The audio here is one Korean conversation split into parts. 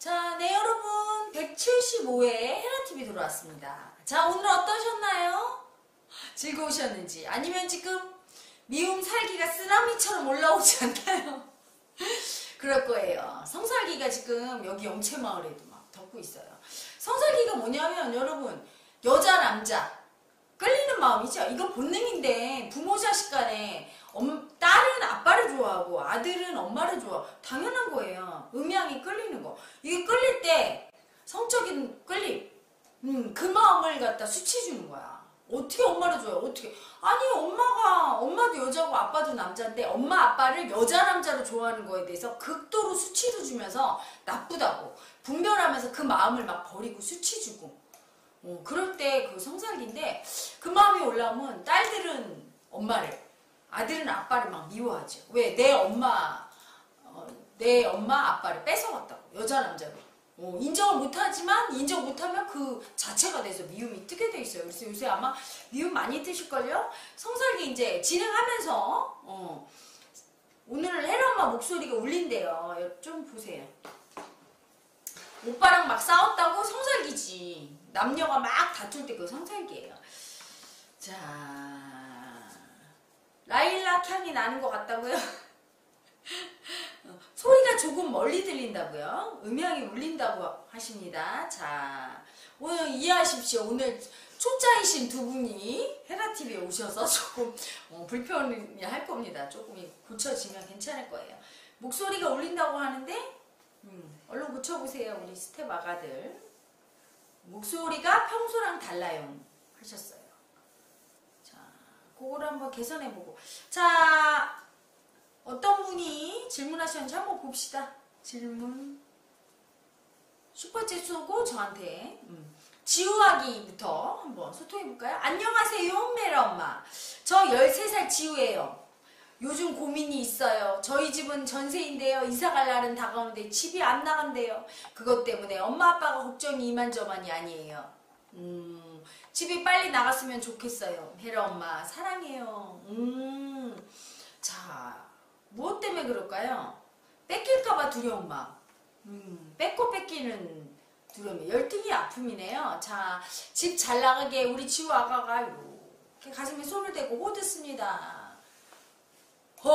자, 네 여러분 175회 헤라TV 돌아왔습니다. 자, 오늘 어떠셨나요? 즐거우셨는지 아니면 지금 미움 살기가 쓰나미처럼 올라오지 않나요? 그럴 거예요. 성살기가 지금 여기 영채마을에도 막 덮고 있어요. 성살기가 뭐냐면 여러분 여자 남자 끌리는 마음이죠. 이건 본능인데 부모 자식 간에 딸은 아빠를 좋아하고 아들은 엄마를 좋아 당연한 거예요. 음향이 끌리는 거. 이게 끌릴 때 성적인 끌림. 음, 그 마음을 갖다 수치주는 거야. 어떻게 엄마를 좋아해 어떻게? 아니 엄마가 엄마도 여자고 아빠도 남자인데 엄마 아빠를 여자 남자로 좋아하는 거에 대해서 극도로 수치를 주면서 나쁘다고 분별하면서 그 마음을 막 버리고 수치 주고 어, 그럴 때 그 성살기인데 그 마음이 올라오면 딸들은 엄마를 아들은 아빠를 막 미워하죠. 왜? 내 엄마, 어, 내 엄마 아빠를 뺏어갔다고. 여자 남자로. 어, 인정을 못하지만 인정 못하면 그 자체가 돼서 미움이 뜨게 돼 있어요. 그래서 요새 아마 미움 많이 뜨실걸요? 성설기 이제 진행하면서 어, 오늘은 헤라 엄마 목소리가 울린대요. 좀 보세요. 오빠랑 막 싸웠다고 성설기지. 남녀가 막 다툴 때 그 성설기예요. 자... 라일락 향이 나는 것 같다고요? 소리가 조금 멀리 들린다고요? 음향이 울린다고 하십니다. 자, 오늘 이해하십시오. 오늘 초짜이신 두 분이 헤라TV에 오셔서 조금 어, 불편이 할 겁니다. 조금 고쳐지면 괜찮을 거예요. 목소리가 울린다고 하는데 음, 얼른 고쳐보세요. 우리 스텝 아가들. 목소리가 평소랑 달라요. 하셨어요. 그거를 한번 개선해보고자 어떤 분이 질문하셨는지 한번 봅시다 질문 슈퍼챗 쏘고 저한테 음. 지우하기부터 한번 소통해볼까요? 안녕하세요 메라엄마 저 13살 지우예요 요즘 고민이 있어요. 저희 집은 전세인데요. 이사갈 날은 다가오는데 집이 안 나간대요. 그것 때문에 엄마 아빠가 걱정이 이만저만이 아니에요. 음... 집이 빨리 나갔으면 좋겠어요. 헤라 엄마 사랑해요. 음. 자, 무엇 때문에 그럴까요? 뺏길까봐 두려운 마음. 음, 뺏고 뺏기는 두려움. 이 열등이 아픔이네요. 자, 집 잘 나가게 우리 지우 아가가 이렇게 가슴에 손을 대고 호듣습니다. 호!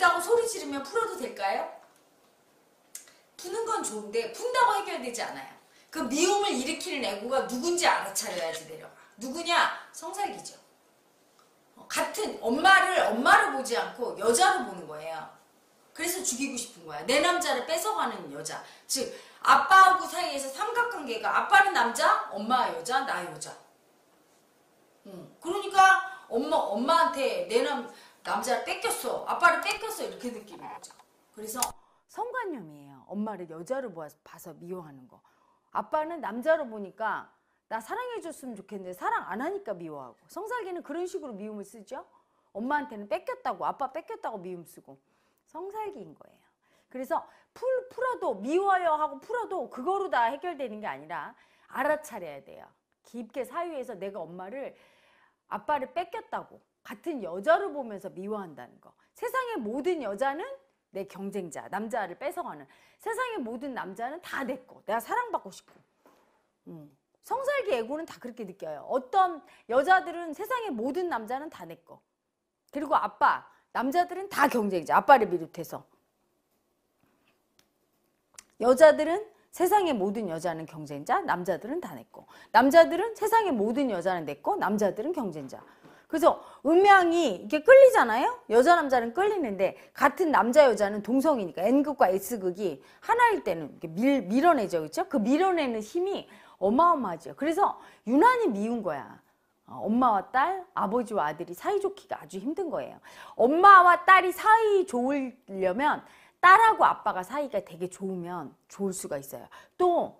있다고 소리 지르면 풀어도 될까요? 푸는 건 좋은데 푼다고 해결되지 않아요. 그 미움을 일으키는 애고가 누군지 알아차려야지 내려가. 누구냐? 성살기죠. 어, 같은 엄마를 엄마를 보지 않고 여자로 보는 거예요. 그래서 죽이고 싶은 거야. 내 남자를 뺏어가는 여자. 즉 아빠하고 사이에서 삼각관계가 아빠는 남자, 엄마 여자, 나 여자. 응. 그러니까 엄마 엄마한테 내남 남자를 뺏겼어. 아빠를 뺏겼어. 이렇게 느끼는 거죠. 그래서 성관념이에요. 엄마를 여자로 봐서 미워하는 거. 아빠는 남자로 보니까 나 사랑해줬으면 좋겠는데 사랑 안 하니까 미워하고 성살기는 그런 식으로 미움을 쓰죠. 엄마한테는 뺏겼다고 아빠 뺏겼다고 미움 쓰고 성살기인 거예요. 그래서 풀, 풀어도 미워요 하고 풀어도 그거로 다 해결되는 게 아니라 알아차려야 돼요. 깊게 사유에서 내가 엄마를 아빠를 뺏겼다고 같은 여자를 보면서 미워한다는 거. 세상의 모든 여자는 내 경쟁자, 남자를 뺏어가는. 세상의 모든 남자는 다 내 거. 내가 사랑받고 싶고. 음. 성살기 애고는 다 그렇게 느껴요. 어떤 여자들은 세상의 모든 남자는 다 내 거. 그리고 아빠, 남자들은 다 경쟁자. 아빠를 비롯해서. 여자들은 세상의 모든 여자는 경쟁자, 남자들은 다 내 거. 남자들은 세상의 모든 여자는 내 거, 남자들은 경쟁자. 그래서 음양이 이렇게 끌리잖아요. 여자 남자는 끌리는데 같은 남자 여자는 동성이니까 N극과 S극이 하나일 때는 이렇게 밀, 밀어내죠. 그렇죠? 그 밀어내는 힘이 어마어마하죠. 그래서 유난히 미운 거야. 어, 엄마와 딸, 아버지와 아들이 사이좋기가 아주 힘든 거예요. 엄마와 딸이 사이 좋으려면 딸하고 아빠가 사이가 되게 좋으면 좋을 수가 있어요. 또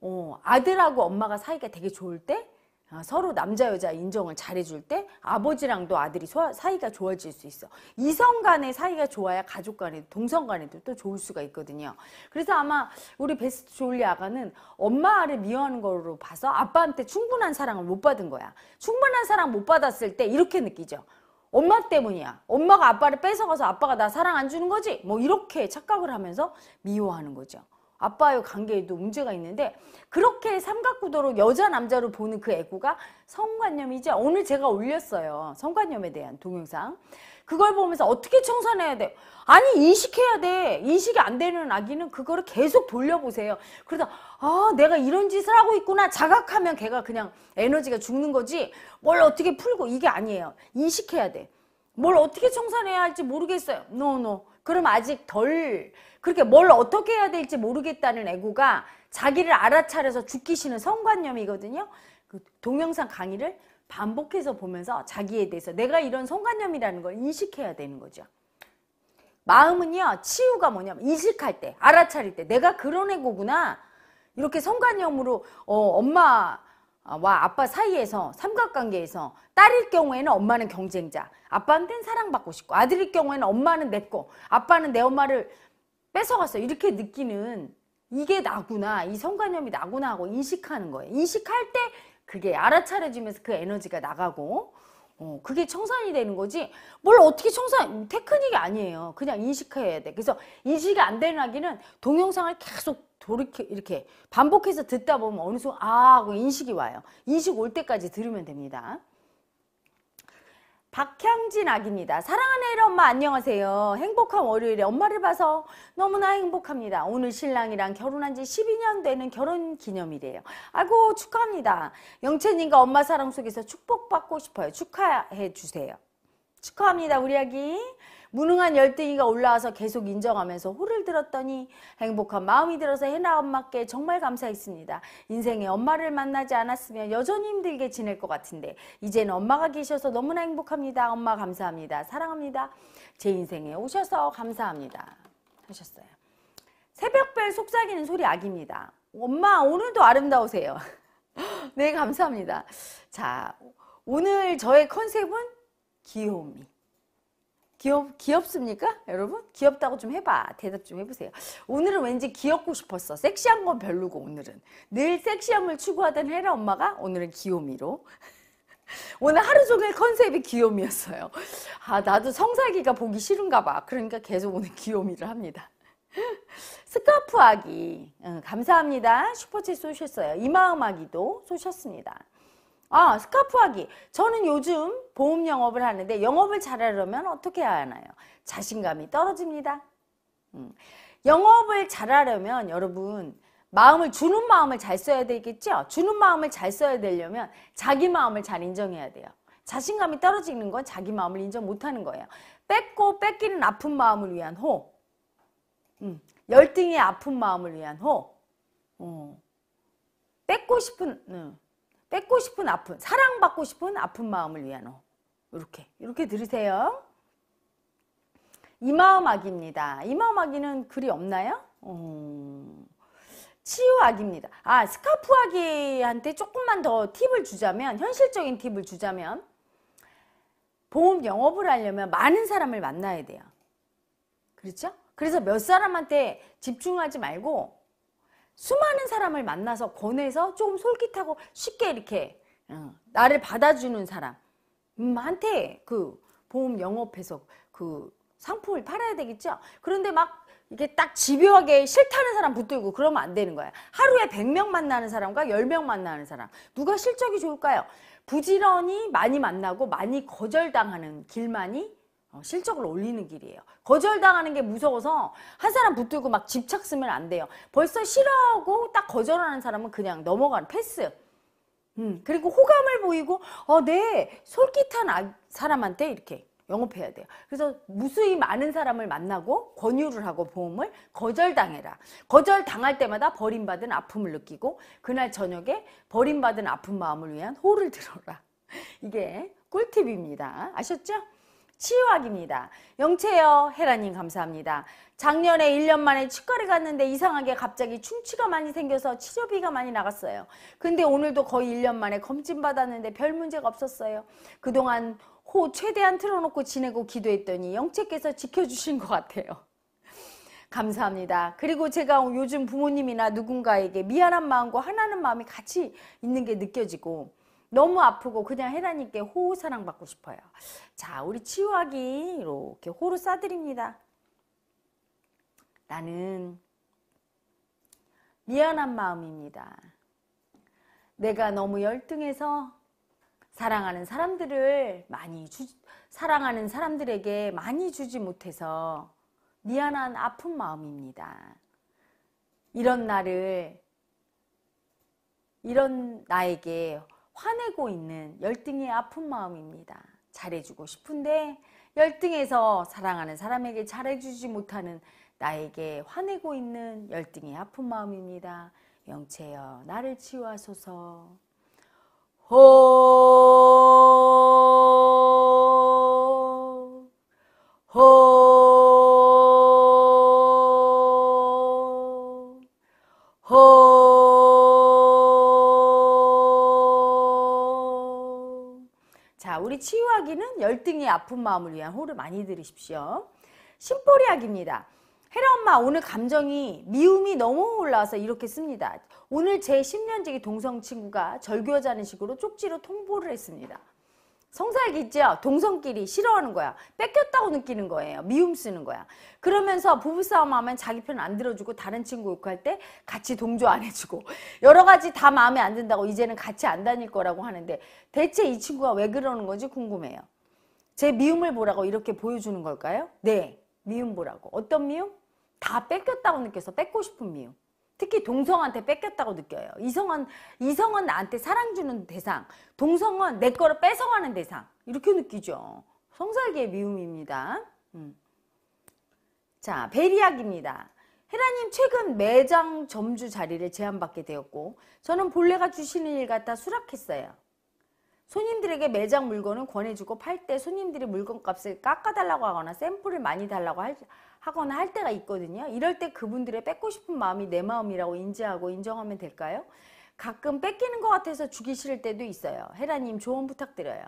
어, 아들하고 엄마가 사이가 되게 좋을 때 아, 서로 남자 여자 인정을 잘해줄 때 아버지랑도 아들이 사이가 좋아질 수 있어 이성 간의 사이가 좋아야 가족 간에 동성 간에도 또 좋을 수가 있거든요 그래서 아마 우리 베스트 졸리 아가는 엄마를 미워하는 걸로 봐서 아빠한테 충분한 사랑을 못 받은 거야 충분한 사랑 못 받았을 때 이렇게 느끼죠 엄마 때문이야. 엄마가 아빠를 뺏어가서 아빠가 나 사랑 안 주는 거지? 뭐 이렇게 착각을 하면서 미워하는 거죠. 아빠의 관계에도 문제가 있는데 그렇게 삼각구도로 여자 남자로 보는 그애구가 성관념이죠. 오늘 제가 올렸어요. 성관념에 대한 동영상. 그걸 보면서 어떻게 청산해야 돼? 아니 인식해야 돼. 인식이 안 되는 아기는 그거를 계속 돌려보세요. 그러다 아 내가 이런 짓을 하고 있구나 자각하면 걔가 그냥 에너지가 죽는 거지 뭘 어떻게 풀고 이게 아니에요. 인식해야 돼. 뭘 어떻게 청산해야 할지 모르겠어요. 노노. No, no. 그럼 아직 덜 그렇게 뭘 어떻게 해야 될지 모르겠다는 애고가 자기를 알아차려서 죽기 싫는 성관념이거든요. 그 동영상 강의를 반복해서 보면서 자기에 대해서 내가 이런 성관념이라는 걸 인식해야 되는 거죠. 마음은요. 치유가 뭐냐면 인식할 때, 알아차릴 때 내가 그런 애고구나. 이렇게 성관념으로 어, 엄마 아, 와 아빠 사이에서 삼각관계에서 딸일 경우에는 엄마는 경쟁자 아빠한테는 사랑받고 싶고 아들일 경우에는 엄마는 내 거 아빠는 내 엄마를 뺏어갔어요. 이렇게 느끼는 이게 나구나, 이 성관념이 나구나 하고 인식하는 거예요. 인식할 때 그게 알아차려지면서 그 에너지가 나가고, 어, 그게 청산이 되는 거지. 뭘 어떻게 청산, 테크닉이 아니에요. 그냥 인식해야 돼. 그래서 인식이 안 되는 아기는 동영상을 계속 돌이켜, 이렇게 반복해서 듣다 보면 어느 순간, 아, 인식이 와요. 인식 올 때까지 들으면 됩니다. 박향진 아기입니다. 사랑하는 애를 엄마 안녕하세요. 행복한 월요일에 엄마를 봐서 너무나 행복합니다. 오늘 신랑이랑 결혼한 지 12년 되는 결혼 기념일이에요. 아고 축하합니다. 영채님과 엄마 사랑 속에서 축복받고 싶어요. 축하해 주세요. 축하합니다 우리 아기. 무능한 열등이가 올라와서 계속 인정하면서 호를 들었더니 행복한 마음이 들어서 해나 엄마께 정말 감사했습니다. 인생에 엄마를 만나지 않았으면 여전히 힘들게 지낼 것 같은데 이제는 엄마가 계셔서 너무나 행복합니다. 엄마 감사합니다. 사랑합니다. 제 인생에 오셔서 감사합니다. 하셨어요. 새벽별 속삭이는 소리 악입니다. 엄마 오늘도 아름다우세요. 네 감사합니다. 자 오늘 저의 컨셉은 귀여움이 귀엽, 귀엽습니까? 여러분? 귀엽다고 좀 해봐. 대답 좀 해보세요. 오늘은 왠지 귀엽고 싶었어. 섹시한 건 별로고, 오늘은. 늘 섹시함을 추구하던 헤라 엄마가 오늘은 귀요미로. 오늘 하루 종일 컨셉이 귀요미였어요. 아, 나도 성살기가 보기 싫은가 봐. 그러니까 계속 오늘 귀요미를 합니다. 스카프 아기. 응, 감사합니다. 슈퍼챗 쏘셨어요. 이마음 아기도 쏘셨습니다. 아, 스카프하기. 저는 요즘 보험 영업을 하는데 영업을 잘하려면 어떻게 해야 하나요? 자신감이 떨어집니다. 음. 영업을 잘하려면 여러분 마음을 주는 마음을 잘 써야 되겠죠? 주는 마음을 잘 써야 되려면 자기 마음을 잘 인정해야 돼요. 자신감이 떨어지는 건 자기 마음을 인정 못하는 거예요. 뺏고 뺏기는 아픈 마음을 위한 호. 음. 열등의 아픈 마음을 위한 호. 어. 뺏고 싶은... 음. 뺏고 싶은 아픈 사랑받고 싶은 아픈 마음을 위한 호 이렇게 이렇게 들으세요 이마음악입니다 이마음악이는 글이 없나요? 어... 치유악입니다 아스카프아기한테 조금만 더 팁을 주자면 현실적인 팁을 주자면 보험 영업을 하려면 많은 사람을 만나야 돼요 그렇죠? 그래서 몇 사람한테 집중하지 말고 수많은 사람을 만나서 권해서 조금 솔깃하고 쉽게 이렇게 어, 나를 받아주는 사람한테 음, 그 보험 영업해서 그 상품을 팔아야 되겠죠. 그런데 막 이게 딱 집요하게 싫다는 사람 붙들고 그러면 안 되는 거야. 하루에 100명 만나는 사람과 10명 만나는 사람. 누가 실적이 좋을까요? 부지런히 많이 만나고 많이 거절당하는 길만이 어, 실적을 올리는 길이에요. 거절당하는 게 무서워서 한 사람 붙들고 막 집착 쓰면 안 돼요. 벌써 싫어하고 딱 거절하는 사람은 그냥 넘어가는 패스. 음, 그리고 호감을 보이고 어, 네, 솔깃한 아, 사람한테 이렇게 영업해야 돼요. 그래서 무수히 많은 사람을 만나고 권유를 하고 보험을 거절당해라. 거절당할 때마다 버림받은 아픔을 느끼고 그날 저녁에 버림받은 아픈 마음을 위한 호를 들어라. 이게 꿀팁입니다. 아셨죠? 치유학입니다. 영채요 헤라님 감사합니다. 작년에 1년 만에 치과를 갔는데 이상하게 갑자기 충치가 많이 생겨서 치료비가 많이 나갔어요. 근데 오늘도 거의 1년 만에 검진 받았는데 별 문제가 없었어요. 그동안 호 최대한 틀어놓고 지내고 기도했더니 영채께서 지켜주신 것 같아요. 감사합니다. 그리고 제가 요즘 부모님이나 누군가에게 미안한 마음과 화나는 마음이 같이 있는 게 느껴지고 너무 아프고 그냥 혜나님께 호호 사랑받고 싶어요. 자, 우리 치유하기 이렇게 호로 싸드립니다. 나는 미안한 마음입니다. 내가 너무 열등해서 사랑하는 사람들을 많이 주, 사랑하는 사람들에게 많이 주지 못해서 미안한 아픈 마음입니다. 이런 나를 이런 나에게 화내고 있는 열등의 아픈 마음입니다. 잘해주고 싶은데 열등해서 사랑하는 사람에게 잘해주지 못하는 나에게 화내고 있는 열등의 아픈 마음입니다. 영체여 나를 치유하소서. 호 우리 치유하기는 열등의 아픈 마음을 위한 호를 많이 들으십시오. 심보리학입니다. 헤라 엄마 오늘 감정이 미움이 너무 올라와서 이렇게 씁니다. 오늘 제 10년지기 동성 친구가 절교자는 식으로 쪽지로 통보를 했습니다. 성살기죠. 있 동성끼리 싫어하는 거야. 뺏겼다고 느끼는 거예요. 미움 쓰는 거야. 그러면서 부부싸움 하면 자기 편 안 들어주고 다른 친구 욕할 때 같이 동조 안 해주고 여러 가지 다 마음에 안 든다고 이제는 같이 안 다닐 거라고 하는데 대체 이 친구가 왜 그러는 건지 궁금해요. 제 미움을 보라고 이렇게 보여주는 걸까요? 네. 미움 보라고. 어떤 미움? 다 뺏겼다고 느껴서 뺏고 싶은 미움. 특히 동성한테 뺏겼다고 느껴요. 이성은 이성은 나한테 사랑 주는 대상, 동성은 내 거를 뺏어가는 대상 이렇게 느끼죠. 성살기의 미움입니다. 음. 자, 베리학입니다. 헤라님 최근 매장 점주 자리를 제안받게 되었고 저는 본래가 주시는 일 같아 수락했어요. 손님들에게 매장 물건을 권해주고 팔 때 손님들이 물건값을 깎아달라고 하거나 샘플을 많이 달라고 할, 하거나 할 때가 있거든요. 이럴 때 그분들의 뺏고 싶은 마음이 내 마음이라고 인지하고 인정하면 될까요? 가끔 뺏기는 것 같아서 주기 싫을 때도 있어요. 헤라님 조언 부탁드려요.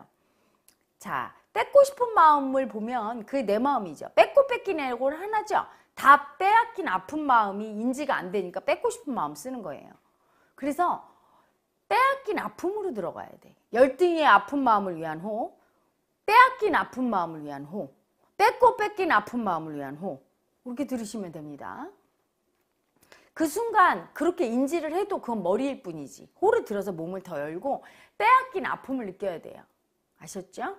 자, 뺏고 싶은 마음을 보면 그게 내 마음이죠. 뺏고 뺏기내고는 하나죠. 다 빼앗긴 아픈 마음이 인지가 안 되니까 뺏고 싶은 마음 쓰는 거예요. 그래서 빼앗긴 아픔으로 들어가야 돼. 열등의 아픈 마음을 위한 호, 빼앗긴 아픈 마음을 위한 호, 뺏고 뺏긴 아픈 마음을 위한 호. 이렇게 들으시면 됩니다. 그 순간 그렇게 인지를 해도 그건 머리일 뿐이지. 호를 들어서 몸을 더 열고 빼앗긴 아픔을 느껴야 돼요. 아셨죠?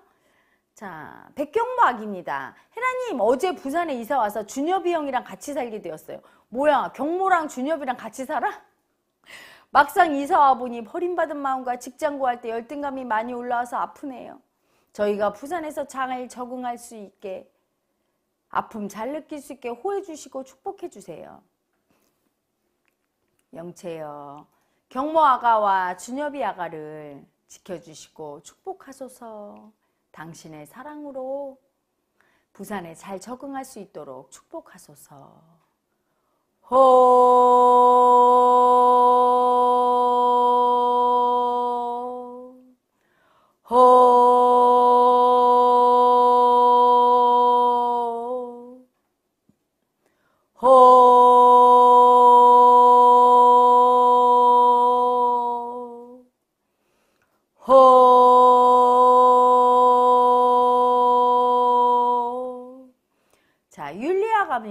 자, 백경무학입니다. 혜라님 어제 부산에 이사 와서 준엽이 형이랑 같이 살게 되었어요. 뭐야, 경모랑 준엽이랑 같이 살아? 막상 이사 와보니 버림받은 마음과 직장 구할 때 열등감이 많이 올라와서 아프네요. 저희가 부산에서 장을 적응할 수 있게 아픔 잘 느낄 수 있게 호해 주시고 축복해 주세요. 영채여 경모 아가와 준엽이 아가를 지켜주시고 축복하소서 당신의 사랑으로 부산에 잘 적응할 수 있도록 축복하소서 호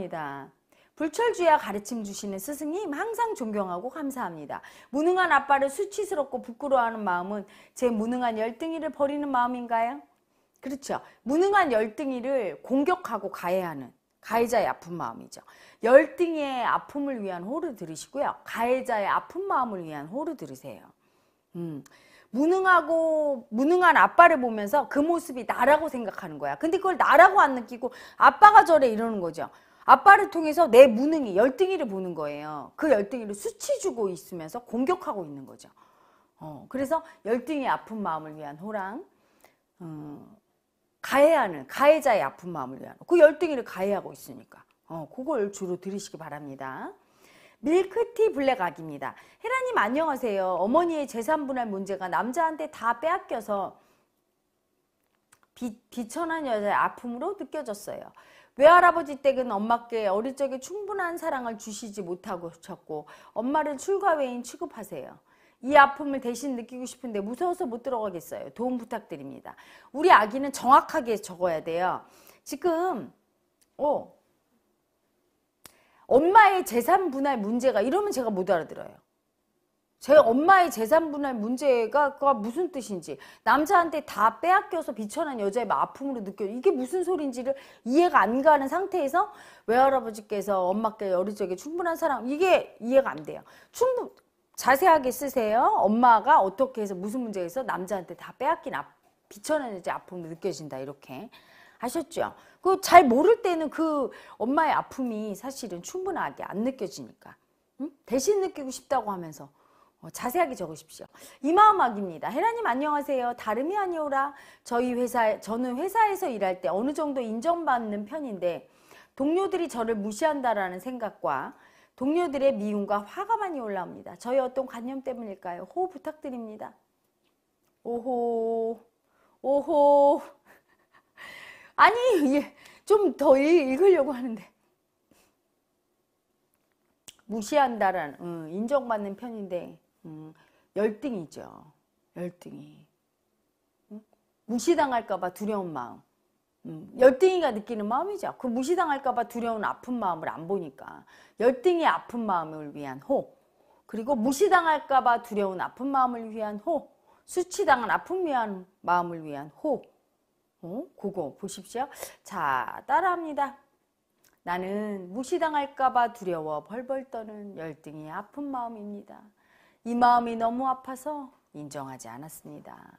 감사합니다. 불철주야 가르침 주시는 스승님 항상 존경하고 감사합니다. 무능한 아빠를 수치스럽고 부끄러워하는 마음은 제 무능한 열등이를 버리는 마음인가요? 그렇죠. 무능한 열등이를 공격하고 가해하는 가해자의 아픈 마음이죠. 열등의 아픔을 위한 호를 들으시고요. 가해자의 아픈 마음을 위한 호를 들으세요. 음. 무능하고 무능한 아빠를 보면서 그 모습이 나라고 생각하는 거야. 근데 그걸 나라고 안 느끼고 아빠가 저래 이러는 거죠. 아빠를 통해서 내 무능이 열등이를 보는 거예요. 그 열등이를 수치 주고 있으면서 공격하고 있는 거죠. 어, 그래서 열등이 아픈 마음을 위한 호랑, 어, 가해하는 가해자의 아픈 마음을 위한 그 열등이를 가해하고 있으니까 어, 그걸 주로 들으시기 바랍니다. 밀크티 블랙악입니다. 헤라님 안녕하세요. 어머니의 재산 분할 문제가 남자한테 다 빼앗겨서 비, 비천한 여자의 아픔으로 느껴졌어요. 외할아버지 댁은 엄마께 어릴 적에 충분한 사랑을 주시지 못하고 쳤고 엄마를 출가 외인 취급하세요. 이 아픔을 대신 느끼고 싶은데 무서워서 못 들어가겠어요. 도움 부탁드립니다. 우리 아기는 정확하게 적어야 돼요. 지금 어 엄마의 재산 분할 문제가 이러면 제가 못 알아들어요. 제 엄마의 재산 분할 문제가 그가 무슨 뜻인지 남자한테 다 빼앗겨서 비천한 여자의 아픔으로 느껴 이게 무슨 소린지를 이해가 안 가는 상태에서 외할아버지께서 엄마께 어리적에 충분한 사랑 이게 이해가 안 돼요 충분 자세하게 쓰세요 엄마가 어떻게 해서 무슨 문제에 서 남자한테 다 빼앗긴 아, 비천한 여자의 아픔으로 느껴진다 이렇게 아셨죠 그 잘 모를 때는 그 엄마의 아픔이 사실은 충분하게 안 느껴지니까 응? 대신 느끼고 싶다고 하면서 어, 자세하게 적으십시오. 이마음악입니다. 헤라님 안녕하세요. 다름이 아니오라. 저희 회사 에 저는 회사에서 일할 때 어느 정도 인정받는 편인데 동료들이 저를 무시한다라는 생각과 동료들의 미움과 화가 많이 올라옵니다. 저희 어떤 관념 때문일까요? 호 부탁드립니다. 오호 오호 아니 예, 좀더 읽으려고 하는데 무시한다라는 음, 인정받는 편인데 음, 열등이죠. 열등이. 음? 무시당할까봐 두려운 마음. 음, 열등이가 느끼는 마음이죠. 그 무시당할까봐 두려운 아픈 마음을 안 보니까. 열등이 아픈 마음을 위한 호. 그리고 무시당할까봐 두려운 아픈 마음을 위한 호. 수치당한 아픔 위한 마음을 위한 호. 어? 그거 보십시오. 자, 따라합니다. 나는 무시당할까봐 두려워 벌벌 떠는 열등이 아픈 마음입니다. 이 마음이 너무 아파서 인정하지 않았습니다.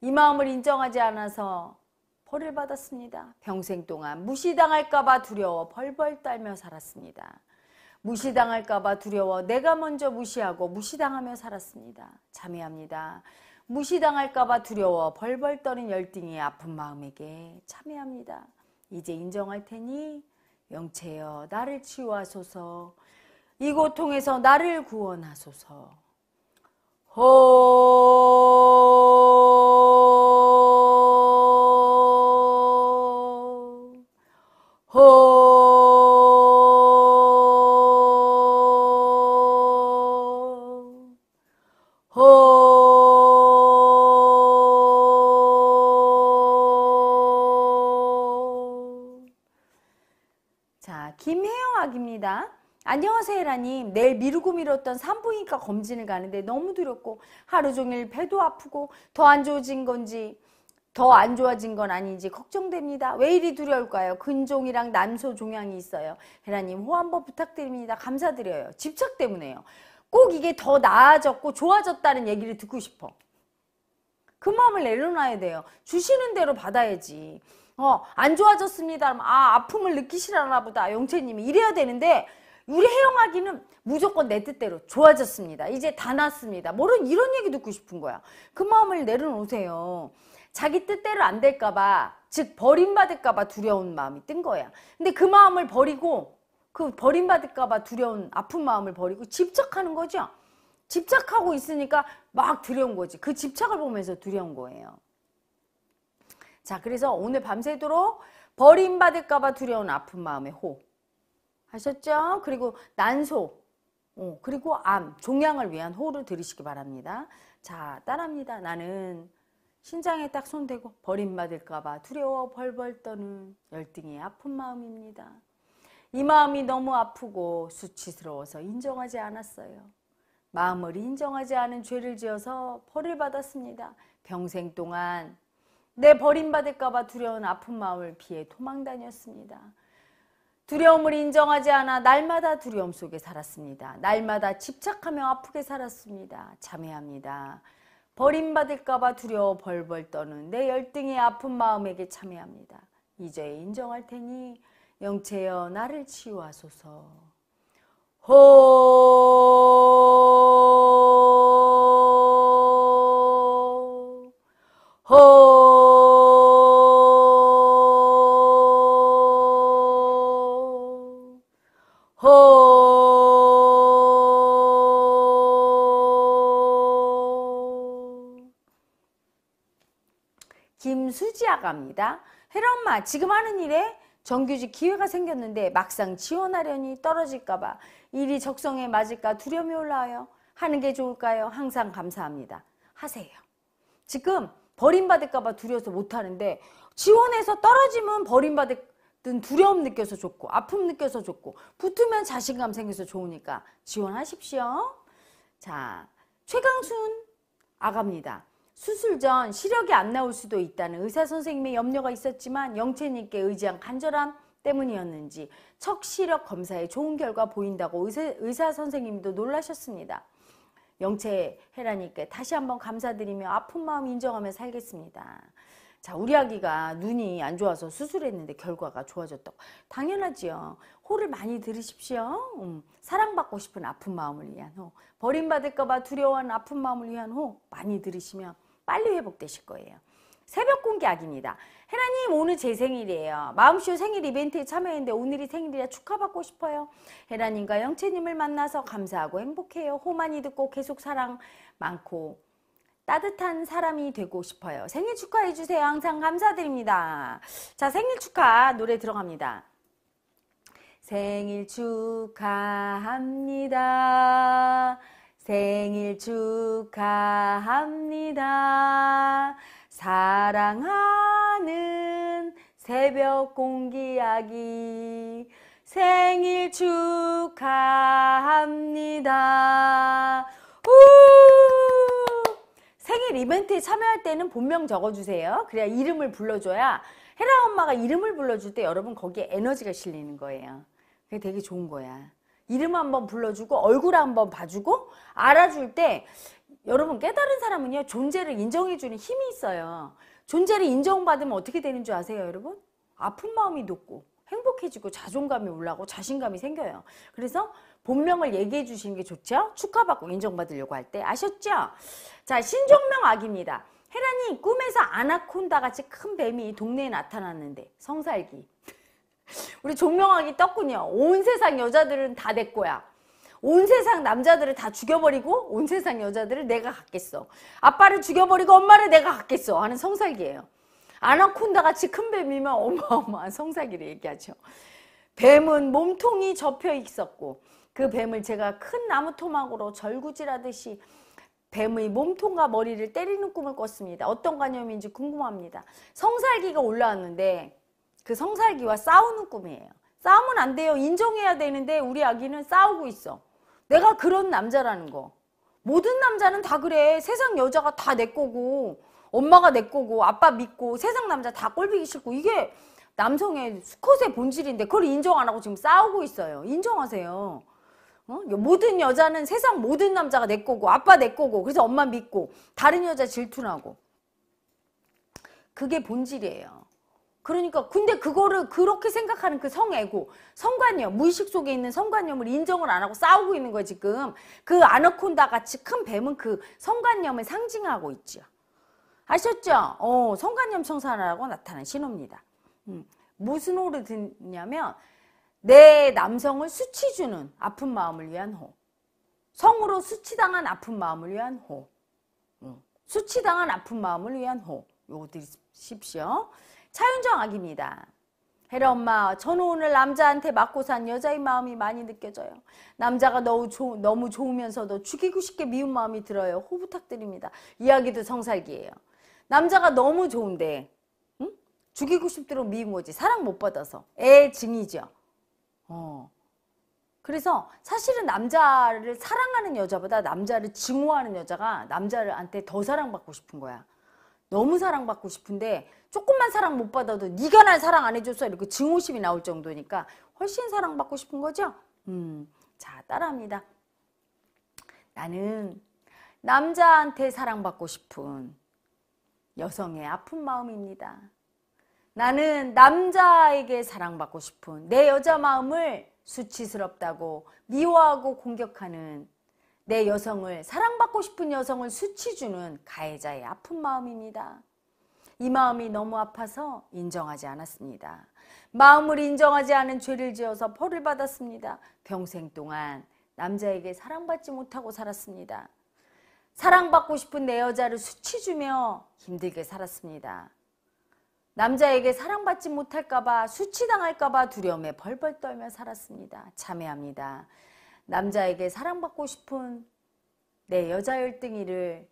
이 마음을 인정하지 않아서 벌을 받았습니다. 평생 동안 무시당할까봐 두려워 벌벌 떨며 살았습니다. 무시당할까봐 두려워 내가 먼저 무시하고 무시당하며 살았습니다. 참회합니다. 무시당할까봐 두려워 벌벌 떠는 열등이 아픈 마음에게 참회합니다. 이제 인정할 테니 영체여 나를 치유하소서 이 고통에서 나를 구원하소서. 호 안녕하세요 헤라님 내일 미루고 미뤘던 산부인과 검진을 가는데 너무 두렵고 하루 종일 배도 아프고 더 안 좋아진 건지 더 안 좋아진 건 아닌지 걱정됩니다. 왜 이리 두려울까요? 근종이랑 남소 종양이 있어요. 헤라님 호환법 부탁드립니다. 감사드려요. 집착 때문에요. 꼭 이게 더 나아졌고 좋아졌다는 얘기를 듣고 싶어. 그 마음을 내려놔야 돼요. 주시는 대로 받아야지. 어, 안 좋아졌습니다. 아, 아픔을 느끼시려나 보다. 영채님이 이래야 되는데 우리 해영아기는 무조건 내 뜻대로 좋아졌습니다. 이제 다 났습니다. 뭐는 이런 얘기 듣고 싶은 거야. 그 마음을 내려놓으세요. 자기 뜻대로 안 될까봐 즉 버림받을까봐 두려운 마음이 뜬 거야. 근데 그 마음을 버리고 그 버림받을까봐 두려운 아픈 마음을 버리고 집착하는 거죠. 집착하고 있으니까 막 두려운 거지. 그 집착을 보면서 두려운 거예요. 자 그래서 오늘 밤새도록 버림받을까봐 두려운 아픈 마음의 호 아셨죠? 그리고 난소, 어, 그리고 암, 종양을 위한 호를 들으시기 바랍니다. 자, 따라합니다. 나는 신장에 딱 손대고 버림받을까봐 두려워 벌벌 떠는 열등이 아픈 마음입니다. 이 마음이 너무 아프고 수치스러워서 인정하지 않았어요. 마음을 인정하지 않은 죄를 지어서 벌을 받았습니다. 평생 동안 내 버림받을까봐 두려운 아픈 마음을 피해 도망 다녔습니다. 두려움을 인정하지 않아 날마다 두려움 속에 살았습니다. 날마다 집착하며 아프게 살았습니다. 참여합니다. 버림받을까봐 두려워 벌벌 떠는 내 열등의 아픈 마음에게 참여합니다. 이제 인정할 테니 영체여 나를 치유하소서. 호 들어니다 헤엄마 지금 하는 일에 정규직 기회가 생겼는데 막상 지원하려니 떨어질까봐 일이 적성에 맞을까 두려움이 올라와요. 하는 게 좋을까요? 항상 감사합니다. 하세요. 지금 버림받을까봐 두려워서 못하는데 지원해서 떨어지면 버림받든 두려움 느껴서 좋고 아픔 느껴서 좋고 붙으면 자신감 생겨서 좋으니까 지원하십시오. 자 최강순 아갑니다. 수술 전 시력이 안 나올 수도 있다는 의사 선생님의 염려가 있었지만 영채님께 의지한 간절함 때문이었는지 척시력 검사에 좋은 결과 보인다고 의사, 의사 선생님도 놀라셨습니다. 영채혜라님께 다시 한번 감사드리며 아픈 마음 인정하며 살겠습니다. 자, 우리 아기가 눈이 안 좋아서 수술했는데 결과가 좋아졌다고. 당연하지요. 호를 많이 들으십시오. 음, 사랑받고 싶은 아픈 마음을 위한 호. 버림받을까봐 두려워하는 아픈 마음을 위한 호 많이 들으시면 빨리 회복되실 거예요. 새벽 공개악입니다. 해나님 오늘 제 생일이에요. 마음쇼 생일 이벤트에 참여했는데 오늘이 생일이라 축하받고 싶어요. 해라님과 영채님을 만나서 감사하고 행복해요. 호만이 듣고 계속 사랑 많고 따뜻한 사람이 되고 싶어요. 생일 축하해주세요. 항상 감사드립니다. 자 생일 축하 노래 들어갑니다. 생일 축하합니다. 생일 축하합니다. 사랑하는 새벽 공기 아기 생일 축하합니다. 우! 생일 이벤트에 참여할 때는 본명 적어주세요. 그래야 이름을 불러줘야 헤라 엄마가 이름을 불러줄 때 여러분 거기에 에너지가 실리는 거예요. 그게 되게 좋은 거야. 이름 한 번 불러주고 얼굴 한 번 봐주고 알아줄 때 여러분 깨달은 사람은요 존재를 인정해주는 힘이 있어요 존재를 인정받으면 어떻게 되는 줄 아세요 여러분? 아픈 마음이 녹고 행복해지고 자존감이 올라고 자신감이 생겨요 그래서 본명을 얘기해 주시는 게 좋죠 축하받고 인정받으려고 할 때 아셨죠? 자 신종명 악입니다 헤란이 꿈에서 아나콘다 같이 큰 뱀이 동네에 나타났는데 성살기 우리 종명왕이 떴군요. 온 세상 여자들은 다 내 거야. 온 세상 남자들을 다 죽여버리고 온 세상 여자들을 내가 갖겠어. 아빠를 죽여버리고 엄마를 내가 갖겠어 하는 성살기예요. 아나콘다 같이 큰 뱀이면 어마어마한 성사기를 얘기하죠. 뱀은 몸통이 접혀 있었고 그 뱀을 제가 큰 나무 토막으로 절구질하듯이 뱀의 몸통과 머리를 때리는 꿈을 꿨습니다. 어떤 관념인지 궁금합니다. 성살기가 올라왔는데 그 성살기와 싸우는 꿈이에요. 싸우면 안 돼요. 인정해야 되는데 우리 아기는 싸우고 있어. 내가 그런 남자라는 거. 모든 남자는 다 그래. 세상 여자가 다 내 거고 엄마가 내 거고 아빠 믿고 세상 남자 다 꼴비기 싫고 이게 남성의 수컷의 본질인데 그걸 인정 안 하고 지금 싸우고 있어요. 인정하세요. 어? 모든 여자는 세상 모든 남자가 내 거고 아빠 내 거고 그래서 엄마 믿고 다른 여자 질투나고 그게 본질이에요. 그러니까 근데 그거를 그렇게 생각하는 그 성애고 성관념 무의식 속에 있는 성관념을 인정을 안 하고 싸우고 있는 거야 지금 그 아나콘다 같이 큰 뱀은 그 성관념을 상징하고 있죠 아셨죠? 어, 성관념 청산하라고 나타난 신호입니다 음, 무슨 호를 듣냐면 내 남성을 수치주는 아픈 마음을 위한 호 성으로 수치당한 아픈 마음을 위한 호 음, 수치당한 아픈 마음을 위한 호 요거 드십시오 차윤정 아기입니다 헤라 엄마, 저는 오늘 남자한테 맞고 산 여자의 마음이 많이 느껴져요. 남자가 너무, 조, 너무 좋으면서도 죽이고 싶게 미운 마음이 들어요. 호 부탁드립니다. 이야기도 성살기예요. 남자가 너무 좋은데 응? 죽이고 싶도록 미운 거지. 사랑 못 받아서. 애 증이죠. 어. 그래서 사실은 남자를 사랑하는 여자보다 남자를 증오하는 여자가 남자한테 더 사랑받고 싶은 거야. 너무 사랑받고 싶은데 조금만 사랑 못 받아도 네가 날 사랑 안 해줬어 이렇게 증오심이 나올 정도니까 훨씬 사랑받고 싶은 거죠? 음, 자 따라합니다. 나는 남자한테 사랑받고 싶은 여성의 아픈 마음입니다. 나는 남자에게 사랑받고 싶은 내 여자 마음을 수치스럽다고 미워하고 공격하는 내 여성을 사랑받고 싶은 여성을 수치주는 가해자의 아픈 마음입니다. 이 마음이 너무 아파서 인정하지 않았습니다. 마음을 인정하지 않은 죄를 지어서 벌을 받았습니다. 평생 동안 남자에게 사랑받지 못하고 살았습니다. 사랑받고 싶은 내 여자를 수치주며 힘들게 살았습니다. 남자에게 사랑받지 못할까봐 수치당할까봐 두려움에 벌벌 떨며 살았습니다. 참회합니다. 남자에게 사랑받고 싶은 내 여자 열등이를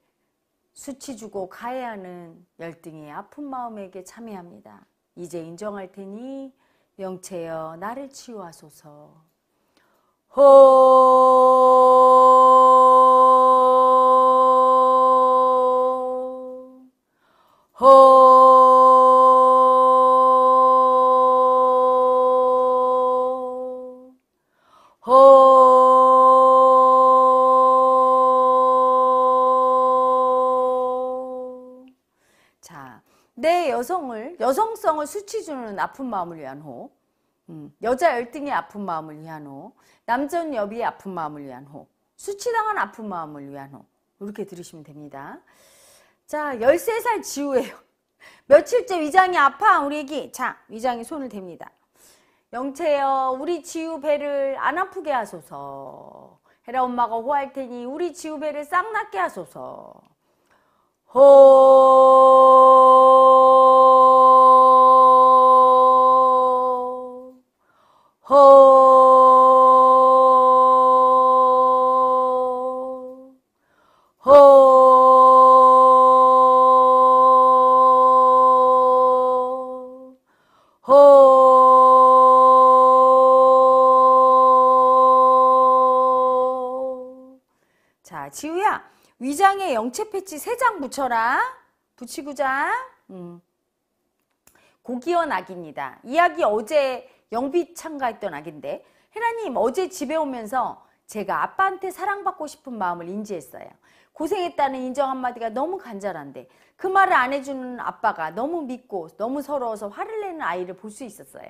수치 주고 가해하는 열등이의 아픈 마음에게 참여합니다. 이제 인정할 테니 영체여 나를 치유하소서. 호. 호. 여성성을 수치주는 아픈 마음을 위한 호 음, 여자 열등의 아픈 마음을 위한 호 남전 여비의 아픈 마음을 위한 호 수치당한 아픈 마음을 위한 호 이렇게 들으시면 됩니다 자 13살 지우예요 며칠째 위장이 아파 우리 애기 자 위장이 손을 댑니다 영채여 우리 지우 배를 안 아프게 하소서 헤라 엄마가 호할 테니 우리 지우 배를 싹 낫게 하소서 호 위장에 영체 패치 세 장 붙여라. 붙이고자. 음. 고기원 아기입니다. 이 아기 어제 영비 참가했던 아기인데 혜라님 어제 집에 오면서 제가 아빠한테 사랑받고 싶은 마음을 인지했어요. 고생했다는 인정 한마디가 너무 간절한데 그 말을 안 해주는 아빠가 너무 믿고 너무 서러워서 화를 내는 아이를 볼 수 있었어요.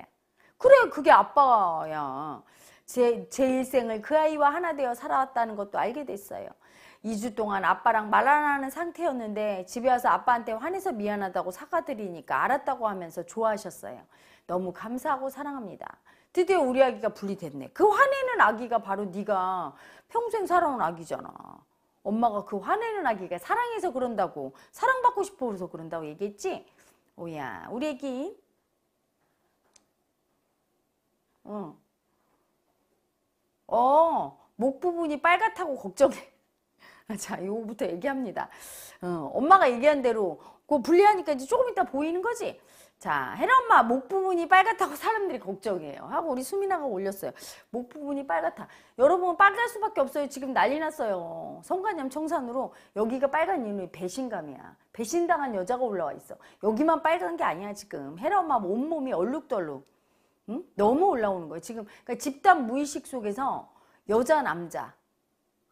그래 그게 아빠야. 제, 제 일생을 그 아이와 하나 되어 살아왔다는 것도 알게 됐어요. 2주 동안 아빠랑 말 안 하는 상태였는데 집에 와서 아빠한테 화내서 미안하다고 사과드리니까 알았다고 하면서 좋아하셨어요. 너무 감사하고 사랑합니다. 드디어 우리 아기가 분리됐네. 그 화내는 아기가 바로 네가 평생 살아온 아기잖아. 엄마가 그 화내는 아기가 사랑해서 그런다고 사랑받고 싶어서 그런다고 얘기했지? 오야 우리 아기 어. 어, 목 부분이 빨갛다고 걱정해. 자, 이거부터 얘기합니다. 어, 엄마가 얘기한 대로 그 분리하니까 이제 조금 이따 보이는 거지. 자, 헤라 엄마 목 부분이 빨갛다고 사람들이 걱정해요. 하고 우리 수민아가 올렸어요. 목 부분이 빨갛다. 여러분 빨갈 수밖에 없어요. 지금 난리 났어요. 성관염 청산으로 여기가 빨간 이유는 배신감이야. 배신당한 여자가 올라와 있어. 여기만 빨간 게 아니야 지금. 헤라 엄마 온몸이 얼룩덜룩. 응? 너무 올라오는 거예요. 지금 그러니까 집단 무의식 속에서 여자 남자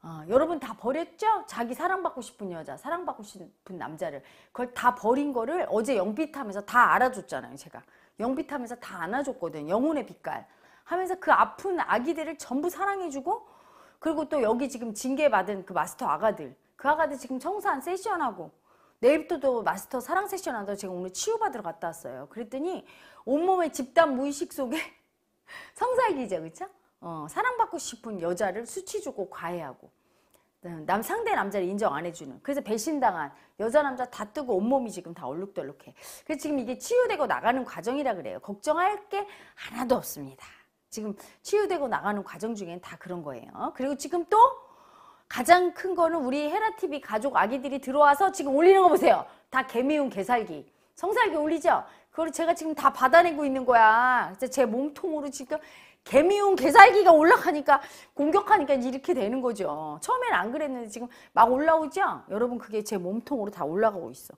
어, 여러분 다 버렸죠? 자기 사랑받고 싶은 여자, 사랑받고 싶은 남자를 그걸 다 버린 거를 어제 영빛하면서 다 알아줬잖아요. 제가 영빛하면서 다 안아줬거든. 영혼의 빛깔 하면서 그 아픈 아기들을 전부 사랑해주고 그리고 또 여기 지금 징계받은 그 마스터 아가들 그 아가들 지금 청산 세션하고 내일부터 또 마스터 사랑 세션 한다고 제가 오늘 치유받으러 갔다 왔어요. 그랬더니 온몸의 집단 무의식 속에 성사일기죠 그렇죠? 어, 사랑받고 싶은 여자를 수치 주고 과외하고 음, 남 상대 남자를 인정 안 해주는 그래서 배신당한 여자 남자 다 뜨고 온몸이 지금 다 얼룩덜룩해 그래서 지금 이게 치유되고 나가는 과정이라 그래요 걱정할 게 하나도 없습니다 지금 치유되고 나가는 과정 중엔 다 그런 거예요 그리고 지금 또 가장 큰 거는 우리 헤라TV 가족 아기들이 들어와서 지금 올리는 거 보세요 다 개미운 개살기 성살기 올리죠 그걸 제가 지금 다 받아내고 있는 거야 제 몸통으로 지금 개미운 개살기가 올라가니까 공격하니까 이렇게 되는 거죠. 처음엔 안 그랬는데 지금 막 올라오죠? 여러분 그게 제 몸통으로 다 올라가고 있어.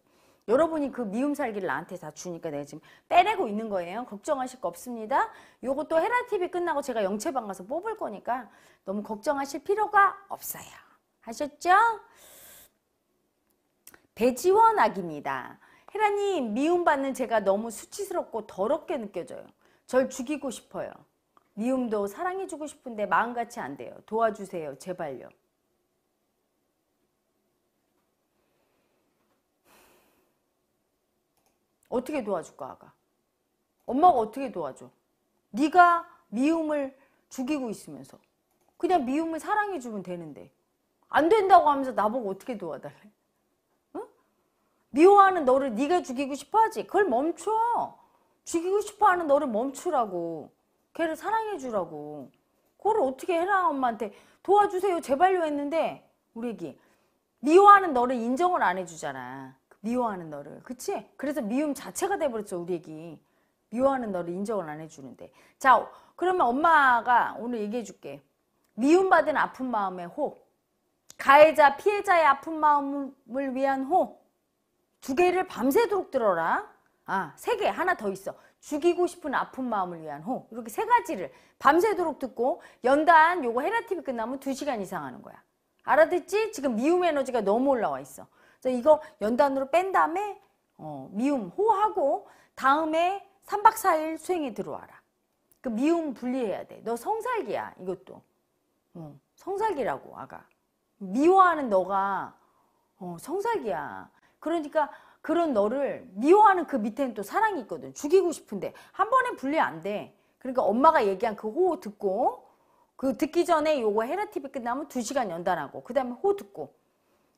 여러분이 그 미움살기를 나한테 다 주니까 내가 지금 빼내고 있는 거예요. 걱정하실 거 없습니다. 요것도 헤라TV 끝나고 제가 영채방 가서 뽑을 거니까 너무 걱정하실 필요가 없어요. 하셨죠? 배지원 악입니다. 헤라님 미움받는 제가 너무 수치스럽고 더럽게 느껴져요. 절 죽이고 싶어요. 미움도 사랑해주고 싶은데 마음같이 안 돼요. 도와주세요. 제발요. 어떻게 도와줄까 아가? 엄마가 어떻게 도와줘? 네가 미움을 죽이고 있으면서 그냥 미움을 사랑해주면 되는데 안 된다고 하면서 나보고 어떻게 도와달래? 응? 미워하는 너를 네가 죽이고 싶어하지? 그걸 멈춰. 죽이고 싶어하는 너를 멈추라고. 걔를 사랑해 주라고. 그걸 어떻게 해라 엄마한테 도와주세요 제발요 했는데 우리 애기 미워하는 너를 인정을 안 해주잖아. 미워하는 너를. 그치? 그래서 미움 자체가 돼버렸죠 우리 애기. 미워하는 너를 인정을 안 해주는데. 자 그러면 엄마가 오늘 얘기해 줄게. 미움받은 아픈 마음의 호. 가해자 피해자의 아픈 마음을 위한 호. 두 개를 밤새도록 들어라. 아, 세 개. 하나 더 있어. 죽이고 싶은 아픈 마음을 위한 호 이렇게 세 가지를 밤새도록 듣고 연단 요거 헤라TV 끝나면 두시간 이상 하는 거야 알아듣지? 지금 미움 에너지가 너무 올라와 있어 그래서 이거 연단으로 뺀 다음에 어, 미움 호하고 다음에 삼박사일 수행에 들어와라 그 미움 분리해야 돼너 성살기야 이것도 어, 성살기라고 아가 미워하는 너가 어, 성살기야 그러니까 그런 너를 미워하는 그 밑에는 또 사랑이 있거든. 죽이고 싶은데 한 번에 분리 안 돼. 그러니까 엄마가 얘기한 그 호호 듣고 그 듣기 전에 요거 헤라 TV 끝나면 두시간 연단하고 그다음에 호 듣고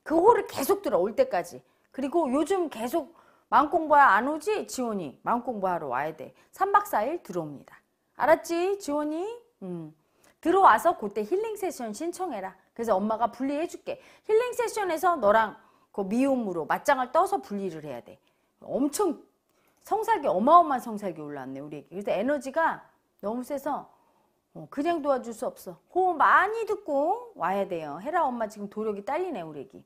그 호를 계속 들어 올 때까지. 그리고 요즘 계속 마음 공부야 안 오지? 지원이 마음 공부하러 와야 돼. 3박 4일 들어옵니다. 알았지? 지원이? 음. 들어와서 그때 힐링 세션 신청해라. 그래서 엄마가 분리해줄게. 힐링 세션에서 너랑 그미움으로 맞짱을 떠서 분리를 해야 돼. 엄청 성사기 어마어마한 성사기 올라왔네 우리 애기. 그래서 에너지가 너무 세서 어, 그냥 도와줄 수 없어. 호흡 많이 듣고 와야 돼요. 헤라 엄마 지금 도력이 딸리네 우리 애기.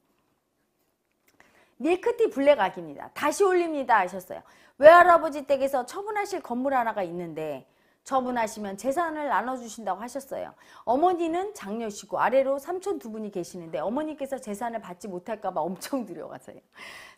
밀크티 블랙 악입니다 다시 올립니다 하셨어요. 외할아버지 댁에서 처분하실 건물 하나가 있는데 처분하시면 재산을 나눠주신다고 하셨어요. 어머니는 장녀시고 아래로 삼촌 두 분이 계시는데 어머니께서 재산을 받지 못할까봐 엄청 두려워하세요.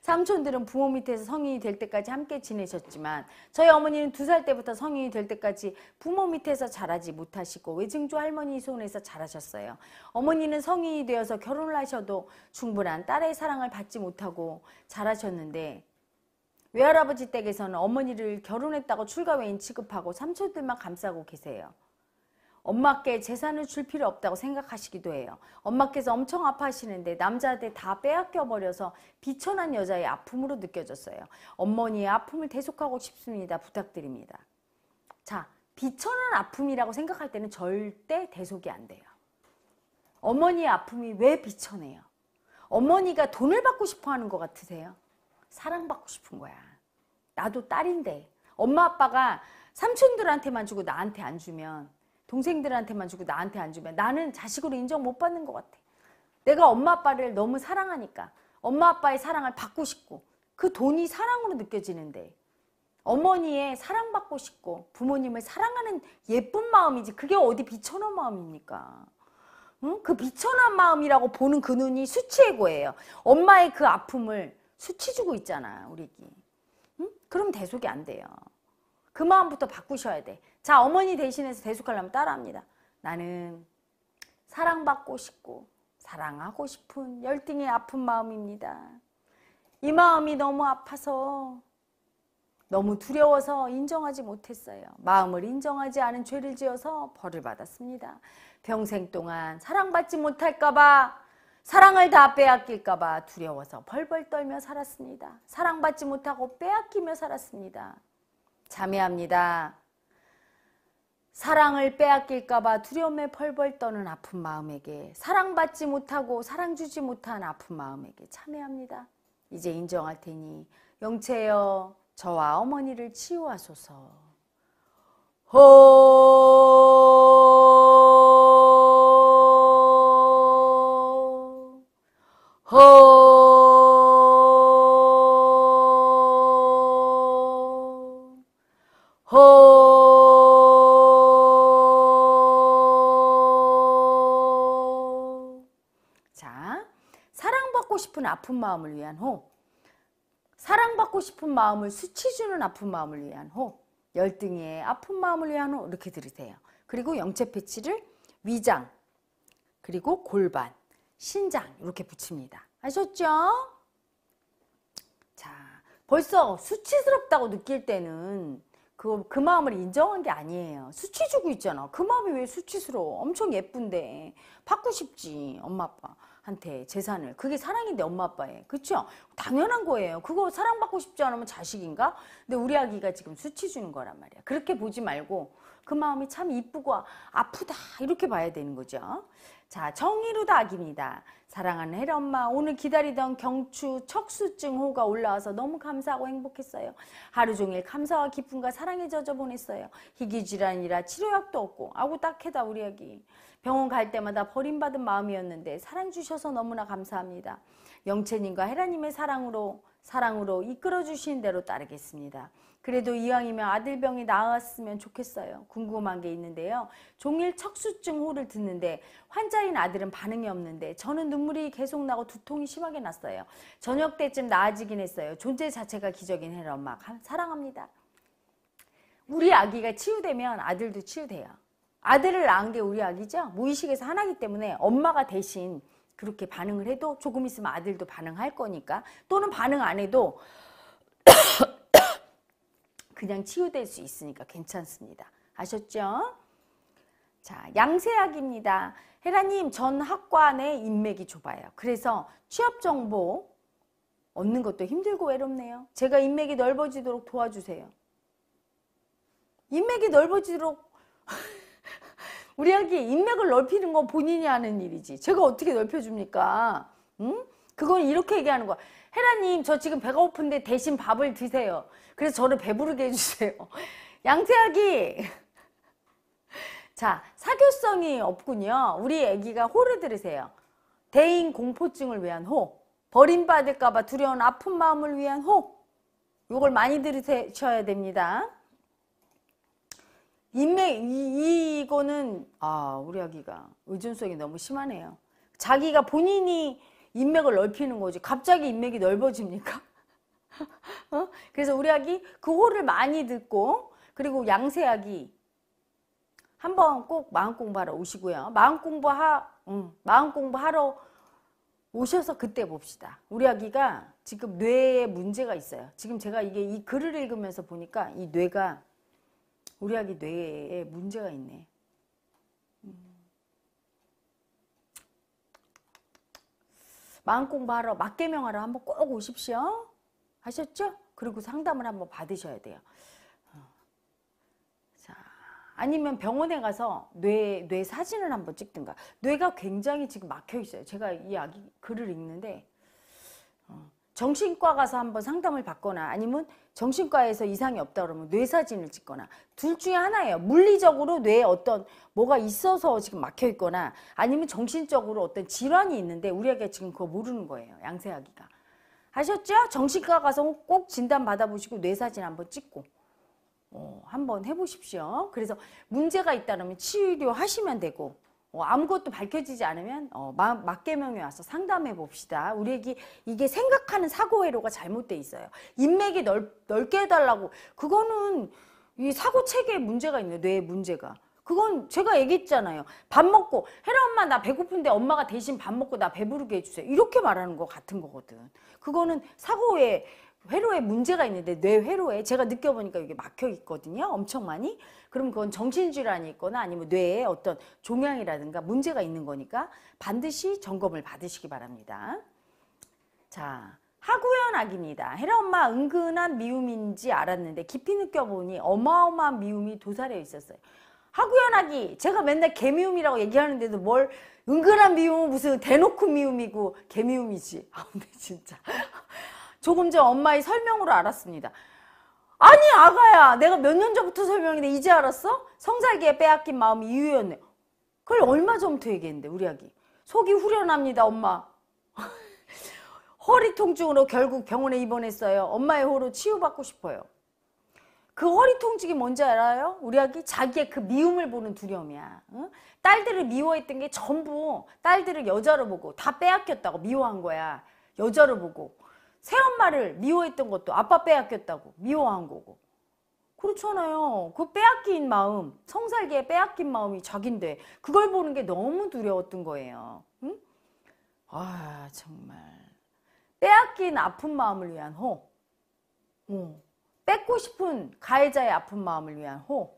삼촌들은 부모 밑에서 성인이 될 때까지 함께 지내셨지만 저희 어머니는 두 살 때부터 성인이 될 때까지 부모 밑에서 자라지 못하시고 외증조 할머니 손에서 자라셨어요. 어머니는 성인이 되어서 결혼을 하셔도 충분한 딸의 사랑을 받지 못하고 자라셨는데 외할아버지 댁에서는 어머니를 결혼했다고 출가 외인 취급하고 삼촌들만 감싸고 계세요. 엄마께 재산을 줄 필요 없다고 생각하시기도 해요. 엄마께서 엄청 아파하시는데 남자한테 다 빼앗겨 버려서 비천한 여자의 아픔으로 느껴졌어요. 어머니의 아픔을 대속하고 싶습니다. 부탁드립니다. 자, 비천한 아픔이라고 생각할 때는 절대 대속이 안 돼요. 어머니의 아픔이 왜 비천해요? 어머니가 돈을 받고 싶어 하는 것 같으세요? 사랑받고 싶은 거야. 나도 딸인데 엄마 아빠가 삼촌들한테만 주고 나한테 안 주면 동생들한테만 주고 나한테 안 주면 나는 자식으로 인정 못 받는 것 같아. 내가 엄마 아빠를 너무 사랑하니까 엄마 아빠의 사랑을 받고 싶고 그 돈이 사랑으로 느껴지는데 어머니의 사랑받고 싶고 부모님을 사랑하는 예쁜 마음이지 그게 어디 비천한 마음입니까? 응? 그 비천한 마음이라고 보는 그 눈이 수치의 고예요. 엄마의 그 아픔을 수치 주고 있잖아 우리끼 응? 그럼 대속이 안 돼요 그 마음부터 바꾸셔야 돼자 어머니 대신해서 대속하려면 따라합니다 나는 사랑받고 싶고 사랑하고 싶은 열등의 아픈 마음입니다 이 마음이 너무 아파서 너무 두려워서 인정하지 못했어요. 마음을 인정하지 않은 죄를 지어서 벌을 받았습니다. 평생 동안 사랑받지 못할까봐 사랑을 다 빼앗길까봐 두려워서 벌벌 떨며 살았습니다. 사랑받지 못하고 빼앗기며 살았습니다. 자매합니다. 사랑을 빼앗길까봐 두려움에 벌벌 떠는 아픈 마음에게 사랑받지 못하고 사랑 주지 못한 아픈 마음에게 참회합니다. 이제 인정할 테니 영채여 저와 어머니를 치유하소서. 호 허. 호. 자, 사랑받고 싶은 아픈 마음을 위한 호. 사랑받고 싶은 마음을 수치주는 아픈 마음을 위한 호. 열등의 아픈 마음을 위한 호. 이렇게 들으세요. 그리고 영체 패치를 위장, 그리고 골반, 신장 이렇게 붙입니다. 아셨죠? 자, 벌써 수치스럽다고 느낄 때는 그, 그 마음을 인정한 게 아니에요. 수치 주고 있잖아. 그 마음이 왜 수치스러워? 엄청 예쁜데. 받고 싶지, 엄마, 아빠. 한테 재산을 그게 사랑인데 엄마 아빠의 그쵸 당연한 거예요 그거 사랑받고 싶지 않으면 자식인가 근데 우리 아기가 지금 수치 주는 거란 말이야 그렇게 보지 말고 그 마음이 참 이쁘고 아프다 이렇게 봐야 되는 거죠 자, 정의로다 아기입니다. 사랑하는 혜리 엄마, 오늘 기다리던 경추 척수증호가 올라와서 너무 감사하고 행복했어요. 하루 종일 감사와 기쁨과 사랑에 젖어 보냈어요. 희귀질환이라 치료약도 없고, 아구 딱해다 우리 아기. 병원 갈 때마다 버림받은 마음이었는데 사랑 주셔서 너무나 감사합니다. 영채님과 헤라님의 사랑으로, 사랑으로 이끌어 주신 대로 따르겠습니다. 그래도 이왕이면 아들병이 나았으면 좋겠어요. 궁금한 게 있는데요. 종일 척수증 호를 듣는데 환자인 아들은 반응이 없는데 저는 눈물이 계속 나고 두통이 심하게 났어요. 저녁 때쯤 나아지긴 했어요. 존재 자체가 기적인 헤라 엄마 사랑합니다. 우리 아기가 치유되면 아들도 치유돼요. 아들을 낳은 게 우리 아기죠. 무의식에서 하나기 때문에 엄마가 대신 그렇게 반응을 해도 조금 있으면 아들도 반응할 거니까 또는 반응 안 해도 그냥 치유될 수 있으니까 괜찮습니다. 아셨죠? 자, 양세학입니다. 헤라님, 전 학과 안에 인맥이 좁아요. 그래서 취업 정보 얻는 것도 힘들고 외롭네요. 제가 인맥이 넓어지도록 도와주세요. 인맥이 넓어지도록 우리 아기 인맥을 넓히는 건 본인이 하는 일이지. 제가 어떻게 넓혀줍니까? 응? 그건 이렇게 얘기하는 거야. 헤라님 저 지금 배가 고픈데 대신 밥을 드세요. 그래서 저를 배부르게 해주세요. 양태하기자 사교성이 없군요. 우리 애기가 호를 들으세요. 대인 공포증을 위한 호 버림받을까봐 두려운 아픈 마음을 위한 호 요걸 많이 들으셔야 됩니다. 인맥 이, 이거는 아 우리 아기가 의존성이 너무 심하네요. 자기가 본인이 인맥을 넓히는 거지. 갑자기 인맥이 넓어집니까? 어? 그래서 우리 아기 그호를 많이 듣고 그리고 양세 아기 한번 꼭 마음 공부하러 오시고요. 마음 공부하 음, 마음 공부하러 오셔서 그때 봅시다. 우리 아기가 지금 뇌에 문제가 있어요. 지금 제가 이게 이 글을 읽으면서 보니까 이 뇌가 우리 아기 뇌에 문제가 있네. 마음 공부하러 맞개명하러 한번 꼭 오십시오. 하셨죠? 그리고 상담을 한번 받으셔야 돼요. 어. 자, 아니면 병원에 가서 뇌, 뇌 사진을 한번 찍든가. 뇌가 굉장히 지금 막혀 있어요. 제가 이 아기 글을 읽는데 어, 정신과 가서 한번 상담을 받거나 아니면 정신과에서 이상이 없다 그러면 뇌사진을 찍거나 둘 중에 하나예요. 물리적으로 뇌에 어떤 뭐가 있어서 지금 막혀 있거나 아니면 정신적으로 어떤 질환이 있는데 우리에게 지금 그거 모르는 거예요. 양세하기가. 아셨죠? 정신과 가서 꼭 진단 받아보시고 뇌사진 한번 찍고 어, 한번 해보십시오. 그래서 문제가 있다면 치료 하시면 되고 어, 아무것도 밝혀지지 않으면 어, 막개명에 와서 상담해 봅시다. 우리에게 이게 생각하는 사고 회로가 잘못돼 있어요. 인맥이 넓, 넓게 해달라고 그거는 이 사고 체계에 문제가 있네 뇌에 문제가. 그건 제가 얘기했잖아요. 밥 먹고 헤라 엄마 나 배고픈데 엄마가 대신 밥 먹고 나 배부르게 해주세요. 이렇게 말하는 거 같은 거거든. 그거는 사고의 회로에 문제가 있는데 뇌 회로에 제가 느껴보니까 이게 막혀 있거든요. 엄청 많이. 그럼 그건 정신질환이 있거나 아니면 뇌에 어떤 종양이라든가 문제가 있는 거니까 반드시 점검을 받으시기 바랍니다. 자, 하구연 악입니다. 헤라 엄마 은근한 미움인지 알았는데 깊이 느껴보니 어마어마한 미움이 도사려 있었어요. 하구연 악이 제가 맨날 개미움이라고 얘기하는데도 뭘 은근한 미움은 무슨 대놓고 미움이고 개미움이지. 아 근데 진짜 조금 전 엄마의 설명으로 알았습니다. 아니 아가야 내가 몇 년 전부터 설명했는데 이제 알았어? 성살기에 빼앗긴 마음이 이유였네. 그걸 얼마 전부터 얘기했는데 우리 아기. 속이 후련합니다 엄마. 허리 통증으로 결국 병원에 입원했어요. 엄마의 호로 치유받고 싶어요. 그 허리 통증이 뭔지 알아요? 우리 아기 자기의 그 미움을 보는 두려움이야. 응? 딸들을 미워했던 게 전부 딸들을 여자로 보고 다 빼앗겼다고 미워한 거야. 여자로 보고. 새엄마를 미워했던 것도 아빠 빼앗겼다고 미워한 거고. 그렇잖아요. 그 빼앗긴 마음, 성살기에 빼앗긴 마음이 자긴데 그걸 보는 게 너무 두려웠던 거예요. 응? 아 정말 빼앗긴 아픈 마음을 위한 호. 어. 뺏고 싶은 가해자의 아픈 마음을 위한 호.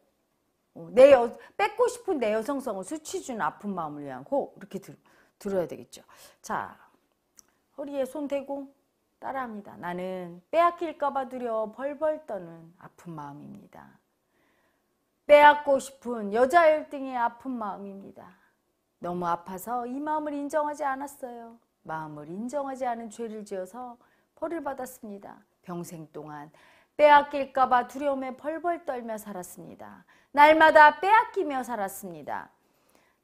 어. 내 여, 뺏고 싶은 내 여성성을 수치준 아픈 마음을 위한 호. 이렇게 들, 들어야 되겠죠. 자, 허리에 손 대고 따라합니다. 나는 빼앗길까봐 두려워 벌벌 떠는 아픈 마음입니다. 빼앗고 싶은 여자 열등의 아픈 마음입니다. 너무 아파서 이 마음을 인정하지 않았어요. 마음을 인정하지 않은 죄를 지어서 벌을 받았습니다. 평생 동안 빼앗길까봐 두려움에 벌벌 떨며 살았습니다. 날마다 빼앗기며 살았습니다.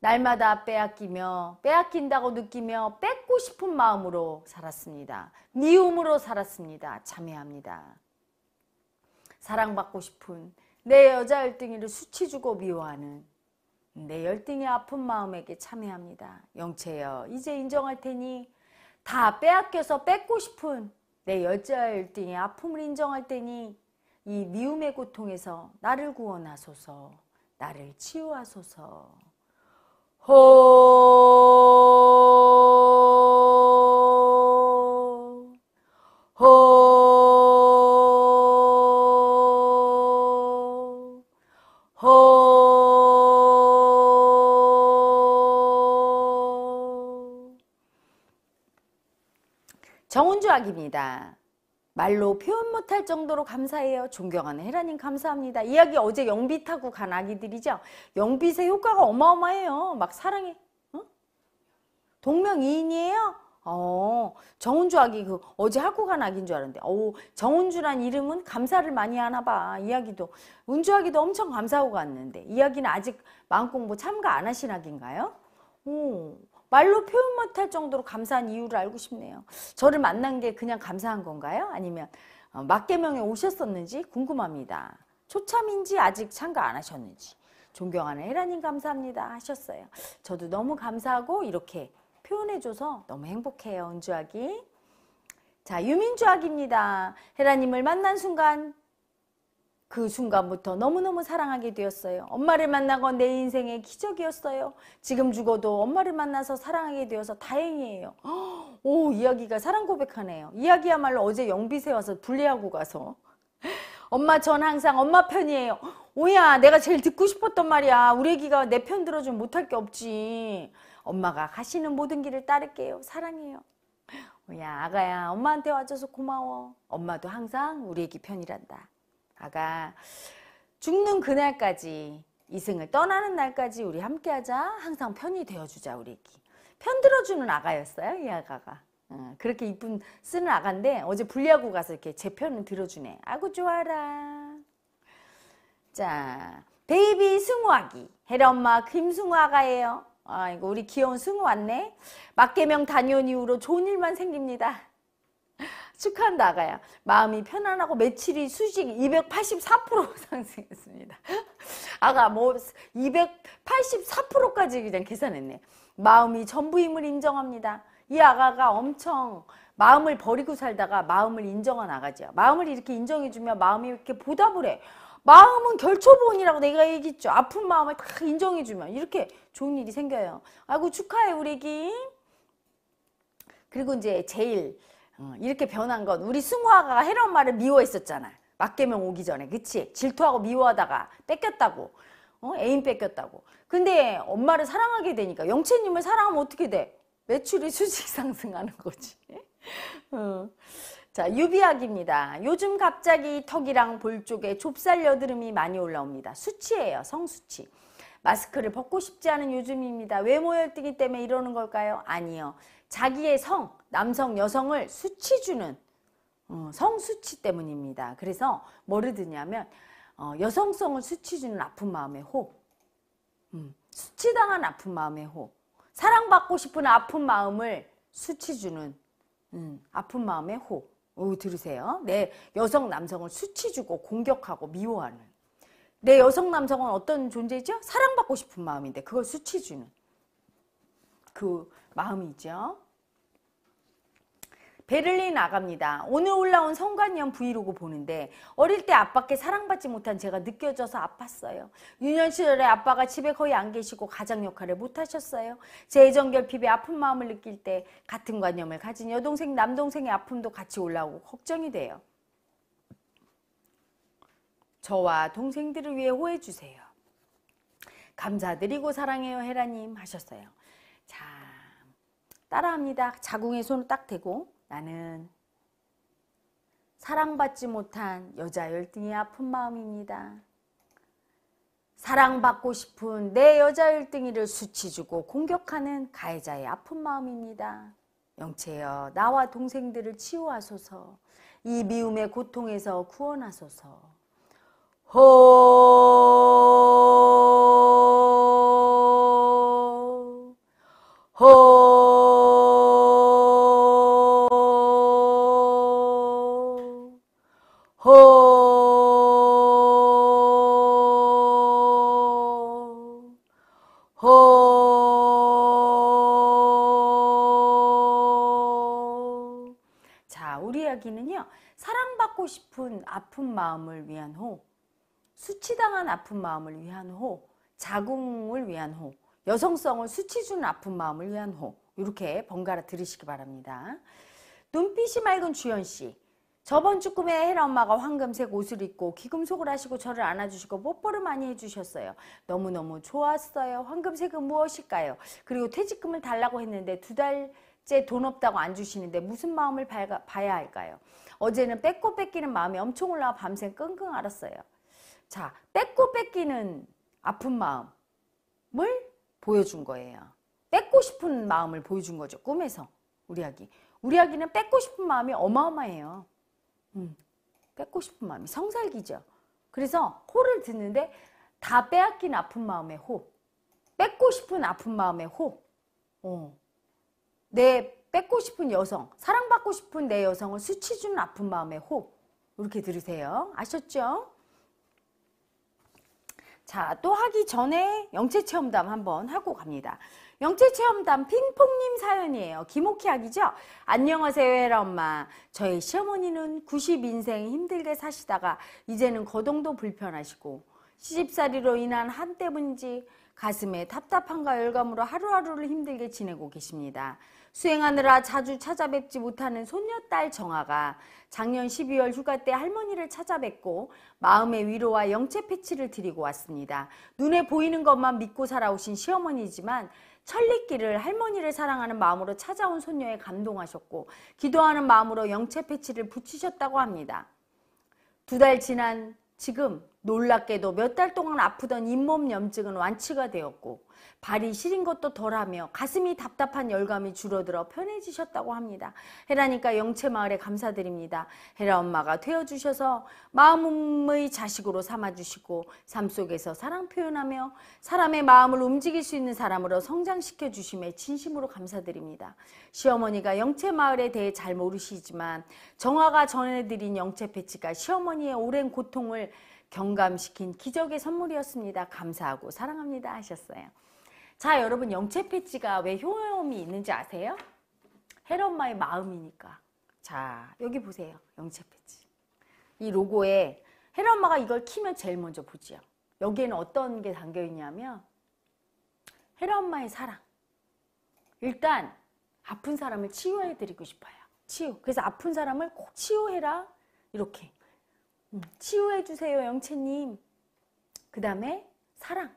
날마다 빼앗기며 빼앗긴다고 느끼며 뺏고 싶은 마음으로 살았습니다. 미움으로 살았습니다. 참회합니다 사랑받고 싶은 내 여자 열등이를 수치주고 미워하는 내 열등이 아픈 마음에게 참여합니다. 영채여 이제 인정할 테니 다 빼앗겨서 뺏고 싶은 내 여자 열등이 아픔을 인정할 테니 이 미움의 고통에서 나를 구원하소서 나를 치유하소서 호, 호, 호. 정운주 악입니다. 말로 표현 못할 정도로 감사해요. 존경하는 헤라님 감사합니다. 이야기 어제 영비 타고 간 아기들이죠. 영비세 효과가 어마어마해요. 막 사랑해. 어? 동명이인이에요? 어, 정은주 아기 그 어제 학고간 아기인 줄 알았는데. 어, 정은주란 이름은 감사를 많이 하나 봐. 이야기도 은주 아기도 엄청 감사하고 갔는데. 이야기는 아직 마음 공부 참가 안 하신 아기인가요? 오, 말로 표현 못할 정도로 감사한 이유를 알고 싶네요. 저를 만난 게 그냥 감사한 건가요? 아니면 어, 막개명에 오셨었는지 궁금합니다. 초참인지 아직 참가 안 하셨는지. 존경하는 헤라님 감사합니다 하셨어요. 저도 너무 감사하고 이렇게 표현해줘서 너무 행복해요. 은주하기. 자, 유민주학입니다. 헤라님을 만난 순간 그 순간부터 너무너무 사랑하게 되었어요. 엄마를 만나건내 인생의 기적이었어요. 지금 죽어도 엄마를 만나서 사랑하게 되어서 다행이에요. 오, 이야기가 사랑 고백하네요. 이야기야말로 어제 영비세 와서 분리하고 가서. 엄마 전 항상 엄마 편이에요. 오야, 내가 제일 듣고 싶었던 말이야. 우리 애기가 내 편 들어주면 못할 게 없지. 엄마가 가시는 모든 길을 따를게요. 사랑해요. 오야, 아가야, 엄마한테 와줘서 고마워. 엄마도 항상 우리 애기 편이란다. 아가 죽는 그날까지 이승을 떠나는 날까지 우리 함께하자 항상 편이 되어주자 우리끼 편들어주는 아가였어요 이 아가가 어, 그렇게 이쁜 쓰는 아가인데 어제 분리하고 가서 이렇게 제 편을 들어주네 아구 좋아라 자 베이비 승우아기 해라 엄마 김승우 아가예요 아이고 우리 귀여운 승우 왔네 막개명 다녀온 이후로 좋은 일만 생깁니다 축하한다 아가야. 마음이 편안하고 매출이 수직284% 상승했습니다. 아가 뭐 284%까지 그냥 계산했네. 마음이 전부임을 인정합니다. 이 아가가 엄청 마음을 버리고 살다가 마음을 인정한 아가지야. 마음을 이렇게 인정해주면 마음이 이렇게 보답을 해. 마음은 결초본이라고 내가 얘기했죠. 아픈 마음을 다 인정해주면 이렇게 좋은 일이 생겨요. 아이고 축하해 우리 애기. 그리고 이제 제일 어, 이렇게 변한 건 우리 승화가 헤운 말을 미워했었잖아. 맞개명 오기 전에 그치? 질투하고 미워하다가 뺏겼다고. 어? 애인 뺏겼다고. 근데 엄마를 사랑하게 되니까 영채님을 사랑하면 어떻게 돼? 매출이 수직 상승하는 거지. 어. 자유비학입니다 요즘 갑자기 턱이랑 볼 쪽에 좁쌀 여드름이 많이 올라옵니다. 수치예요. 성수치. 마스크를 벗고 싶지 않은 요즘입니다. 외모 열등이 때문에 이러는 걸까요? 아니요. 자기의 성, 남성, 여성을 수치주는 어, 성수치 때문입니다. 그래서 뭐를 드냐면 어, 여성성을 수치주는 아픈 마음의 호 음, 수치당한 아픈 마음의 호 사랑받고 싶은 아픈 마음을 수치주는 음, 아픈 마음의 호 오, 들으세요. 내 여성 남성을 수치주고 공격하고 미워하는 내 여성 남성은 어떤 존재죠? 사랑받고 싶은 마음인데 그걸 수치주는 그 마음이죠. 베를린 아갑니다. 오늘 올라온 성관년 브이로그 보는데 어릴 때 아빠께 사랑받지 못한 제가 느껴져서 아팠어요. 유년 시절에 아빠가 집에 거의 안 계시고 가장 역할을 못하셨어요. 제 애정 결핍에 아픈 마음을 느낄 때 같은 관념을 가진 여동생, 남동생의 아픔도 같이 올라오고 걱정이 돼요. 저와 동생들을 위해 호해주세요. 감사드리고 사랑해요, 헤라님 하셨어요. 자, 따라합니다. 자궁에 손을 딱 대고 나는 사랑받지 못한 여자 열등이 아픈 마음입니다. 사랑받고 싶은 내 여자 열등이를 수치주고 공격하는 가해자의 아픈 마음입니다. 영채여 나와 동생들을 치유하소서 이 미움의 고통에서 구원하소서 호 호. 이야기는요. 사랑받고 싶은 아픈 마음을 위한 호, 수치당한 아픈 마음을 위한 호, 자궁을 위한 호, 여성성을 수치주는 아픈 마음을 위한 호 이렇게 번갈아 들으시기 바랍니다. 눈빛이 맑은 주연 씨. 저번 주 꿈에 헤라 엄마가 황금색 옷을 입고 귀금속을 하시고 저를 안아주시고 뽀뽀를 많이 해주셨어요. 너무너무 좋았어요. 황금색은 무엇일까요? 그리고 퇴직금을 달라고 했는데 두달 제돈 없다고 안 주시는데 무슨 마음을 봐야 할까요? 어제는 뺏고 뺏기는 마음이 엄청 올라와 밤샘 끙끙 앓았어요. 자, 뺏고 뺏기는 아픈 마음을 보여준 거예요. 뺏고 싶은 마음을 보여준 거죠. 꿈에서 우리 아기. 우리 아기는 뺏고 싶은 마음이 어마어마해요. 음, 뺏고 싶은 마음이 성살기죠. 그래서 호를 듣는데 다 빼앗긴 아픈 마음의 호. 뺏고 싶은 아픈 마음의 호. 어. 내 뺏고 싶은 여성, 사랑받고 싶은 내 여성을 수치주는 아픈 마음의 호흡. 이렇게 들으세요. 아셨죠? 자, 또 하기 전에 영체체험담 한번 하고 갑니다. 영체체험담 핑퐁님 사연이에요. 기목희 아기죠 안녕하세요, 헤라 엄마. 저희 시어머니는 90인생 힘들게 사시다가 이제는 거동도 그 불편하시고 시집살이로 인한 한 때문인지 가슴에 답답함과 열감으로 하루하루를 힘들게 지내고 계십니다. 수행하느라 자주 찾아뵙지 못하는 손녀딸 정아가 작년 12월 휴가 때 할머니를 찾아뵙고 마음의 위로와 영체 패치를 드리고 왔습니다. 눈에 보이는 것만 믿고 살아오신 시어머니지만 천리길을 할머니를 사랑하는 마음으로 찾아온 손녀에 감동하셨고 기도하는 마음으로 영체 패치를 붙이셨다고 합니다. 두 달 지난 지금 놀랍게도 몇 달 동안 아프던 잇몸 염증은 완치가 되었고 발이 시린 것도 덜하며 가슴이 답답한 열감이 줄어들어 편해지셨다고 합니다. 헤라니까 영채 마을에 감사드립니다. 헤라 엄마가 되어 주셔서 마음의 자식으로 삼아 주시고 삶 속에서 사랑 표현하며 사람의 마음을 움직일 수 있는 사람으로 성장시켜 주심에 진심으로 감사드립니다. 시어머니가 영채 마을에 대해 잘 모르시지만 정화가 전해드린 영채 패치가 시어머니의 오랜 고통을 경감시킨 기적의 선물이었습니다. 감사하고 사랑합니다 하셨어요. 자 여러분 영체 패치가 왜 효험이 있는지 아세요? 헤엄마의 마음이니까. 자 여기 보세요. 영체 패치. 이 로고에 헤엄마가 이걸 키면 제일 먼저 보지요. 여기에는 어떤 게 담겨 있냐면 헤엄마의 사랑. 일단 아픈 사람을 치유해드리고 싶어요. 치유. 그래서 아픈 사람을 꼭 치유해라. 이렇게. 음, 치유해주세요, 영채님. 그 다음에 사랑.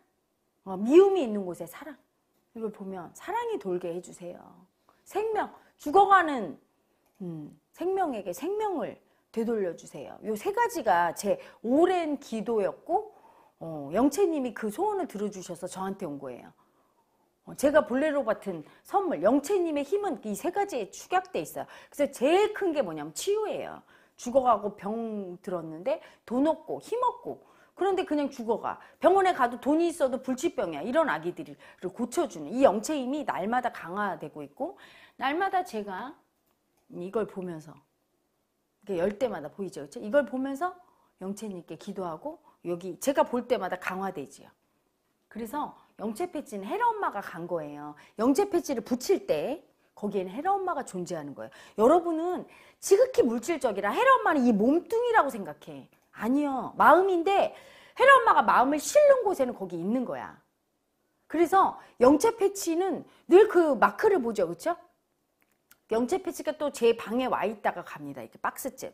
어, 미움이 있는 곳에 사랑. 이걸 보면 사랑이 돌게 해주세요. 생명, 죽어가는 음, 생명에게 생명을 되돌려주세요. 요 세 가지가 제 오랜 기도였고 어, 영채님이 그 소원을 들어주셔서 저한테 온 거예요. 어, 제가 볼레로 같은 선물, 영채님의 힘은 이 세 가지에 축약돼 있어요. 그래서 제일 큰 게 뭐냐면 치유예요. 죽어가고 병 들었는데 돈 없고 힘 없고 그런데 그냥 죽어가. 병원에 가도 돈이 있어도 불치병이야. 이런 아기들을 고쳐주는 이 영체 힘이 날마다 강화되고 있고 날마다 제가 이걸 보면서 열 때마다 보이죠. 그렇죠? 이걸 보면서 영체님께 기도하고 여기 제가 볼 때마다 강화되지요. 그래서 영체 패치는 헤라 엄마가 간 거예요. 영체 패치를 붙일 때 거기에는 헤라 엄마가 존재하는 거예요. 여러분은 지극히 물질적이라 헤라 엄마는 이 몸뚱이라고 생각해. 아니요. 마음인데 헤라 엄마가 마음을 실는 곳에는 거기 있는 거야. 그래서 영체 패치는 늘 그 마크를 보죠. 그렇죠? 영체 패치가 또 제 방에 와 있다가 갑니다. 이렇게 박스째로.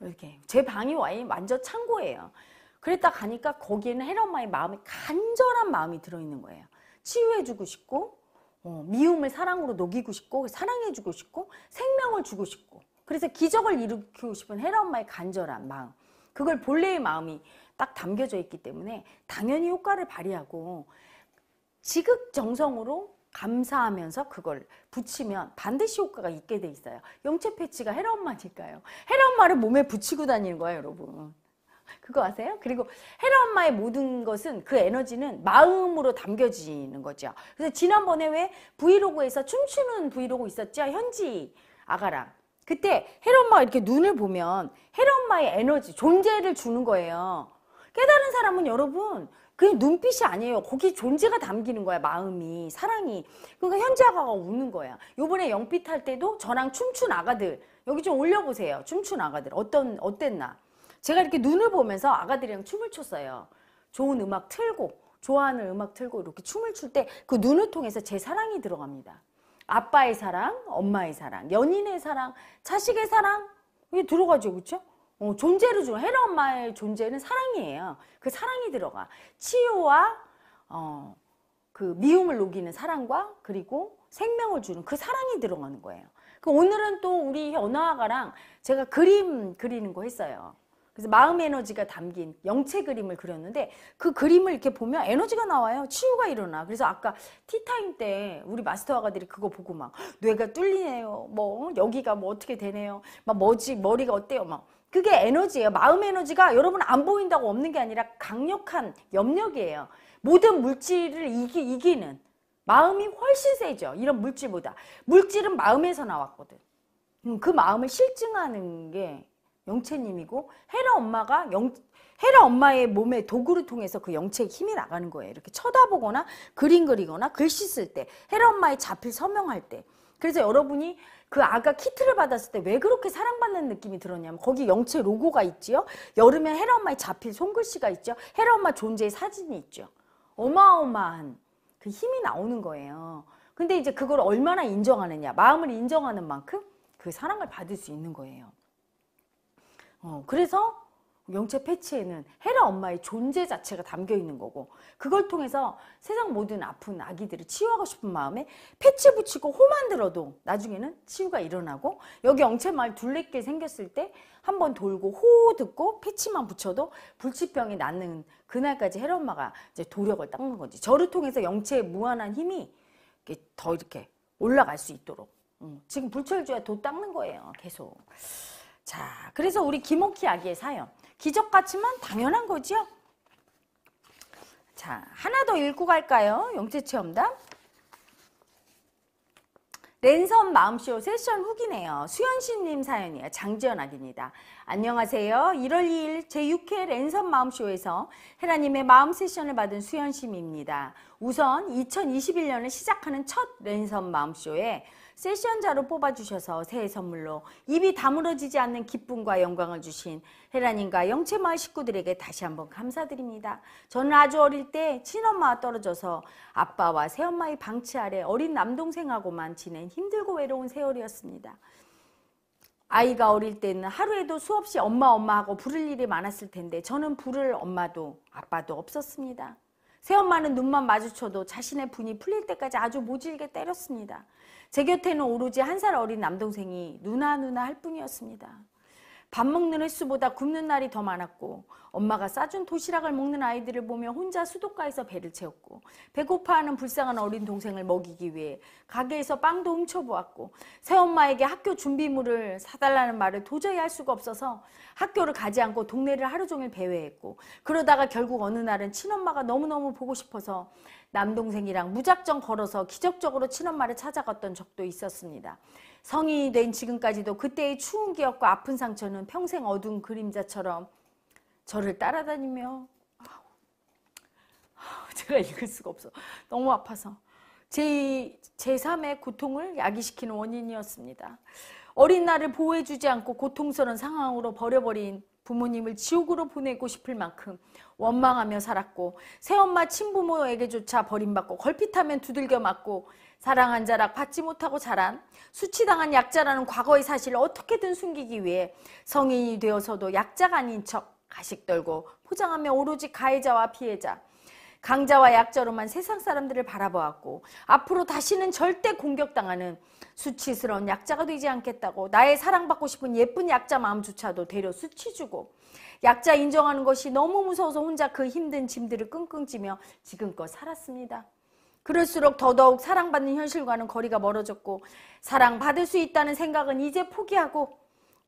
이렇게 제 방이 와 완전 창고예요. 그랬다 가니까 거기에는 헤라 엄마의 마음이 간절한 마음이 들어있는 거예요. 치유해주고 싶고 어, 미움을 사랑으로 녹이고 싶고 사랑해주고 싶고 생명을 주고 싶고 그래서 기적을 일으키고 싶은 헤라 엄마의 간절한 마음 그걸 본래의 마음이 딱 담겨져 있기 때문에 당연히 효과를 발휘하고 지극정성으로 감사하면서 그걸 붙이면 반드시 효과가 있게 돼 있어요. 영체 패치가 헤라 엄마니까요. 헤라 엄마를 몸에 붙이고 다니는 거예요, 여러분. 그거 아세요? 그리고 헤라 엄마의 모든 것은 그 에너지는 마음으로 담겨지는 거죠. 그래서 지난번에 왜 브이로그에서 춤추는 브이로그 있었죠? 현지 아가랑. 그때 헤라 엄마가 이렇게 눈을 보면 헤라 엄마의 에너지, 존재를 주는 거예요. 깨달은 사람은 여러분 그게 눈빛이 아니에요. 거기 존재가 담기는 거야. 마음이, 사랑이. 그러니까 현지 아가가 우는 거야. 요번에 영빛 할 때도 저랑 춤춘 아가들 여기 좀 올려보세요. 춤춘 아가들 어떤 어땠나. 제가 이렇게 눈을 보면서 아가들이랑 춤을 췄어요. 좋은 음악 틀고 좋아하는 음악 틀고 이렇게 춤을 출 때 그 눈을 통해서 제 사랑이 들어갑니다. 아빠의 사랑, 엄마의 사랑, 연인의 사랑, 자식의 사랑 이게 들어가죠, 그쵸 어, 존재를 주는 헤라 엄마의 존재는 사랑이에요. 그 사랑이 들어가 치유와 어, 그 미움을 녹이는 사랑과 그리고 생명을 주는 그 사랑이 들어가는 거예요. 그 오늘은 또 우리 연화가랑 제가 그림 그리는 거 했어요. 그래서 마음 에너지가 담긴 영체 그림을 그렸는데 그 그림을 이렇게 보면 에너지가 나와요. 치유가 일어나. 그래서 아까 티타임 때 우리 마스터 아가들이 그거 보고 막 뇌가 뚫리네요. 뭐 어? 여기가 뭐 어떻게 되네요. 막 뭐지 머리가 어때요. 막 그게 에너지예요. 마음 에너지가 여러분 안 보인다고 없는 게 아니라 강력한 염력이에요. 모든 물질을 이기, 이기는 마음이 훨씬 세죠. 이런 물질보다. 물질은 마음에서 나왔거든. 음, 그 마음을 실증하는 게 영체님이고 헤라 엄마가 영, 헤라 엄마의 몸의 도구를 통해서 그 영체의 힘이 나가는 거예요. 이렇게 쳐다보거나 그림 그리거나 글씨 쓸 때, 헤라 엄마의 자필 서명할 때. 그래서 여러분이 그 아가 키트를 받았을 때 왜 그렇게 사랑받는 느낌이 들었냐면 거기 영체 로고가 있지요. 여름에 헤라 엄마의 자필 손글씨가 있죠. 헤라 엄마 존재의 사진이 있죠. 어마어마한 그 힘이 나오는 거예요. 근데 이제 그걸 얼마나 인정하느냐. 마음을 인정하는 만큼 그 사랑을 받을 수 있는 거예요. 어, 그래서 영체 패치에는 헤라 엄마의 존재 자체가 담겨 있는 거고 그걸 통해서 세상 모든 아픈 아기들을 치유하고 싶은 마음에 패치 붙이고 호만 들어도 나중에는 치유가 일어나고 여기 영체 마을 둘레길 생겼을 때 한번 돌고 호 듣고 패치만 붙여도 불치병이 낫는 그날까지 헤라 엄마가 이제 도력을 닦는 거지 저를 통해서 영체의 무한한 힘이 이렇게 더 이렇게 올라갈 수 있도록 음, 지금 불철주야 도 닦는 거예요 계속. 자, 그래서 우리 김옥희 아기의 사연. 기적 같지만 당연한 거지요. 자, 하나 더 읽고 갈까요? 영재 체험담. 랜선 마음쇼 세션 후기네요. 수현씨님 사연이에요. 장지연 아기입니다. 안녕하세요. 1월 2일 제6회 랜선 마음쇼에서 헤라님의 마음 세션을 받은 수현씨입니다. 우선 2021년을 시작하는 첫 랜선 마음쇼에 세션자로 뽑아주셔서 새해 선물로 입이 다물어지지 않는 기쁨과 영광을 주신 헤라님과 영채마을 식구들에게 다시 한번 감사드립니다. 저는 아주 어릴 때 친엄마와 떨어져서 아빠와 새엄마의 방치 아래 어린 남동생하고만 지낸 힘들고 외로운 세월이었습니다. 아이가 어릴 때는 하루에도 수없이 엄마 엄마 하고 부를 일이 많았을 텐데 저는 부를 엄마도 아빠도 없었습니다. 새엄마는 눈만 마주쳐도 자신의 분이 풀릴 때까지 아주 모질게 때렸습니다. 제 곁에는 오로지 한 살 어린 남동생이 누나 누나 할 뿐이었습니다. 밥 먹는 횟수보다 굶는 날이 더 많았고 엄마가 싸준 도시락을 먹는 아이들을 보며 혼자 수도가에서 배를 채웠고 배고파하는 불쌍한 어린 동생을 먹이기 위해 가게에서 빵도 훔쳐보았고 새엄마에게 학교 준비물을 사달라는 말을 도저히 할 수가 없어서 학교를 가지 않고 동네를 하루 종일 배회했고 그러다가 결국 어느 날은 친엄마가 너무너무 보고 싶어서 남동생이랑 무작정 걸어서 기적적으로 친엄마를 찾아갔던 적도 있었습니다. 성인이 된 지금까지도 그때의 추운 기억과 아픈 상처는 평생 어두운 그림자처럼 저를 따라다니며 제가 읽을 수가 없어. 너무 아파서. 제, 제3의 고통을 야기시키는 원인이었습니다. 어린 나를 보호해주지 않고 고통스러운 상황으로 버려버린 부모님을 지옥으로 보내고 싶을 만큼 원망하며 살았고 새엄마 친부모에게조차 버림받고 걸핏하면 두들겨 맞고 사랑한 자라 받지 못하고 자란 수치당한 약자라는 과거의 사실을 어떻게든 숨기기 위해 성인이 되어서도 약자가 아닌 척 가식 떨고 포장하며 오로지 가해자와 피해자 강자와 약자로만 세상 사람들을 바라보았고 앞으로 다시는 절대 공격당하는 수치스러운 약자가 되지 않겠다고 나의 사랑받고 싶은 예쁜 약자 마음조차도 되려 수치주고 약자 인정하는 것이 너무 무서워서 혼자 그 힘든 짐들을 끙끙지며 지금껏 살았습니다. 그럴수록 더더욱 사랑받는 현실과는 거리가 멀어졌고 사랑받을 수 있다는 생각은 이제 포기하고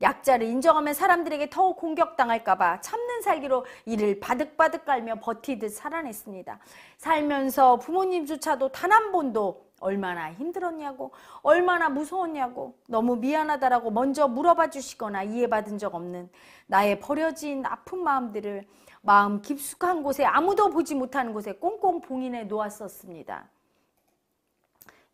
약자를 인정하면 사람들에게 더욱 공격당할까봐 참는 살기로 이를 바득바득 깔며 버티듯 살아냈습니다. 살면서 부모님조차도 단 한 번도 얼마나 힘들었냐고 얼마나 무서웠냐고 너무 미안하다라고 먼저 물어봐 주시거나 이해받은 적 없는 나의 버려진 아픈 마음들을 마음 깊숙한 곳에 아무도 보지 못하는 곳에 꽁꽁 봉인해 놓았었습니다.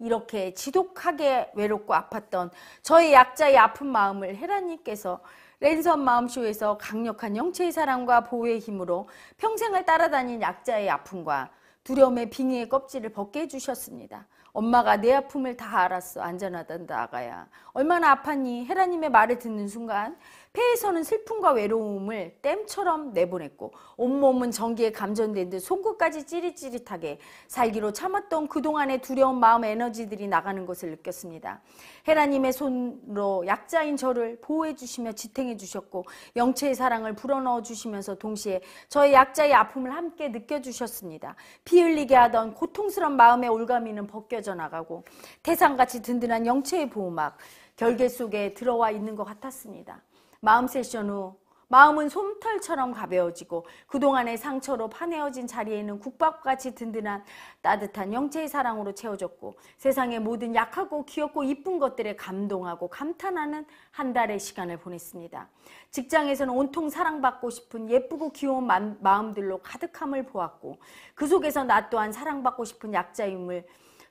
이렇게 지독하게 외롭고 아팠던 저의 약자의 아픈 마음을 헤라님께서 랜선 마음쇼에서 강력한 영체의 사랑과 보호의 힘으로 평생을 따라다닌 약자의 아픔과 두려움의 빙의의 껍질을 벗게 해주셨습니다. 엄마가 내 아픔을 다 알았어. 안전하단다 아가야. 얼마나 아팠니? 헤라님의 말을 듣는 순간 폐에서는 슬픔과 외로움을 땜처럼 내보냈고 온몸은 전기에 감전된 듯손구까지 찌릿찌릿하게 살기로 참았던 그동안의 두려운 마음 에너지들이 나가는 것을 느꼈습니다. 헤라님의 손으로 약자인 저를 보호해 주시며 지탱해 주셨고 영체의 사랑을 불어넣어 주시면서 동시에 저의 약자의 아픔을 함께 느껴주셨습니다. 피 흘리게 하던 고통스러운 마음의 올가미는 벗겨져 나가고 태상같이 든든한 영체의 보호막 결계 속에 들어와 있는 것 같았습니다. 마음 세션 후 마음은 솜털처럼 가벼워지고 그동안의 상처로 파내어진 자리에는 국밥같이 든든한 따뜻한 영체의 사랑으로 채워졌고 세상의 모든 약하고 귀엽고 이쁜 것들에 감동하고 감탄하는 한 달의 시간을 보냈습니다. 직장에서는 온통 사랑받고 싶은 예쁘고 귀여운 마음들로 가득함을 보았고 그 속에서 나 또한 사랑받고 싶은 약자임을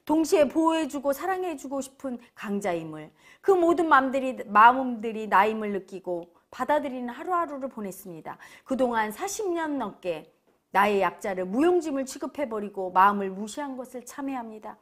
동시에 보호해주고 사랑해주고 싶은 강자임을 그 모든 마음들이, 마음들이 나임을 느끼고 받아들이는 하루하루를 보냈습니다. 그동안 40년 넘게 나의 약자를 무용짐을 취급해버리고 마음을 무시한 것을 참회합니다.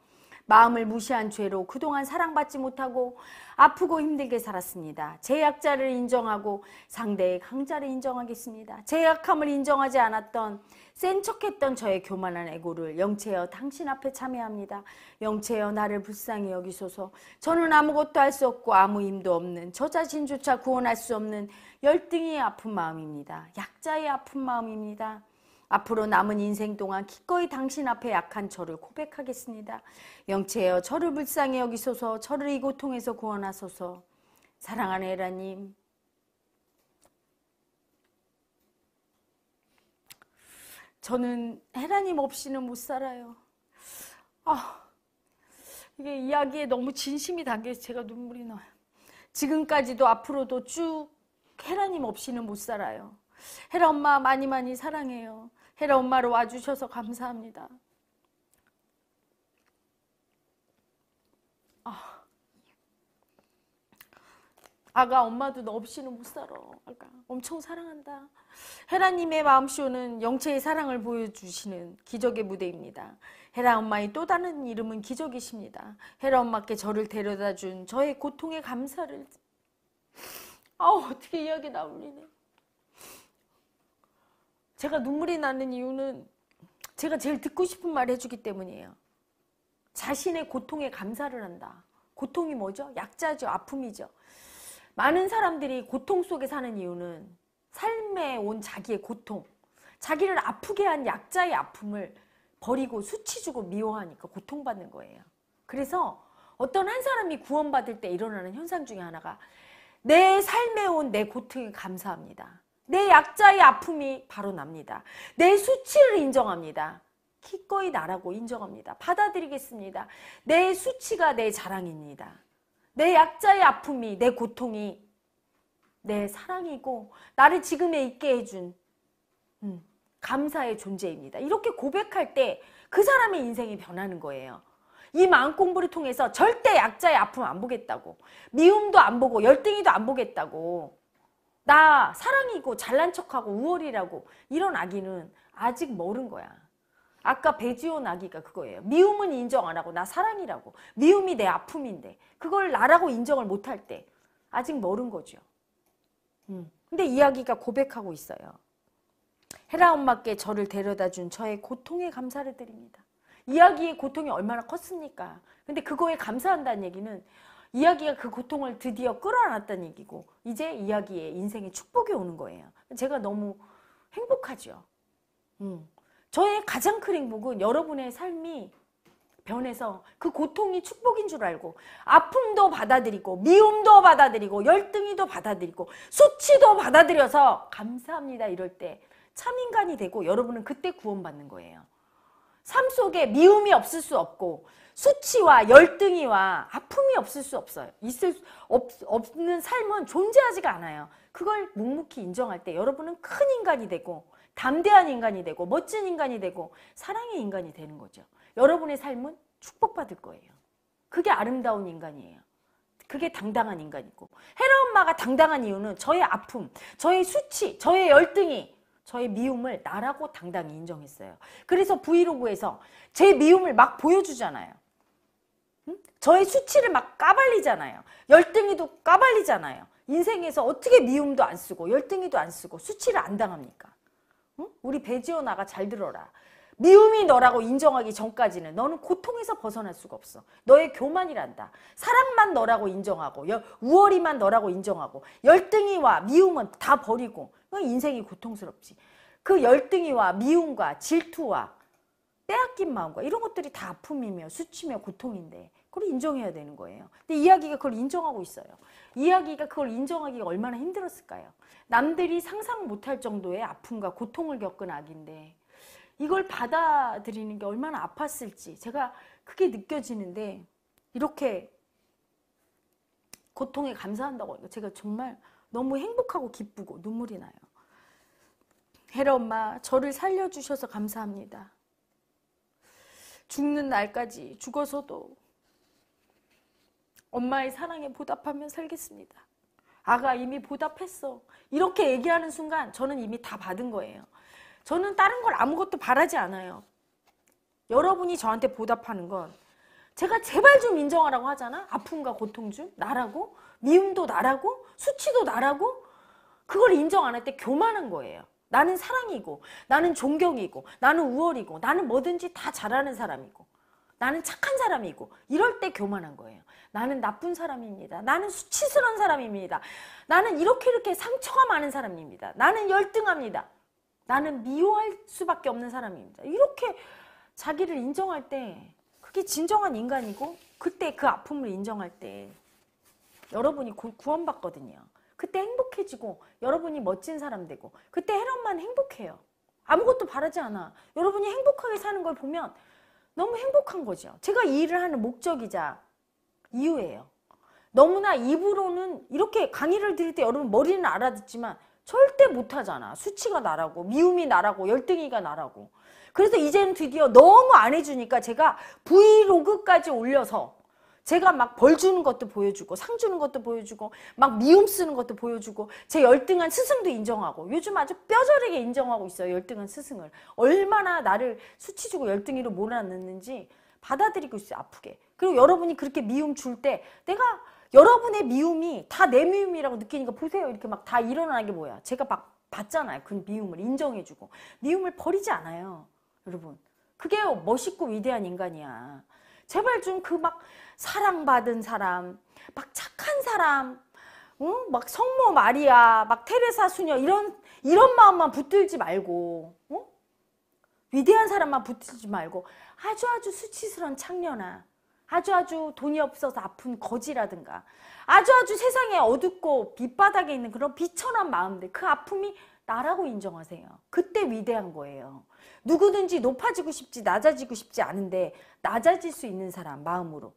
마음을 무시한 죄로 그동안 사랑받지 못하고 아프고 힘들게 살았습니다. 제 약자를 인정하고 상대의 강자를 인정하겠습니다. 제 약함을 인정하지 않았던 센 척했던 저의 교만한 애고를영채여 당신 앞에 참여합니다. 영채여 나를 불쌍히 여기소서 저는 아무것도 할 수 없고 아무 힘도 없는 저 자신조차 구원할 수 없는 열등이 아픈 마음입니다. 약자의 아픈 마음입니다. 앞으로 남은 인생 동안 기꺼이 당신 앞에 약한 저를 고백하겠습니다. 영체여 저를 불쌍히 여기소서 저를 이 고통에서 구원하소서 사랑하는 에라님 저는 헤라님 없이는 못 살아요. 아, 이게 이야기에 너무 진심이 담겨서 제가 눈물이 나요. 지금까지도 앞으로도 쭉 헤라님 없이는 못 살아요. 헤라 엄마 많이 많이 사랑해요. 헤라 엄마로 와주셔서 감사합니다. 아, 아가 엄마도 너 없이는 못 살아. 아가 엄청 사랑한다. 헤라님의 마음쇼는 영체의 사랑을 보여주시는 기적의 무대입니다. 헤라 엄마의 또 다른 이름은 기적이십니다. 헤라 엄마께 저를 데려다 준 저의 고통에 감사를 아우 어떻게 이야기 나올리네. 제가 눈물이 나는 이유는 제가 제일 듣고 싶은 말 해주기 때문이에요. 자신의 고통에 감사를 한다. 고통이 뭐죠? 약자죠. 아픔이죠. 많은 사람들이 고통 속에 사는 이유는 삶에 온 자기의 고통, 자기를 아프게 한 약자의 아픔을 버리고 수치주고 미워하니까 고통받는 거예요. 그래서 어떤 한 사람이 구원받을 때 일어나는 현상 중에 하나가 내 삶에 온 내 고통에 감사합니다. 내 약자의 아픔이 바로 납니다. 내 수치를 인정합니다. 기꺼이 나라고 인정합니다. 받아들이겠습니다. 내 수치가 내 자랑입니다. 내 약자의 아픔이 내 고통이 내 사랑이고 나를 지금에 있게 해준 음, 감사의 존재입니다. 이렇게 고백할 때 그 사람의 인생이 변하는 거예요. 이 마음 공부를 통해서 절대 약자의 아픔 안 보겠다고 미움도 안 보고 열등이도 안 보겠다고 나 사랑이고 잘난 척하고 우월이라고 이런 아기는 아직 멀은 거야. 아까 배지온 아기가 그거예요. 미움은 인정 안 하고 나 사랑이라고. 미움이 내 아픔인데 그걸 나라고 인정을 못할때 아직 멀은 거죠. 음. 근데 이 아기가 고백하고 있어요. 헤라 엄마께 저를 데려다 준 저의 고통에 감사를 드립니다. 이야기의 고통이 얼마나 컸습니까? 근데 그거에 감사한다는 얘기는 이야기가 그 고통을 드디어 끌어안았다는 얘기고 이제 이야기에 인생의 축복이 오는 거예요. 제가 너무 행복하죠. 음. 저의 가장 큰 행복은 여러분의 삶이 변해서 그 고통이 축복인 줄 알고 아픔도 받아들이고 미움도 받아들이고 열등이도 받아들이고 수치도 받아들여서 감사합니다 이럴 때 참인간이 되고 여러분은 그때 구원받는 거예요. 삶 속에 미움이 없을 수 없고 수치와 열등이와 아픔이 없을 수 없어요. 있을 수 없, 없는 삶은 존재하지가 않아요. 그걸 묵묵히 인정할 때 여러분은 큰 인간이 되고 담대한 인간이 되고 멋진 인간이 되고 사랑의 인간이 되는 거죠. 여러분의 삶은 축복받을 거예요. 그게 아름다운 인간이에요. 그게 당당한 인간이고 헤라 엄마가 당당한 이유는 저의 아픔, 저의 수치, 저의 열등이 저의 미움을 나라고 당당히 인정했어요. 그래서 브이로그에서 제 미움을 막 보여주잖아요. 저의 수치를 막 까발리잖아요. 열등이도 까발리잖아요. 인생에서 어떻게 미움도 안 쓰고 열등이도 안 쓰고 수치를 안 당합니까? 응? 우리 배지오나가 잘 들어라. 미움이 너라고 인정하기 전까지는 너는 고통에서 벗어날 수가 없어. 너의 교만이란다. 사랑만 너라고 인정하고 여, 우월이만 너라고 인정하고 열등이와 미움은 다 버리고 인생이 고통스럽지. 그 열등이와 미움과 질투와 빼앗긴 마음과 이런 것들이 다 아픔이며 수치며 고통인데 그걸 인정해야 되는 거예요. 근데 이야기가 그걸 인정하고 있어요. 이야기가 그걸 인정하기가 얼마나 힘들었을까요? 남들이 상상 못할 정도의 아픔과 고통을 겪은 아기인데 이걸 받아들이는 게 얼마나 아팠을지 제가 크게 느껴지는데 이렇게 고통에 감사한다고 하니까 제가 정말 너무 행복하고 기쁘고 눈물이 나요. 헤라 엄마 저를 살려주셔서 감사합니다. 죽는 날까지 죽어서도 엄마의 사랑에 보답하면 살겠습니다. 아가 이미 보답했어. 이렇게 얘기하는 순간 저는 이미 다 받은 거예요. 저는 다른 걸 아무것도 바라지 않아요. 여러분이 저한테 보답하는 건 제가 제발 좀 인정하라고 하잖아. 아픔과 고통 중 나라고 미움도 나라고 수치도 나라고 그걸 인정 안 할 때 교만한 거예요. 나는 사랑이고 나는 존경이고 나는 우월이고 나는 뭐든지 다 잘하는 사람이고 나는 착한 사람이고 이럴 때 교만한 거예요. 나는 나쁜 사람입니다. 나는 수치스러운 사람입니다. 나는 이렇게 이렇게 상처가 많은 사람입니다. 나는 열등합니다. 나는 미워할 수밖에 없는 사람입니다. 이렇게 자기를 인정할 때 그게 진정한 인간이고 그때 그 아픔을 인정할 때 여러분이 구원받거든요. 그때 행복해지고 여러분이 멋진 사람 되고 그때 헤롯만 행복해요. 아무것도 바라지 않아. 여러분이 행복하게 사는 걸 보면 너무 행복한 거죠. 제가 이 일을 하는 목적이자 이유예요. 너무나 입으로는 이렇게 강의를 들을 때 여러분 머리는 알아듣지만 절대 못하잖아. 수치가 나라고 미움이 나라고 열등이가 나라고 그래서 이제는 드디어 너무 안 해주니까 제가 브이로그까지 올려서 제가 막 벌 주는 것도 보여주고 상 주는 것도 보여주고 막 미움 쓰는 것도 보여주고 제 열등한 스승도 인정하고 요즘 아주 뼈저리게 인정하고 있어요. 열등한 스승을. 얼마나 나를 수치주고 열등이로 몰아넣는지 받아들이고 있어요. 아프게. 그리고 여러분이 그렇게 미움 줄 때 내가 여러분의 미움이 다 내 미움이라고 느끼니까 보세요. 이렇게 막 다 일어나는 게 뭐야. 제가 막 봤잖아요. 그 미움을 인정해주고. 미움을 버리지 않아요. 여러분. 그게 멋있고 위대한 인간이야. 제발 좀 그 막 사랑받은 사람, 막 착한 사람, 응? 막 성모 마리아, 막 테레사 수녀 이런 이런 마음만 붙들지 말고 응? 위대한 사람만 붙들지 말고 아주 아주 수치스러운 창녀나 아주 아주 돈이 없어서 아픈 거지라든가 아주 아주 세상에 어둡고 빗바닥에 있는 그런 비천한 마음들 그 아픔이 나라고 인정하세요. 그때 위대한 거예요. 누구든지 높아지고 싶지 낮아지고 싶지 않은데 낮아질 수 있는 사람 마음으로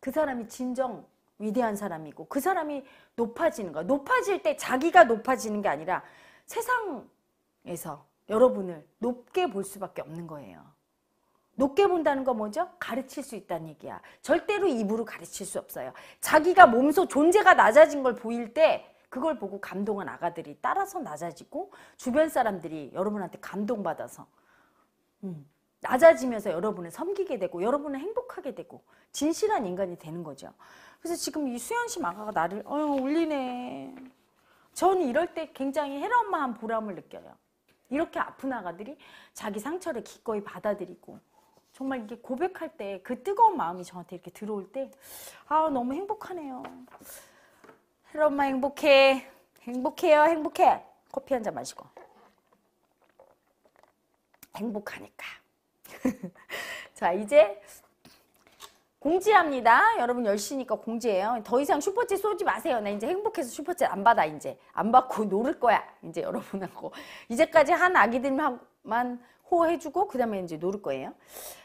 그 사람이 진정 위대한 사람이고 그 사람이 높아지는 거야. 높아질 때 자기가 높아지는 게 아니라 세상에서 여러분을 높게 볼 수밖에 없는 거예요. 높게 본다는 거 뭐죠? 가르칠 수 있다는 얘기야. 절대로 입으로 가르칠 수 없어요. 자기가 몸소 존재가 낮아진 걸 보일 때 그걸 보고 감동한 아가들이 따라서 낮아지고 주변 사람들이 여러분한테 감동받아서 음, 낮아지면서 여러분을 섬기게 되고 여러분을 행복하게 되고 진실한 인간이 되는 거죠. 그래서 지금 이 수현 씨 마가가 나를 어휴 울리네. 저는 이럴 때 굉장히 해엄마한 보람을 느껴요. 이렇게 아픈 아가들이 자기 상처를 기꺼이 받아들이고 정말 이게 고백할 때 그 뜨거운 마음이 저한테 이렇게 들어올 때 아 너무 행복하네요. 헬로 엄마 행복해. 행복해요. 행복해. 커피 한 잔 마시고. 행복하니까. 자, 이제 공지합니다. 여러분 10시니까 공지해요. 더 이상 슈퍼챗 쏘지 마세요. 나 이제 행복해서 슈퍼챗 안 받아 이제. 안 받고 노를 거야. 이제 여러분하고. 이제까지 한 아기들만 호해주고 그 다음에 이제 노를 거예요.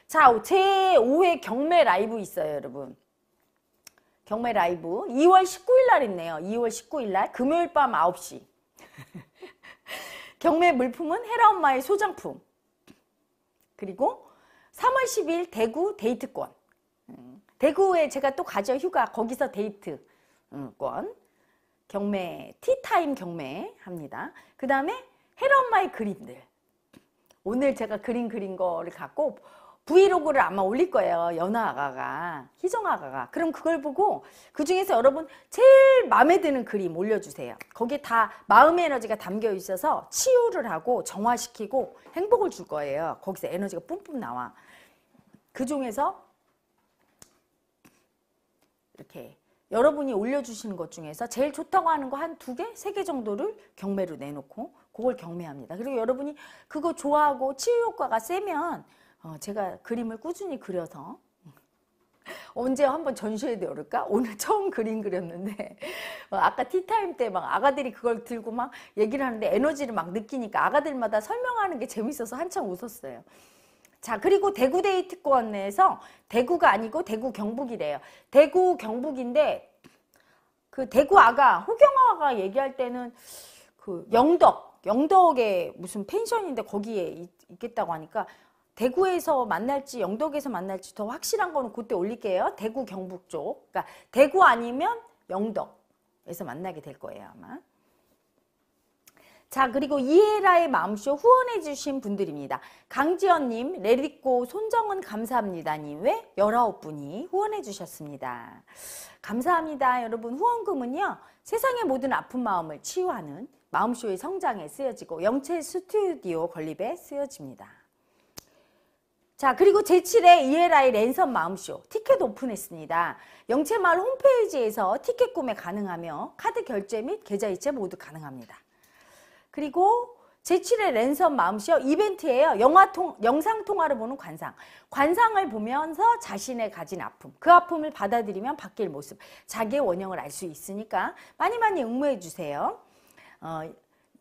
자, 제5회 경매 라이브 있어요, 여러분. 경매 라이브 2월 19일 날 있네요. 2월 19일 날 금요일 밤 9시. 경매 물품은 헤라 엄마의 소장품. 그리고 3월 10일 대구 데이트권. 음, 대구에 제가 또 가죠. 휴가. 거기서 데이트권. 음, 경매, 티타임 경매 합니다. 그 다음에 헤라 엄마의 그림들. 오늘 제가 그린 그린 거를 갖고 브이로그를 아마 올릴 거예요. 연아 아가가, 희정 아가가. 그럼 그걸 보고 그 중에서 여러분 제일 마음에 드는 그림 올려주세요. 거기다 마음의 에너지가 담겨 있어서 치유를 하고 정화시키고 행복을 줄 거예요. 거기서 에너지가 뿜뿜 나와. 그 중에서 이렇게 여러분이 올려주시는 것 중에서 제일 좋다고 하는 거 한 두 개, 세 개 정도를 경매로 내놓고 그걸 경매합니다. 그리고 여러분이 그거 좋아하고 치유 효과가 세면 어, 제가 그림을 꾸준히 그려서 언제 한번 전시회에 열을까? 오늘 처음 그림 그렸는데 어, 아까 티타임 때 막 아가들이 그걸 들고 막 얘기를 하는데 에너지를 막 느끼니까 아가들마다 설명하는 게 재밌어서 한참 웃었어요. 자 그리고 대구 데이트권 에서 대구가 아니고 대구 경북이래요. 대구 경북인데 그 대구 아가 호경아가 얘기할 때는 그 영덕 영덕에 무슨 펜션인데 거기에 있, 겠다고 하니까 대구에서 만날지 영덕에서 만날지 더 확실한 거는 그때 올릴게요. 대구 경북 쪽. 그러니까 대구 아니면 영덕에서 만나게 될 거예요, 아마. 자 그리고 이해라의 마음쇼 후원해 주신 분들입니다. 강지연님, 레리코 손정은 감사합니다님 왜 19분이 후원해 주셨습니다. 감사합니다. 여러분 후원금은요. 세상의 모든 아픈 마음을 치유하는 마음쇼의 성장에 쓰여지고 영체 스튜디오 건립에 쓰여집니다. 자 그리고 제7회 ELI 랜선 마음쇼 티켓 오픈했습니다. 영채마을 홈페이지에서 티켓 구매 가능하며 카드 결제 및 계좌이체 모두 가능합니다. 그리고 제7회 랜선 마음쇼 이벤트예요. 영화 통, 영상 통화를 보는 관상. 관상을 보면서 자신의 가진 아픔, 그 아픔을 받아들이면 바뀔 모습, 자기의 원형을 알 수 있으니까 많이 많이 응모해 주세요. 어,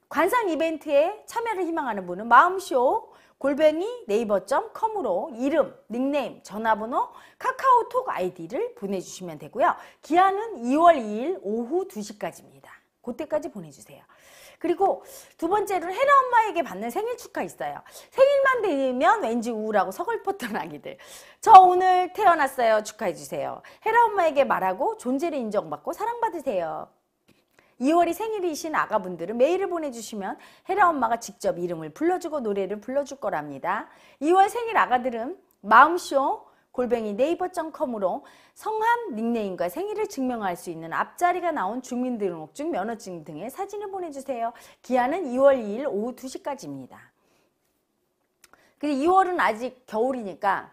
관상 이벤트에 참여를 희망하는 분은 마음쇼 골뱅이 네이버.com으로 이름, 닉네임, 전화번호, 카카오톡 아이디를 보내주시면 되고요. 기한은 2월 2일 오후 2시까지입니다. 그때까지 보내주세요. 그리고 두 번째로 헤라 엄마에게 받는 생일 축하 있어요. 생일만 되면 왠지 우울하고 서글펐던 아기들. 저 오늘 태어났어요. 축하해주세요. 헤라 엄마에게 말하고 존재를 인정받고 사랑받으세요. 2월이 생일이신 아가분들은 메일을 보내주시면 헤라 엄마가 직접 이름을 불러주고 노래를 불러줄 거랍니다. 2월 생일 아가들은 마음쇼 골뱅이 네이버.com으로 성함, 닉네임과 생일을 증명할 수 있는 앞자리가 나온 주민등록증, 면허증 등의 사진을 보내주세요. 기한은 2월 2일 오후 2시까지입니다. 그리고 2월은 아직 겨울이니까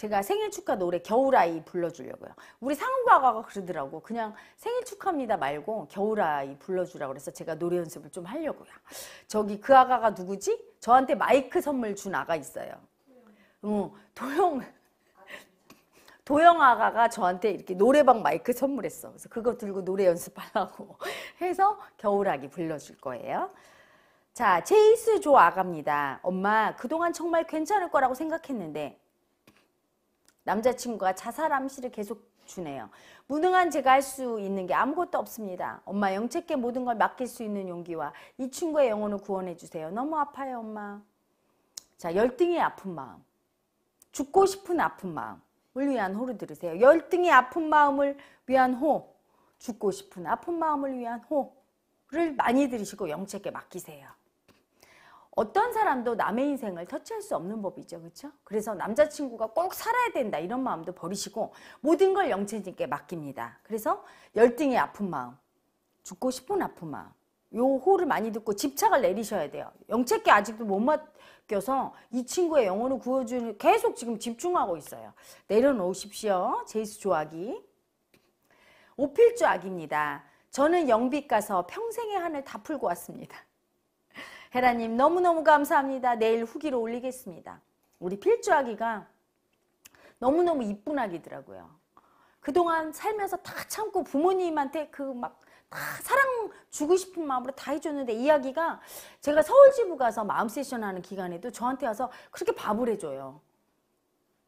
제가 생일 축하 노래 겨울아이 불러주려고요. 우리 상과가가 그러더라고. 그냥 생일 축하합니다 말고 겨울아이 불러주라고 그래서 제가 노래 연습을 좀 하려고요. 저기 그 아가가 누구지? 저한테 마이크 선물 준 아가 있어요. 어, 도영 도영 아가가 저한테 이렇게 노래방 마이크 선물했어. 그래서 그거 들고 노래 연습하라고 해서 겨울아기 불러줄 거예요. 자, 제이스 조 아가입니다. 엄마, 그동안 정말 괜찮을 거라고 생각했는데 남자친구가 자살 암시를 계속 주네요. 무능한 제가 할 수 있는 게 아무것도 없습니다. 엄마 영책께 모든 걸 맡길 수 있는 용기와 이 친구의 영혼을 구원해 주세요. 너무 아파요, 엄마. 자, 열등의 아픈 마음. 죽고 싶은 아픈 마음을 위한 호를 들으세요. 열등의 아픈 마음을 위한 호. 죽고 싶은 아픈 마음을 위한 호를 많이 들으시고 영책에 맡기세요. 어떤 사람도 남의 인생을 터치할 수 없는 법이죠. 그렇죠? 그래서 남자친구가 꼭 살아야 된다 이런 마음도 버리시고 모든 걸 영체님께 맡깁니다. 그래서 열등의 아픈 마음, 죽고 싶은 아픈 마음 요 호를 많이 듣고 집착을 내리셔야 돼요. 영체께 아직도 못 맡겨서 이 친구의 영혼을 구워주는 계속 지금 집중하고 있어요. 내려놓으십시오. 제이스 조악이. 오필조 악입니다. 저는 영빛 가서 평생의 한을 다 풀고 왔습니다. 헤라님 너무너무 감사합니다. 내일 후기로 올리겠습니다. 우리 필주아기가 너무너무 이쁜 아기더라고요. 그동안 살면서 다 참고 부모님한테 그 막 다 사랑 주고 싶은 마음으로 다 해줬는데 이 아기가 제가 서울지부 가서 마음 세션 하는 기간에도 저한테 와서 그렇게 밥을 해줘요.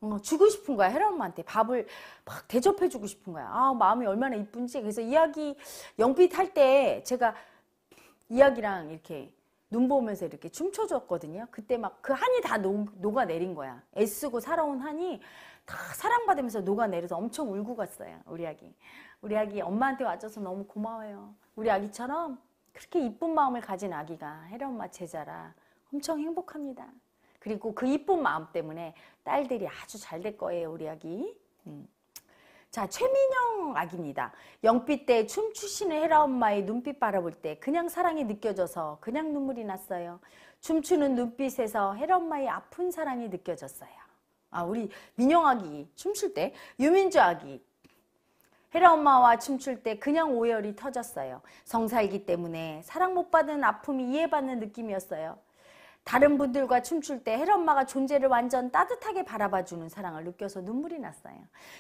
어, 주고 싶은 거야 헤라 엄마한테 밥을 막 대접해 주고 싶은 거야 아 마음이 얼마나 이쁜지 그래서 이야기 연빛 할 때 제가 이야기랑 이렇게 눈 보면서 이렇게 춤춰줬거든요. 그때 막 그 한이 다 녹, 아 내린 거야. 애쓰고 살아온 한이 다 사랑받으면서 녹아내려서 엄청 울고 갔어요. 우리 아기. 우리 아기 엄마한테 와줘서 너무 고마워요. 우리 아기처럼 그렇게 이쁜 마음을 가진 아기가 해라 엄마 제자라 엄청 행복합니다. 그리고 그 이쁜 마음 때문에 딸들이 아주 잘 될 거예요. 우리 아기. 음. 자, 최민영 아기입니다 영빛 때 춤추시는 헤라 엄마의 눈빛 바라볼 때 그냥 사랑이 느껴져서 그냥 눈물이 났어요. 춤추는 눈빛에서 헤라 엄마의 아픈 사랑이 느껴졌어요. 아, 우리 민영 아기 춤출 때 유민주 아기 헤라 엄마와 춤출 때 그냥 오열이 터졌어요. 성사이기 때문에 사랑 못 받은 아픔이 이해받는 느낌이었어요. 다른 분들과 춤출 때 헤엄마가 존재를 완전 따뜻하게 바라봐주는 사랑을 느껴서 눈물이 났어요.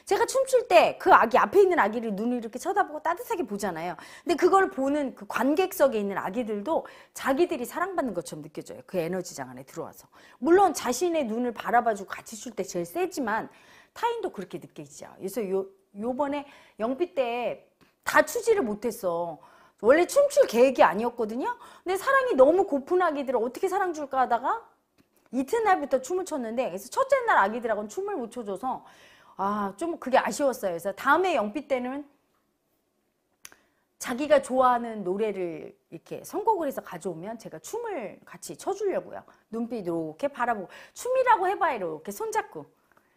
제가 춤출 때 그 아기 앞에 있는 아기를 눈을 이렇게 쳐다보고 따뜻하게 보잖아요. 근데 그걸 보는 그 관객석에 있는 아기들도 자기들이 사랑받는 것처럼 느껴져요. 그 에너지장 안에 들어와서. 물론 자신의 눈을 바라봐주고 같이 출 때 제일 세지만 타인도 그렇게 느끼죠. 그래서 요, 요번에 영피 때다 추지를 못했어. 원래 춤출 계획이 아니었거든요. 근데 사랑이 너무 고픈 아기들을 어떻게 사랑 줄까 하다가 이튿날부터 춤을 췄는데 그래서 첫째 날 아기들하고는 춤을 못 춰줘서 아 좀 그게 아쉬웠어요. 그래서 다음에 영피 때는 자기가 좋아하는 노래를 이렇게 선곡을 해서 가져오면 제가 춤을 같이 춰주려고요. 눈빛 이렇게 바라보고 춤이라고 해봐요 이렇게 손잡고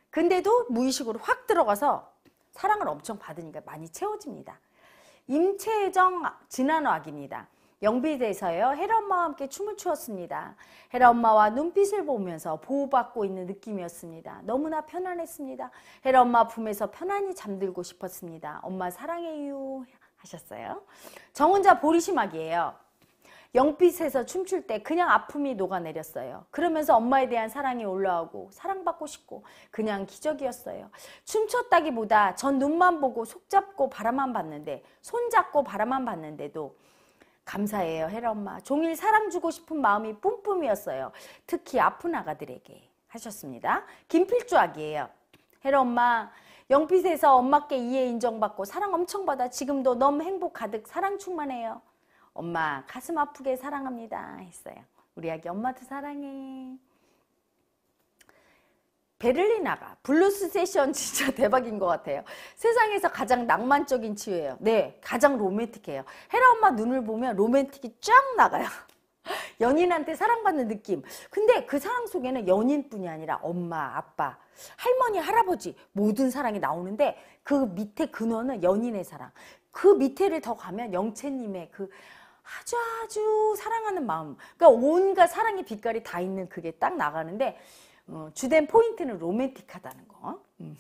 근데도 무의식으로 확 들어가서 사랑을 엄청 받으니까 많이 채워집니다. 임채정 진안왁입니다. 영비대에서요 헤라 엄마와 함께 춤을 추었습니다. 헤라 엄마와 눈빛을 보면서 보호받고 있는 느낌이었습니다. 너무나 편안했습니다. 헤라 엄마 품에서 편안히 잠들고 싶었습니다. 엄마 사랑해요 하셨어요. 정 혼자 보리심막이에요 영빛에서 춤출 때 그냥 아픔이 녹아내렸어요. 그러면서 엄마에 대한 사랑이 올라오고 사랑받고 싶고 그냥 기적이었어요. 춤췄다기보다 전 눈만 보고 속잡고 바라만 봤는데 손잡고 바라만 봤는데도 감사해요 헤라 엄마. 종일 사랑 주고 싶은 마음이 뿜뿜이었어요. 특히 아픈 아가들에게 하셨습니다. 김필주악이에요. 헤라 엄마 영빛에서 엄마께 이해 인정받고 사랑 엄청 받아 지금도 너무 행복 가득 사랑 충만해요. 엄마 가슴 아프게 사랑합니다 했어요. 우리 아기 엄마도 사랑해. 베를리나가 블루스 세션 진짜 대박인 것 같아요. 세상에서 가장 낭만적인 치유예요. 네, 가장 로맨틱해요. 헤라 엄마 눈을 보면 로맨틱이 쫙 나가요. 연인한테 사랑받는 느낌. 근데 그 사랑 속에는 연인뿐이 아니라 엄마, 아빠, 할머니, 할아버지 모든 사랑이 나오는데 그 밑에 근원은 연인의 사랑. 그 밑에를 더 가면 영채님의 그 아주 아주 사랑하는 마음. 그러니까 온갖 사랑의 빛깔이 다 있는 그게 딱 나가는데 어, 주된 포인트는 로맨틱하다는 거. 음.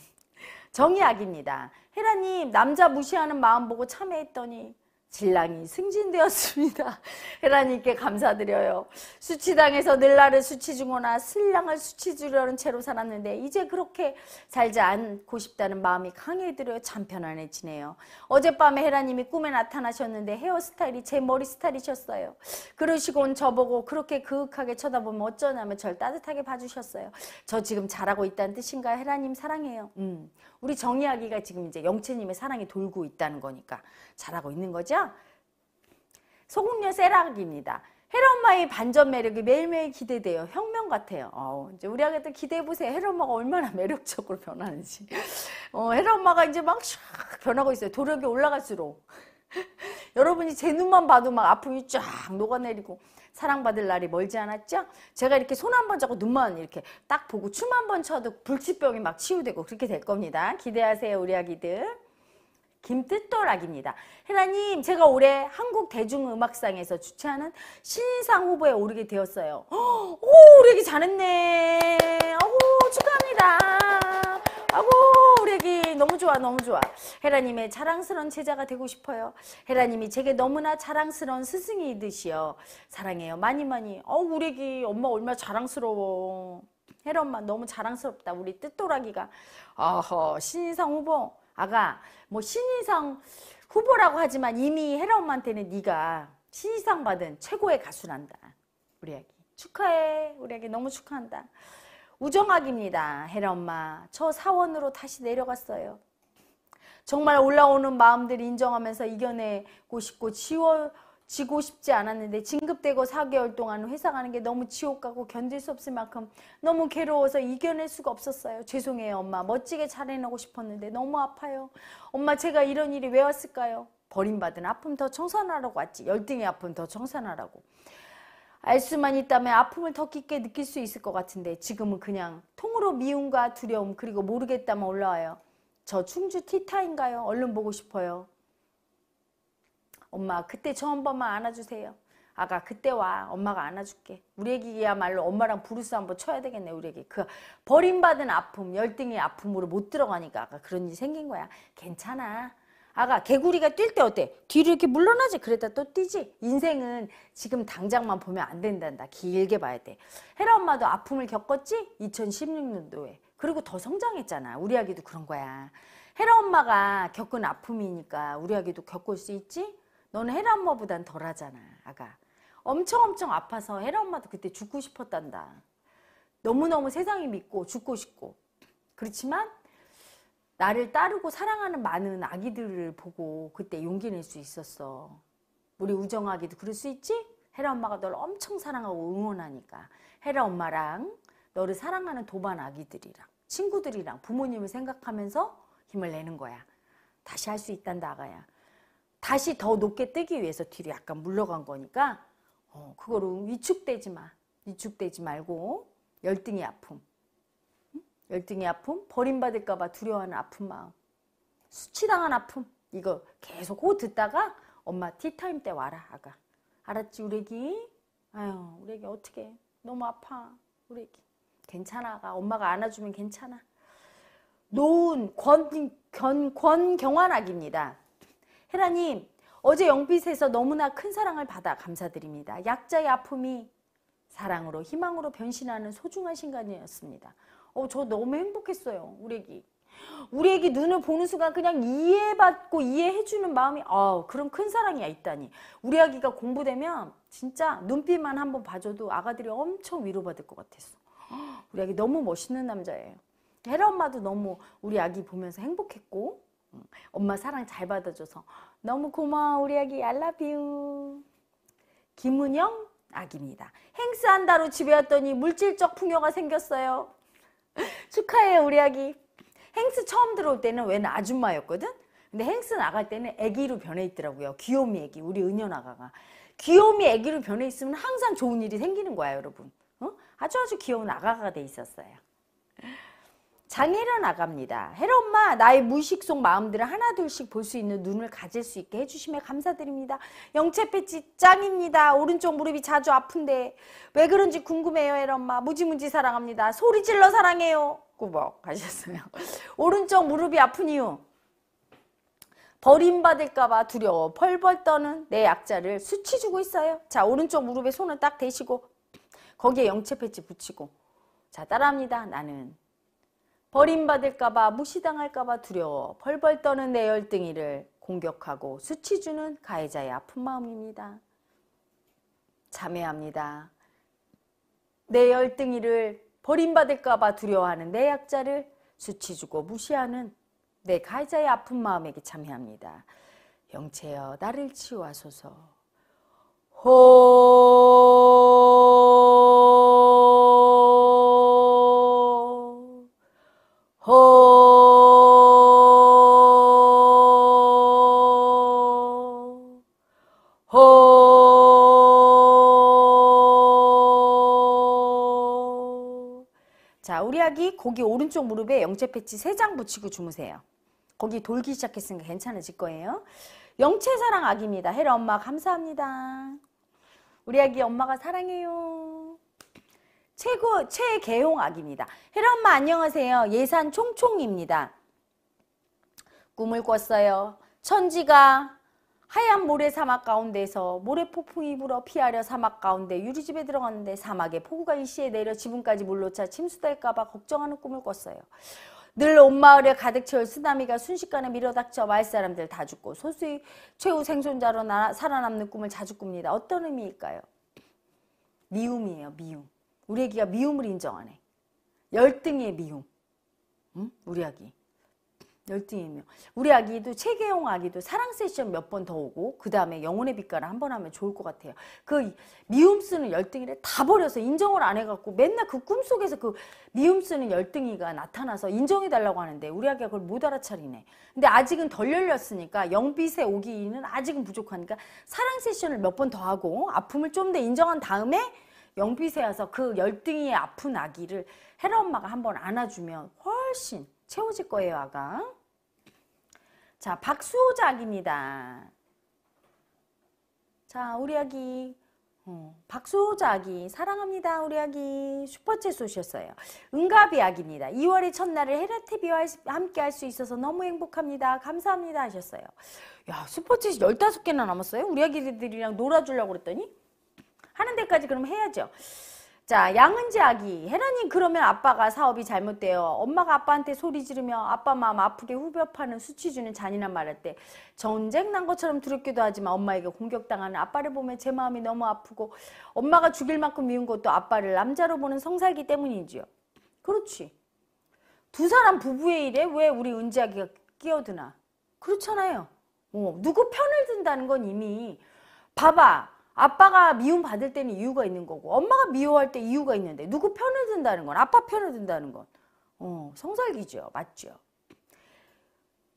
정의악입니다 헤라님 남자 무시하는 마음 보고 참회했더니 신랑이 승진되었습니다. 하나님께 감사드려요. 수치당해서 늘 나를 수치 주거나 신랑을 수치 주려는 채로 살았는데 이제 그렇게 살지 않고 싶다는 마음이 강해들어 참 편안해지네요. 어젯밤에 헤라님이 꿈에 나타나셨는데 헤어스타일이 제 머리 스타일이셨어요. 그러시곤 저보고 그렇게 그윽하게 쳐다보면 어쩌냐면 절 따뜻하게 봐주셨어요. 저 지금 잘하고 있다는 뜻인가요? 헤라님 사랑해요. 음, 우리 정이아기가 지금 이제 영채님의 사랑이 돌고 있다는 거니까 잘하고 있는 거죠? 소공녀 세락입니다. 헤엄마의 반전 매력이 매일매일 기대돼요. 혁명 같아요. 어, 이제 우리 아기들 기대해 보세요. 헤엄마가 얼마나 매력적으로 변하는지. 어, 헤엄마가 이제 막샥 변하고 있어요. 도력이 올라갈수록. 여러분이 제 눈만 봐도 막 아픔이 쫙 녹아내리고 사랑받을 날이 멀지 않았죠? 제가 이렇게 손 한 번 잡고 눈만 이렇게 딱 보고 춤 한 번쳐도 불치병이 막 치유되고 그렇게 될 겁니다. 기대하세요, 우리 아기들. 김뜻도락입니다. 혜라님 제가 올해 한국 대중음악상에서 주최하는 신상 후보에 오르게 되었어요. 오 우리 애기 잘했네. 오 축하합니다. 아고 우리 애기 너무 좋아 너무 좋아. 혜라님의 자랑스러운 제자가 되고 싶어요. 혜라님이 제게 너무나 자랑스러운 스승이듯이요. 사랑해요 많이 많이. 어 우리 애기 엄마 얼마나 자랑스러워. 혜라 엄마 너무 자랑스럽다. 우리 뜻도락이가. 아허 신상 후보 아가 뭐 신인상 후보라고 하지만 이미 헤라 엄마한테는 네가 신인상 받은 최고의 가수란다. 우리 아기 축하해. 우리 아기 너무 축하한다. 우정학입니다. 헤라 엄마. 저 사원으로 다시 내려갔어요. 정말 올라오는 마음들 인정하면서 이겨내고 싶고 지워 지고 싶지 않았는데 진급되고 4개월 동안 회사 가는 게 너무 지옥 같고 견딜 수 없을 만큼 너무 괴로워서 이겨낼 수가 없었어요. 죄송해요, 엄마. 멋지게 잘 해내고 싶었는데 너무 아파요. 엄마, 제가 이런 일이 왜 왔을까요? 버림받은 아픔 더 청산하라고 왔지. 열등의 아픔 더 청산하라고. 알 수만 있다면 아픔을 더 깊게 느낄 수 있을 것 같은데 지금은 그냥 통으로 미움과 두려움 그리고 모르겠다만 올라와요. 저 충주 티타인가요? 얼른 보고 싶어요. 엄마 그때 저 한 번만 안아주세요. 아가 그때 와 엄마가 안아줄게. 우리 애기야말로 엄마랑 부르스 한번 쳐야 되겠네 우리 애기. 그 버림받은 아픔 열등의 아픔으로 못 들어가니까 아까 그런 일이 생긴 거야. 괜찮아. 아가 개구리가 뛸 때 어때? 뒤로 이렇게 물러나지 그랬다 또 뛰지 인생은 지금 당장만 보면 안 된단다 길게 봐야 돼 헤라 엄마도 아픔을 겪었지 2016년도에 그리고 더 성장했잖아 우리 아기도 그런 거야 헤라 엄마가 겪은 아픔이니까 우리 아기도 겪을 수 있지 넌 헤라 엄마보단 덜하잖아 아가 엄청 엄청 아파서 헤라 엄마도 그때 죽고 싶었단다 너무너무 세상이 믿고 죽고 싶고 그렇지만 나를 따르고 사랑하는 많은 아기들을 보고 그때 용기 낼 수 있었어 우리 우정 아기도 그럴 수 있지? 헤라 엄마가 널 엄청 사랑하고 응원하니까 헤라 엄마랑 너를 사랑하는 도반 아기들이랑 친구들이랑 부모님을 생각하면서 힘을 내는 거야 다시 할 수 있단다 아가야 다시 더 높게 뜨기 위해서 뒤로 약간 물러간 거니까 어, 그거로 위축되지 마. 위축되지 말고 열등의 아픔. 열등의 아픔, 버림받을까 봐 두려워하는 아픈 마음. 수치당한 아픔. 이거 계속 호 듣다가 엄마 티타임 때 와라 아가. 알았지 우리 애기? 아유 우리 애기 어떻게 너무 아파 우리 애기. 괜찮아 아가. 엄마가 안아주면 괜찮아. 노은 권, 권, 권경환학입니다. 헤라님, 어제 영빛에서 너무나 큰 사랑을 받아 감사드립니다. 약자의 아픔이 사랑으로 희망으로 변신하는 소중한 시간이었습니다. 어, 저 너무 행복했어요. 우리 애기. 우리 애기 눈을 보는 순간 그냥 이해받고 이해해주는 마음이 아 그런 큰 사랑이 있다니 우리 아기가 공부되면 진짜 눈빛만 한번 봐줘도 아가들이 엄청 위로받을 것 같았어 우리 아기 너무 멋있는 남자예요 헤라 엄마도 너무 우리 아기 보면서 행복했고 엄마 사랑 잘 받아줘서 너무 고마워 우리 아기 알라뷰 김은영 아기입니다. 행스 한 다로 집에 왔더니 물질적 풍요가 생겼어요. 축하해요 우리 아기. 행스 처음 들어올 때는 웬 아줌마였거든? 근데 행스 나갈 때는 아기로 변해 있더라고요. 귀요미 아기 우리 은연아가가. 귀요미 아기로 변해 있으면 항상 좋은 일이 생기는 거야 여러분. 어? 아주 아주 귀여운 아가가 돼 있었어요. 장애를 나갑니다. 헤엄마 나의 무의식 속 마음들을 하나둘씩 볼 수 있는 눈을 가질 수 있게 해주심에 감사드립니다. 영체 패치 짱입니다. 오른쪽 무릎이 자주 아픈데 왜 그런지 궁금해요. 헤엄마 무지무지 사랑합니다. 소리 질러 사랑해요. 꾸벅 하셨어요. 오른쪽 무릎이 아픈 이유 버림받을까봐 두려워 펄벌 떠는 내 약자를 수치 주고 있어요. 자 오른쪽 무릎에 손을 딱 대시고 거기에 영체 패치 붙이고 자 따라합니다. 나는 버림받을까봐 무시당할까봐 두려워 벌벌 떠는 내 열등이를 공격하고 수치주는 가해자의 아픈 마음입니다. 자매합니다. 내 열등이를 버림받을까봐 두려워하는 내 약자를 수치주고 무시하는 내 가해자의 아픈 마음에게 참여합니다. 영체여 나를 치유하소서. 호 손가락이 거기 오른쪽 무릎에 영체 패치 3장 붙이고 주무세요. 거기 돌기 시작했으니까 괜찮으실 거예요. 영체 사랑 아기입니다. 헤라 엄마 감사합니다. 우리 아기 엄마가 사랑해요. 최고 최개용 아기입니다. 헤라 엄마 안녕하세요. 예산 총총입니다. 꿈을 꿨어요. 천지가 하얀 모래 사막 가운데서 에 모래 폭풍이 불어 피하려 사막 가운데 유리집에 들어갔는데 사막에 폭우가 일시에 내려 지붕까지 물로 차 침수될까봐 걱정하는 꿈을 꿨어요. 늘 온마을에 가득 채울 쓰나미가 순식간에 밀어닥쳐 마을 사람들 다 죽고 소수의 최후 생존자로 나, 살아남는 꿈을 자주 꿉니다. 어떤 의미일까요? 미움이에요. 미움. 우리 아기가 미움을 인정하네. 열등의 미움. 응? 우리 아기. 열등이며 우리 아기도 체계용 아기도 사랑 세션 몇 번 더 오고 그 다음에 영혼의 빛깔을한 번 하면 좋을 것 같아요. 그 미움 쓰는 열등이를 다 버려서 인정을 안 해갖고 맨날 그 꿈속에서 그 미움 쓰는 열등이가 나타나서 인정해달라고 하는데 우리 아기가 그걸 못 알아차리네. 근데 아직은 덜 열렸으니까 영빛의 오기는 아직은 부족하니까 사랑 세션을 몇 번 더 하고 아픔을 좀 더 인정한 다음에 영빛에 와서 그 열등이의 아픈 아기를 헤라 엄마가 한 번 안아주면 훨씬 채워질 거예요, 아가. 자, 박수호작입니다. 자, 우리 아기. 어, 박수호자 아 사랑합니다 우리 아기 슈퍼챗 쏘셨어요 은가비 아기입니다 2월의 첫날을 헤라테비와 함께 할 수 있어서 너무 행복합니다 감사합니다 하셨어요 야 슈퍼챗이 15개나 남았어요 우리 아기들이랑 놀아주려고 그랬더니 하는 데까지 그럼 해야죠 자 양은지 아기 혜란님 그러면 아빠가 사업이 잘못돼요 엄마가 아빠한테 소리 지르며 아빠 마음 아프게 후벼파는 수치주는 잔인한 말할 때 전쟁 난 것처럼 두렵기도 하지만 엄마에게 공격당하는 아빠를 보면 제 마음이 너무 아프고 엄마가 죽일 만큼 미운 것도 아빠를 남자로 보는 성살기 때문이지요 그렇지 두 사람 부부의 일에 왜 우리 은지 아기가 끼어드나 그렇잖아요 어, 누구 편을 든다는 건 이미 봐봐 아빠가 미움 받을 때는 이유가 있는 거고 엄마가 미워할 때 이유가 있는데 누구 편을 든다는 건 아빠 편을 든다는 건 어, 성설기죠. 맞죠.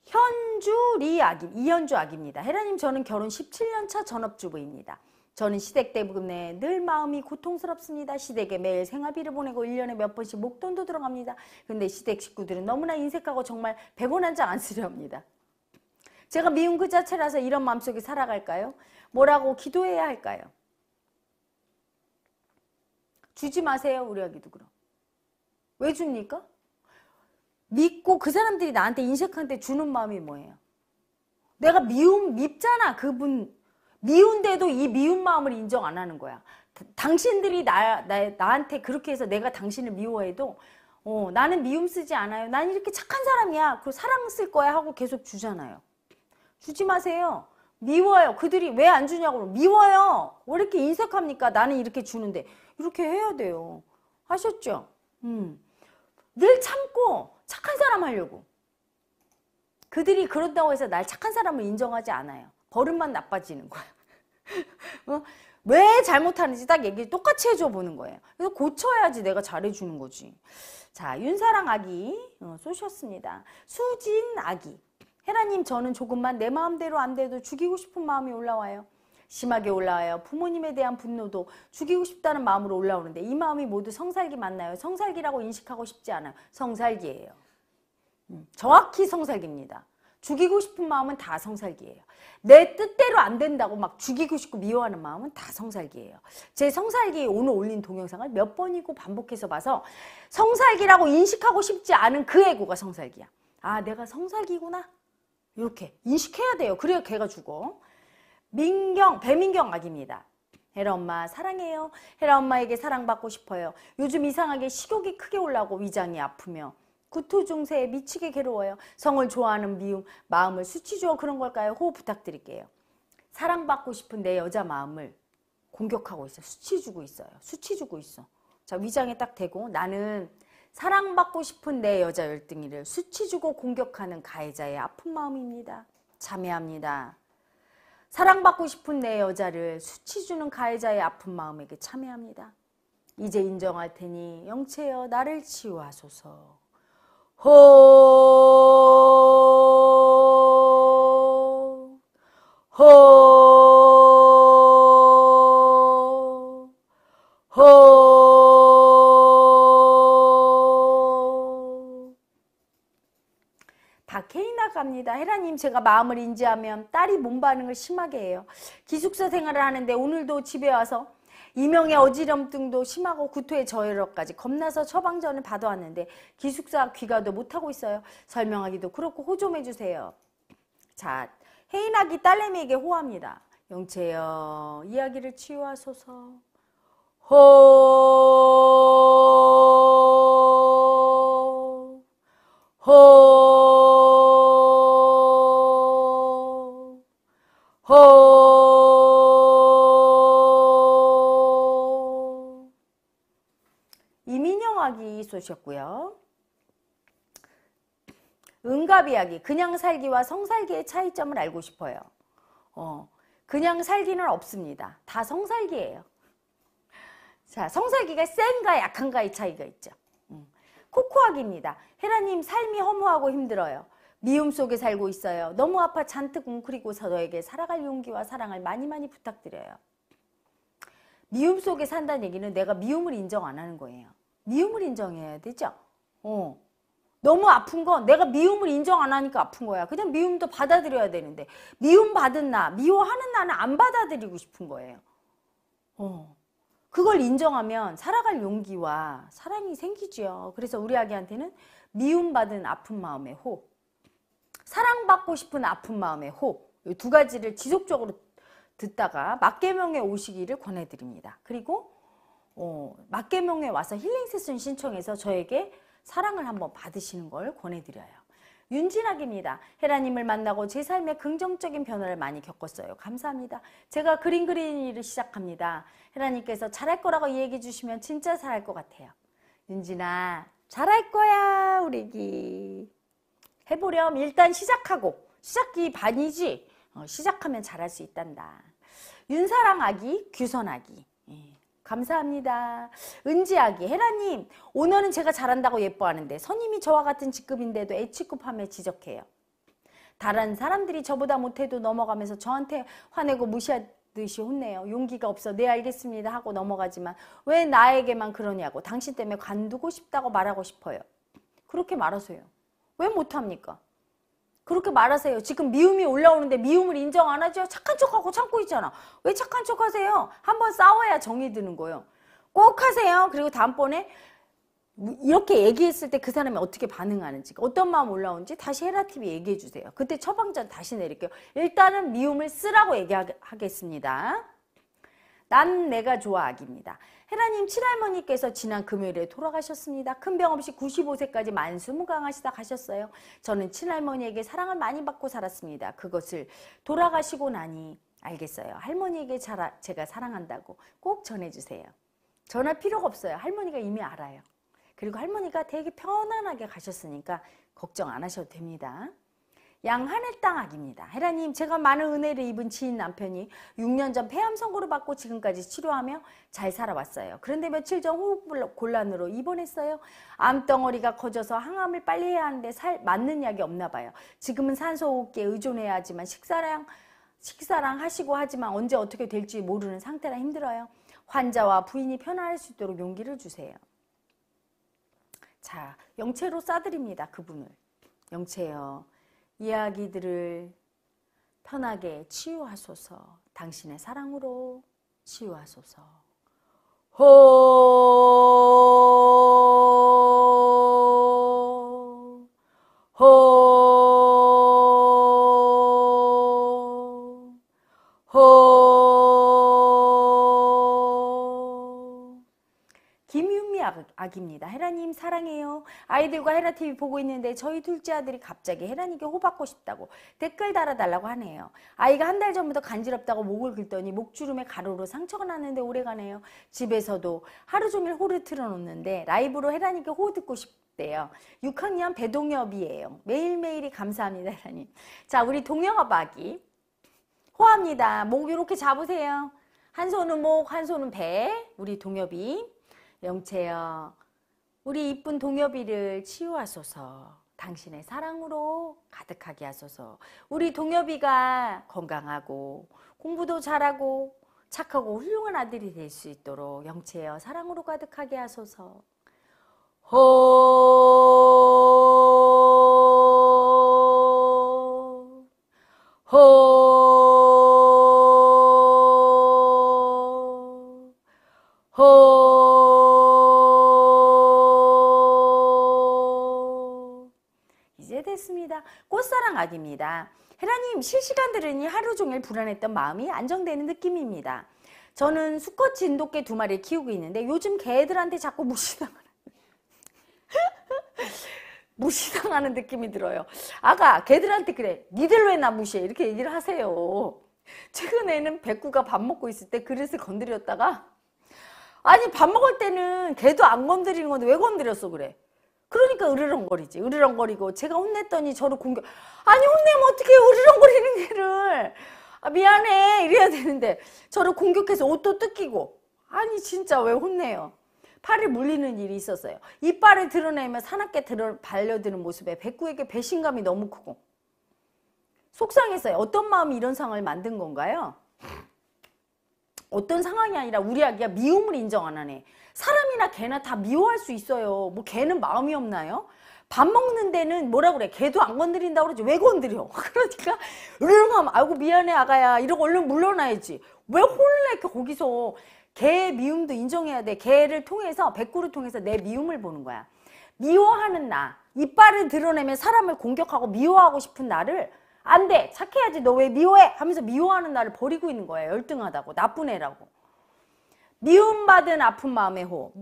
현주리 아기, 이현주 아기입니다. 헤라님 저는 결혼 17년차 전업주부입니다. 저는 시댁 때문에 늘 마음이 고통스럽습니다. 시댁에 매일 생활비를 보내고 1년에 몇 번씩 목돈도 들어갑니다. 근데 시댁 식구들은 너무나 인색하고 정말 100원 한장안 쓰려 합니다. 제가 미운 그 자체라서 이런 마음속에 살아갈까요? 뭐라고 기도해야 할까요? 주지 마세요 우리에게도 그럼. 왜 줍니까? 믿고 그 사람들이 나한테 인색한데 주는 마음이 뭐예요? 내가 미움 밉잖아 그분 미운데도 이 미운 마음을 인정 안 하는 거야. 당신들이 나, 나, 나한테 그렇게 해서 내가 당신을 미워해도 어, 나는 미움 쓰지 않아요. 난 이렇게 착한 사람이야. 그리고 사랑 쓸 거야 하고 계속 주잖아요. 주지 마세요. 미워요. 그들이 왜 안 주냐고 미워요. 왜 이렇게 인색합니까? 나는 이렇게 주는데 이렇게 해야 돼요. 하셨죠? 음. 늘 참고 착한 사람 하려고. 그들이 그렇다고 해서 날 착한 사람을 인정하지 않아요. 버릇만 나빠지는 거야. 어? 왜 잘못하는지 딱 얘기 똑같이 해줘 보는 거예요. 그래서 고쳐야지 내가 잘해주는 거지. 자, 윤사랑 아기 어, 쏘셨습니다. 수진 아기. 헤라님 저는 조금만 내 마음대로 안 돼도 죽이고 싶은 마음이 올라와요. 심하게 올라와요. 부모님에 대한 분노도 죽이고 싶다는 마음으로 올라오는데 이 마음이 모두 성살기 맞나요? 성살기라고 인식하고 싶지 않아요. 성살기예요. 음, 정확히 성살기입니다. 죽이고 싶은 마음은 다 성살기예요. 내 뜻대로 안 된다고 막 죽이고 싶고 미워하는 마음은 다 성살기예요. 제 성살기 오늘 올린 동영상을 몇 번이고 반복해서 봐서 성살기라고 인식하고 싶지 않은 그 애고가 성살기야. 아 내가 성살기구나 이렇게 인식해야 돼요. 그래야 걔가 죽어. 민경, 배민경 아기입니다. 헤라 엄마 사랑해요. 헤라 엄마에게 사랑받고 싶어요. 요즘 이상하게 식욕이 크게 올라오고 위장이 아프며 구토 증세에 미치게 괴로워요. 성을 좋아하는 미움, 마음을 수치주 그런 걸까요? 호흡 부탁드릴게요. 사랑받고 싶은 내 여자 마음을 공격하고 있어. 수치주고 있어요. 수치주고 있어. 자, 위장에 딱 대고 나는 사랑받고 싶은 내 여자 열등이를 수치 주고 공격하는 가해자의 아픈 마음입니다. 참여합니다. 사랑받고 싶은 내 여자를 수치 주는 가해자의 아픈 마음에게 참여합니다. 이제 인정할 테니 영체여 나를 치유하소서. 호. 호. 감사합니다. 헤라님 제가 마음을 인지하면 딸이 몸 반응을 심하게 해요. 기숙사 생활을 하는데 오늘도 집에 와서 이명의 어지럼증도 심하고 구토의 저혈압까지 겁나서 처방전을 받아왔는데 기숙사 귀가도 못하고 있어요. 설명하기도 그렇고 호 좀 해주세요. 자, 혜인아기 딸내미에게 호합니다. 영채여 이야기를 치유하소서 호 호. 쏘셨고요. 응갑 이야기, 그냥 살기와 성살기의 차이점을 알고 싶어요. 어, 그냥 살기는 없습니다. 다 성살기예요. 자, 성살기가 센가 약한가의 차이가 있죠. 음, 코코코기입니다 헤라님 삶이 허무하고 힘들어요. 미움 속에 살고 있어요. 너무 아파 잔뜩 웅크리고 서너에게 살아갈 용기와 사랑을 많이 많이 부탁드려요. 미움 속에 산다는 얘기는 내가 미움을 인정 안 하는 거예요. 미움을 인정해야 되죠. 어. 너무 아픈 건 내가 미움을 인정 안 하니까 아픈 거야. 그냥 미움도 받아들여야 되는데 미움 받은 나, 미워하는 나는 안 받아들이고 싶은 거예요. 어. 그걸 인정하면 살아갈 용기와 사랑이 생기지요. 그래서 우리 아기한테는 미움받은 아픈 마음의 호, 사랑받고 싶은 아픈 마음의 호, 두 가지를 지속적으로 듣다가 막개명에 오시기를 권해드립니다. 그리고 어, 막개명에 와서 힐링 세션 신청해서 저에게 사랑을 한번 받으시는 걸 권해드려요. 윤진학입니다. 헤라님을 만나고 제 삶에 긍정적인 변화를 많이 겪었어요. 감사합니다. 제가 그림 그리는 일을 시작합니다. 헤라님께서 잘할 거라고 얘기해 주시면 진짜 잘할 것 같아요. 윤진아 잘할 거야 우리 기 해보렴 일단 시작하고 시작기 반이지 어, 시작하면 잘할 수 있단다. 윤사랑 아기, 규선 아기. 감사합니다. 은지아기 헤라님 오늘은 제가 잘한다고 예뻐하는데 선임이 저와 같은 직급인데도 애취급함에 지적해요. 다른 사람들이 저보다 못해도 넘어가면서 저한테 화내고 무시하듯이 혼내요. 용기가 없어. 네 알겠습니다 하고 넘어가지만 왜 나에게만 그러냐고 당신 때문에 관두고 싶다고 말하고 싶어요. 그렇게 말하세요. 왜 못합니까? 그렇게 말하세요. 지금 미움이 올라오는데 미움을 인정 안 하죠? 착한 척하고 참고 있잖아. 왜 착한 척 하세요? 한번 싸워야 정이 드는 거예요. 꼭 하세요. 그리고 다음번에 이렇게 얘기했을 때 그 사람이 어떻게 반응하는지 어떤 마음 올라오는지 다시 헤라TV 얘기해 주세요. 그때 처방전 다시 내릴게요. 일단은 미움을 쓰라고 얘기하겠습니다. 난 내가 좋아 악입니다. 헤라님 칠할머니께서 지난 금요일에 돌아가셨습니다. 큰 병 없이 95세까지 만수무강하시다 가셨어요. 저는 칠할머니에게 사랑을 많이 받고 살았습니다. 그것을 돌아가시고 나니 알겠어요. 할머니에게 잘, 아, 제가 사랑한다고 꼭 전해주세요. 전할 필요가 없어요. 할머니가 이미 알아요. 그리고 할머니가 되게 편안하게 가셨으니까 걱정 안 하셔도 됩니다. 양하늘 땅악입니다. 헤라님 제가 많은 은혜를 입은 지인 남편이 6년 전 폐암 선고를 받고 지금까지 치료하며 잘 살아왔어요. 그런데 며칠 전 호흡 곤란으로 입원했어요. 암덩어리가 커져서 항암을 빨리 해야 하는데 살, 맞는 약이 없나 봐요. 지금은 산소호흡기에 의존해야 하지만 식사량 식사랑 하시고 하지만 언제 어떻게 될지 모르는 상태라 힘들어요. 환자와 부인이 편안할 수 있도록 용기를 주세요. 자, 영채로 싸드립니다. 그분을. 영채요. 이야기들을 편하게 치유하소서. 당신의 사랑으로 치유하소서. 호, 호, 막입니다. 헤라님 사랑해요. 아이들과 헤라 TV 보고 있는데 저희 둘째 아들이 갑자기 헤라님께 호받고 싶다고 댓글 달아달라고 하네요. 아이가 한 달 전부터 간지럽다고 목을 긁더니 목주름에 가루로 상처가 났는데 오래가네요. 집에서도 하루 종일 호를 틀어놓는데 라이브로 헤라님께 호 듣고 싶 대요 6학년 배동엽이에요. 매일매일이 감사합니다, 사님. 자, 우리 동혁아 박이 호합니다. 목 이렇게 잡으세요. 한 손은 목, 한 손은 배. 우리 동엽이. 영채여 우리 이쁜 동엽이를 치유하소서 당신의 사랑으로 가득하게 하소서 우리 동엽이가 건강하고 공부도 잘하고 착하고 훌륭한 아들이 될 수 있도록 영채여 사랑으로 가득하게 하소서 호 호. 선생님 실시간 들으니 하루 종일 불안했던 마음이 안정되는 느낌입니다. 저는 수컷 진돗개 두 마리 키우고 있는데 요즘 개들한테 자꾸 무시당하는 무시당하는 느낌이 들어요. 아가 개들한테 그래 니들 왜 나 무시해 이렇게 얘기를 하세요. 최근에는 백구가 밥 먹고 있을 때 그릇을 건드렸다가 아니 밥 먹을 때는 개도 안 건드리는 건데 왜 건드렸어 그래 그러니까 으르렁거리지. 으르렁거리고 제가 혼냈더니 저를 공격. 아니 혼내면 어떻게 으르렁거리는 애를. 아, 미안해 이래야 되는데 저를 공격해서 옷도 뜯기고. 아니 진짜 왜 혼내요. 팔을 물리는 일이 있었어요. 이빨을 드러내며 사납게 드러, 발려드는 모습에 백구에게 배신감이 너무 크고 속상했어요. 어떤 마음이 이런 상황을 만든 건가요? 어떤 상황이 아니라 우리 아기가 미움을 인정 안 하네. 사람이나 개나 다 미워할 수 있어요. 뭐 개는 마음이 없나요? 밥 먹는 데는 뭐라 그래? 개도 안 건드린다고 그러지. 왜 건드려? 그러니까, 으르렁하면, 아이고, 미안해, 아가야. 이러고 얼른 물러나야지. 왜홀내 이렇게 거기서. 개의 미움도 인정해야 돼. 개를 통해서, 백구를 통해서 내 미움을 보는 거야. 미워하는 나. 이빨을 드러내면 사람을 공격하고 미워하고 싶은 나를 안 돼. 착해야지. 너 왜 미워해? 하면서 미워하는 나를 버리고 있는 거야. 열등하다고. 나쁜 애라고. 미움받은 아픈 마음의 호.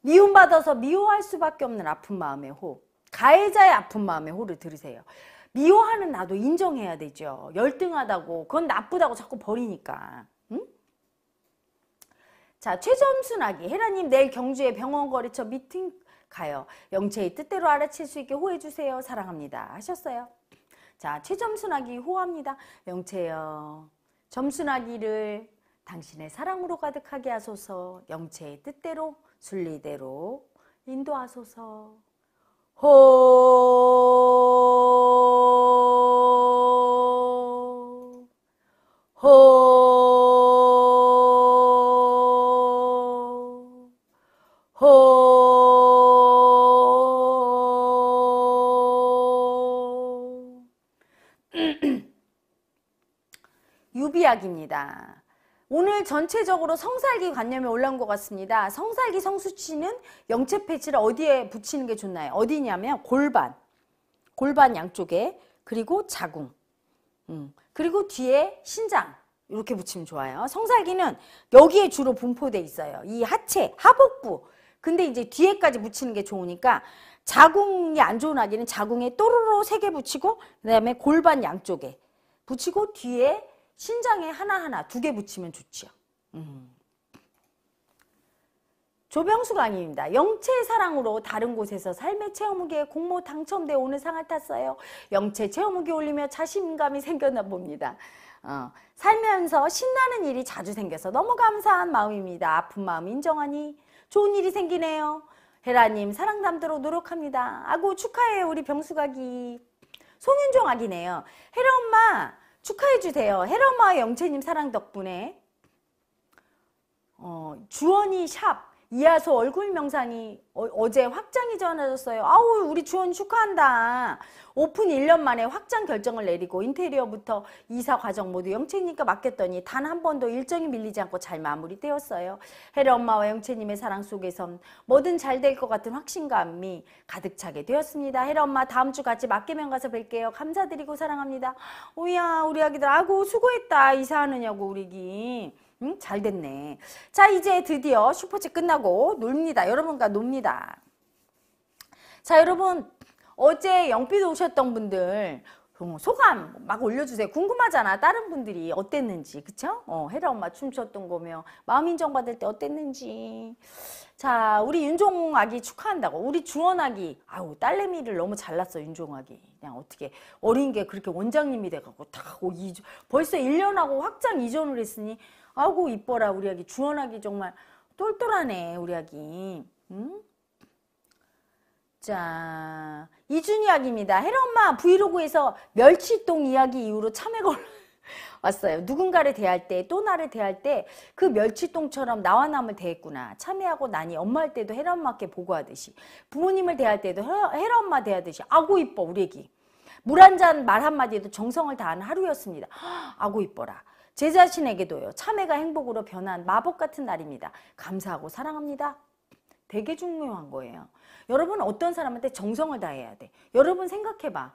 미움받아서 미워할 수밖에 없는 아픈 마음의 호. 가해자의 아픈 마음의 호를 들으세요. 미워하는 나도 인정해야 되죠. 열등하다고. 그건 나쁘다고 자꾸 버리니까. 응? 자, 최점순하기. 헤라님, 내일 경주에 병원 거래처 미팅 가요. 영채의 뜻대로 알아챌 수 있게 호해주세요. 사랑합니다. 하셨어요. 자, 최점순하기 호합니다. 영채요 점순하기를 당신의 사랑으로 가득하게 하소서 영체의 뜻대로 순리대로 인도하소서 호, 유비약입니다. 오늘 전체적으로 성살기 관념에 올라온 것 같습니다. 성살기 성수치는 영체 패치를 어디에 붙이는 게 좋나요? 어디냐면 골반, 골반 양쪽에 그리고 자궁, 음, 그리고 뒤에 신장 이렇게 붙이면 좋아요. 성살기는 여기에 주로 분포돼 있어요. 이 하체, 하복부. 근데 이제 뒤에까지 붙이는 게 좋으니까 자궁이 안 좋은 아기는 자궁에 또로로 세 개 붙이고 그다음에 골반 양쪽에 붙이고 뒤에 신장에 하나하나 두 개 붙이면 좋지요. 음. 조병수 아닙니다. 영체 사랑으로 다른 곳에서 삶의 체험무게 공모 당첨돼 오는 상을 탔어요. 영체 체험무게 올리며 자신감이 생겼나 봅니다. 어, 살면서 신나는 일이 자주 생겨서 너무 감사한 마음입니다. 아픈 마음 인정하니 좋은 일이 생기네요. 헤라님 사랑 담도록 노력합니다. 아고 축하해요 우리 병수가기. 송윤종 아기네요. 헤라 엄마 축하해 주세요. 헤라마 영채님 사랑 덕분에 어, 주원이 샵 이하서 얼굴 명상이 어, 제 확장이 전해졌어요. 아우 우리 주원 축하한다. 오픈 1년 만에 확장 결정을 내리고 인테리어부터 이사 과정 모두 영채님까 맡겼더니 단 한 번도 일정이 밀리지 않고 잘 마무리되었어요. 해리 엄마와 영채님의 사랑 속에선 뭐든 잘 될 것 같은 확신감이 가득 차게 되었습니다. 해리 엄마 다음 주 같이 맡기면 가서 뵐게요. 감사드리고 사랑합니다. 오야 우리 아기들 아고 수고했다 이사하느냐고 우리기. 응? 잘 됐네. 자, 이제 드디어 슈퍼챗 끝나고 놉니다. 여러분과 놉니다. 자, 여러분 어제 영빛 오셨던 분들 뭐 소감 막 올려주세요. 궁금하잖아. 다른 분들이 어땠는지. 그쵸? 어, 헤라 엄마 춤췄던 거며 마음 인정받을 때 어땠는지. 자, 우리 윤종아기 축하한다고. 우리 주원아기. 아우, 딸내미를 너무 잘났어, 윤종아기. 그냥 어떻게 어린 게 그렇게 원장님이 돼갖고 탁, 오, 이 벌써 1년하고 확장 이전을 했으니 아고 이뻐라 우리 아기 주원하기 정말 똘똘하네 우리 아기 음? 자 이준이 아기입니다 헤엄마 브이로그에서 멸치똥 이야기 이후로 참외가 왔어요 누군가를 대할 때 또 나를 대할 때 그 멸치똥처럼 나와 남을 대했구나 참외하고 나니 엄마 할 때도 헤엄마께 보고하듯이 부모님을 대할 때도 헤엄마 대하듯이 아고 이뻐 우리 애기 물 한 잔 말 한마디에도 정성을 다하는 하루였습니다 아고 이뻐라 제 자신에게도요. 참회가 행복으로 변한 마법 같은 날입니다. 감사하고 사랑합니다. 되게 중요한 거예요. 여러분 어떤 사람한테 정성을 다해야 돼. 여러분 생각해봐.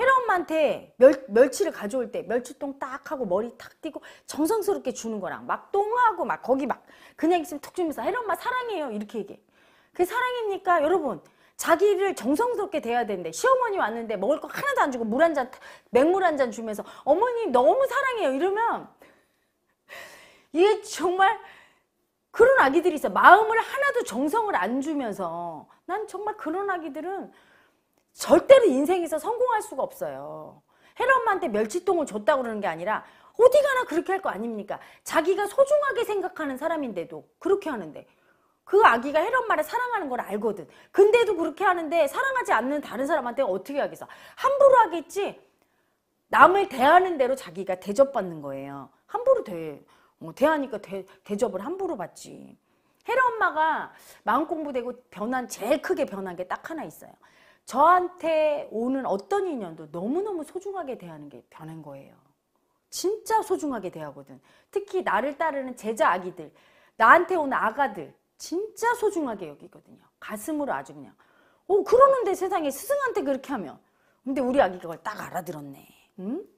헤라 엄마한테 멸, 멸치를 가져올 때 멸치똥 딱 하고 머리 탁 띄고 정성스럽게 주는 거랑 막 똥하고 막 거기 막 그냥 있으면 툭 주면서 헤라 엄마 사랑해요 이렇게 얘기해. 그게 사랑입니까? 여러분 자기를 정성스럽게 대해야 되는데 시어머니 왔는데 먹을 거 하나도 안 주고 물 한잔 맹물 한 잔 주면서 어머님 너무 사랑해요 이러면 이게 정말 그런 아기들이 있어 마음을 하나도 정성을 안 주면서 난 정말 그런 아기들은 절대로 인생에서 성공할 수가 없어요 헤라 엄마한테 멸치똥을 줬다고 그러는 게 아니라 어디 가나 그렇게 할 거 아닙니까 자기가 소중하게 생각하는 사람인데도 그렇게 하는데 그 아기가 헤란 말에 사랑하는 걸 알거든. 근데도 그렇게 하는데 사랑하지 않는 다른 사람한테 어떻게 하겠어? 함부로 하겠지. 남을 대하는 대로 자기가 대접받는 거예요. 함부로 대. 어, 대하니까 대, 대접을 함부로 받지. 헤라 엄마가 마음 공부되고 변한 제일 크게 변한 게 딱 하나 있어요. 저한테 오는 어떤 인연도 너무너무 소중하게 대하는 게 변한 거예요. 진짜 소중하게 대하거든. 특히 나를 따르는 제자 아기들, 나한테 오는 아가들, 진짜 소중하게 여기거든요. 가슴으로 아주 그냥. 어, 그러는데 세상에 스승한테 그렇게 하면. 근데 우리 아기 그걸 딱 알아들었네. 응? 음?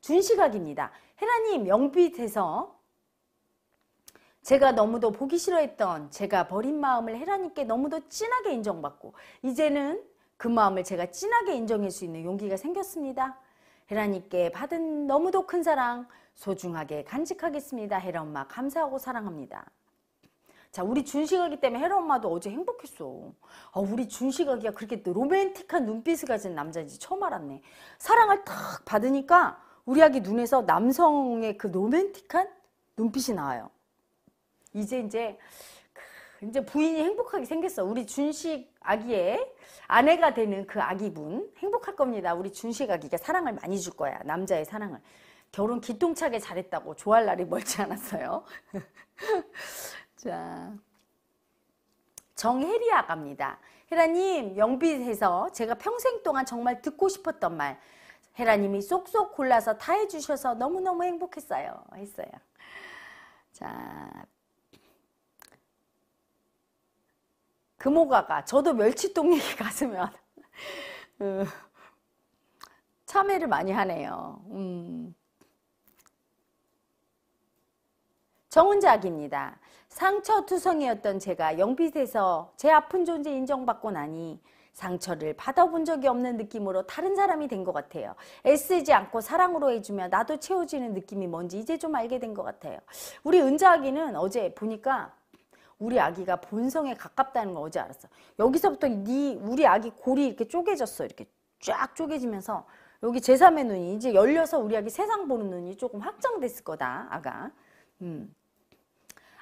준시각입니다. 헤라님 명빛에서 제가 너무도 보기 싫어했던 제가 버린 마음을 헤라님께 너무도 진하게 인정받고 이제는 그 마음을 제가 진하게 인정할 수 있는 용기가 생겼습니다. 헤라님께 받은 너무도 큰 사랑 소중하게 간직하겠습니다. 헤라 엄마 감사하고 사랑합니다. 자, 우리 준식아기 때문에 헤라 엄마도 어제 행복했어. 어, 우리 준식아기가 그렇게 로맨틱한 눈빛을 가진 남자인지 처음 알았네. 사랑을 탁 받으니까 우리 아기 눈에서 남성의 그 로맨틱한 눈빛이 나와요. 이제 이제 이제 부인이 행복하게 생겼어. 우리 준식 아기의 아내가 되는 그 아기분 행복할 겁니다. 우리 준식 아기가 사랑을 많이 줄 거야. 남자의 사랑을. 결혼 기똥차게 잘했다고 좋아할 날이 멀지 않았어요. 자, 정혜리아 갑니다. 헤라님 영빛에서 제가 평생 동안 정말 듣고 싶었던 말 헤라님이 쏙쏙 골라서 다 해주셔서 너무너무 행복했어요. 했어요. 자, 금호가가 저도 멸치똥 얘기 으면 어, 참여를 많이 하네요. 음. 정훈작입니다. 상처투성이였던 제가 영빛에서 제 아픈 존재 인정받고 나니 상처를 받아본 적이 없는 느낌으로 다른 사람이 된 것 같아요. 애쓰지 않고 사랑으로 해주면 나도 채워지는 느낌이 뭔지 이제 좀 알게 된 것 같아요. 우리 은자아기는 어제 보니까 우리 아기가 본성에 가깝다는 걸 어제 알았어. 여기서부터 네 우리 아기 골이 이렇게 쪼개졌어. 이렇게 쫙 쪼개지면서 여기 제3의 눈이 이제 열려서 우리 아기 세상 보는 눈이 조금 확장됐을 거다. 아가. 음.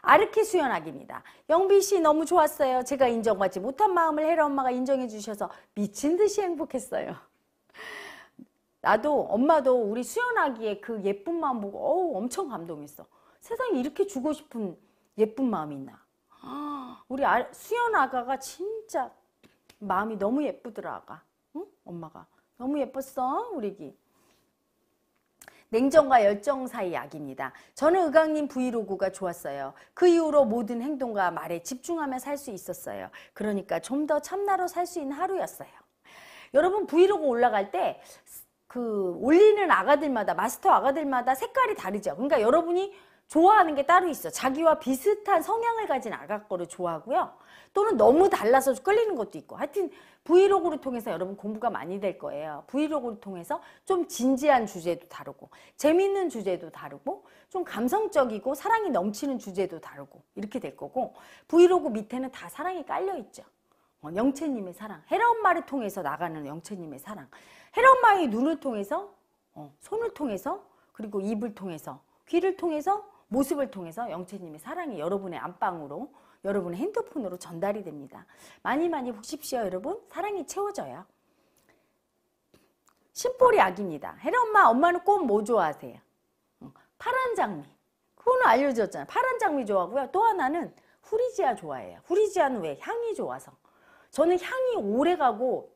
아르키 수연학입니다. 영비씨 너무 좋았어요. 제가 인정받지 못한 마음을 헤라 엄마가 인정해 주셔서 미친 듯이 행복했어요. 나도 엄마도 우리 수연아기의 그 예쁜 마음 보고 어우 엄청 감동했어. 세상에 이렇게 주고 싶은 예쁜 마음이 있나. 우리 아, 수연아가가 진짜 마음이 너무 예쁘더라 아가. 응? 엄마가 너무 예뻤어 우리 기 냉정과 열정 사이 약입니다. 저는 의강님 브이로그가 좋았어요. 그 이후로 모든 행동과 말에 집중하며 살 수 있었어요. 그러니까 좀 더 참나로 살 수 있는 하루였어요. 여러분 브이로그 올라갈 때 그 올리는 아가들마다 마스터 아가들마다 색깔이 다르죠. 그러니까 여러분이 좋아하는 게 따로 있어. 자기와 비슷한 성향을 가진 아가 거를 좋아하고요. 또는 너무 달라서 끌리는 것도 있고. 하여튼 브이로그를 통해서 여러분 공부가 많이 될 거예요. 브이로그를 통해서 좀 진지한 주제도 다루고 재밌는 주제도 다루고 좀 감성적이고 사랑이 넘치는 주제도 다루고 이렇게 될 거고 브이로그 밑에는 다 사랑이 깔려 있죠. 어, 영채님의 사랑, 헤라 엄마를 통해서 나가는 영채님의 사랑, 헤라 엄마의 눈을 통해서, 어, 손을 통해서, 그리고 입을 통해서, 귀를 통해서 모습을 통해서 영채님의 사랑이 여러분의 안방으로 여러분의 핸드폰으로 전달이 됩니다. 많이 많이 보십시오 여러분. 사랑이 채워져요. 심볼이 악입니다. 헤라 엄마, 엄마는 꽃 뭐 좋아하세요? 파란 장미. 그거는 알려줬잖아요. 파란 장미 좋아하고요. 또 하나는 후리지아 좋아해요. 후리지아는 왜? 향이 좋아서. 저는 향이 오래가고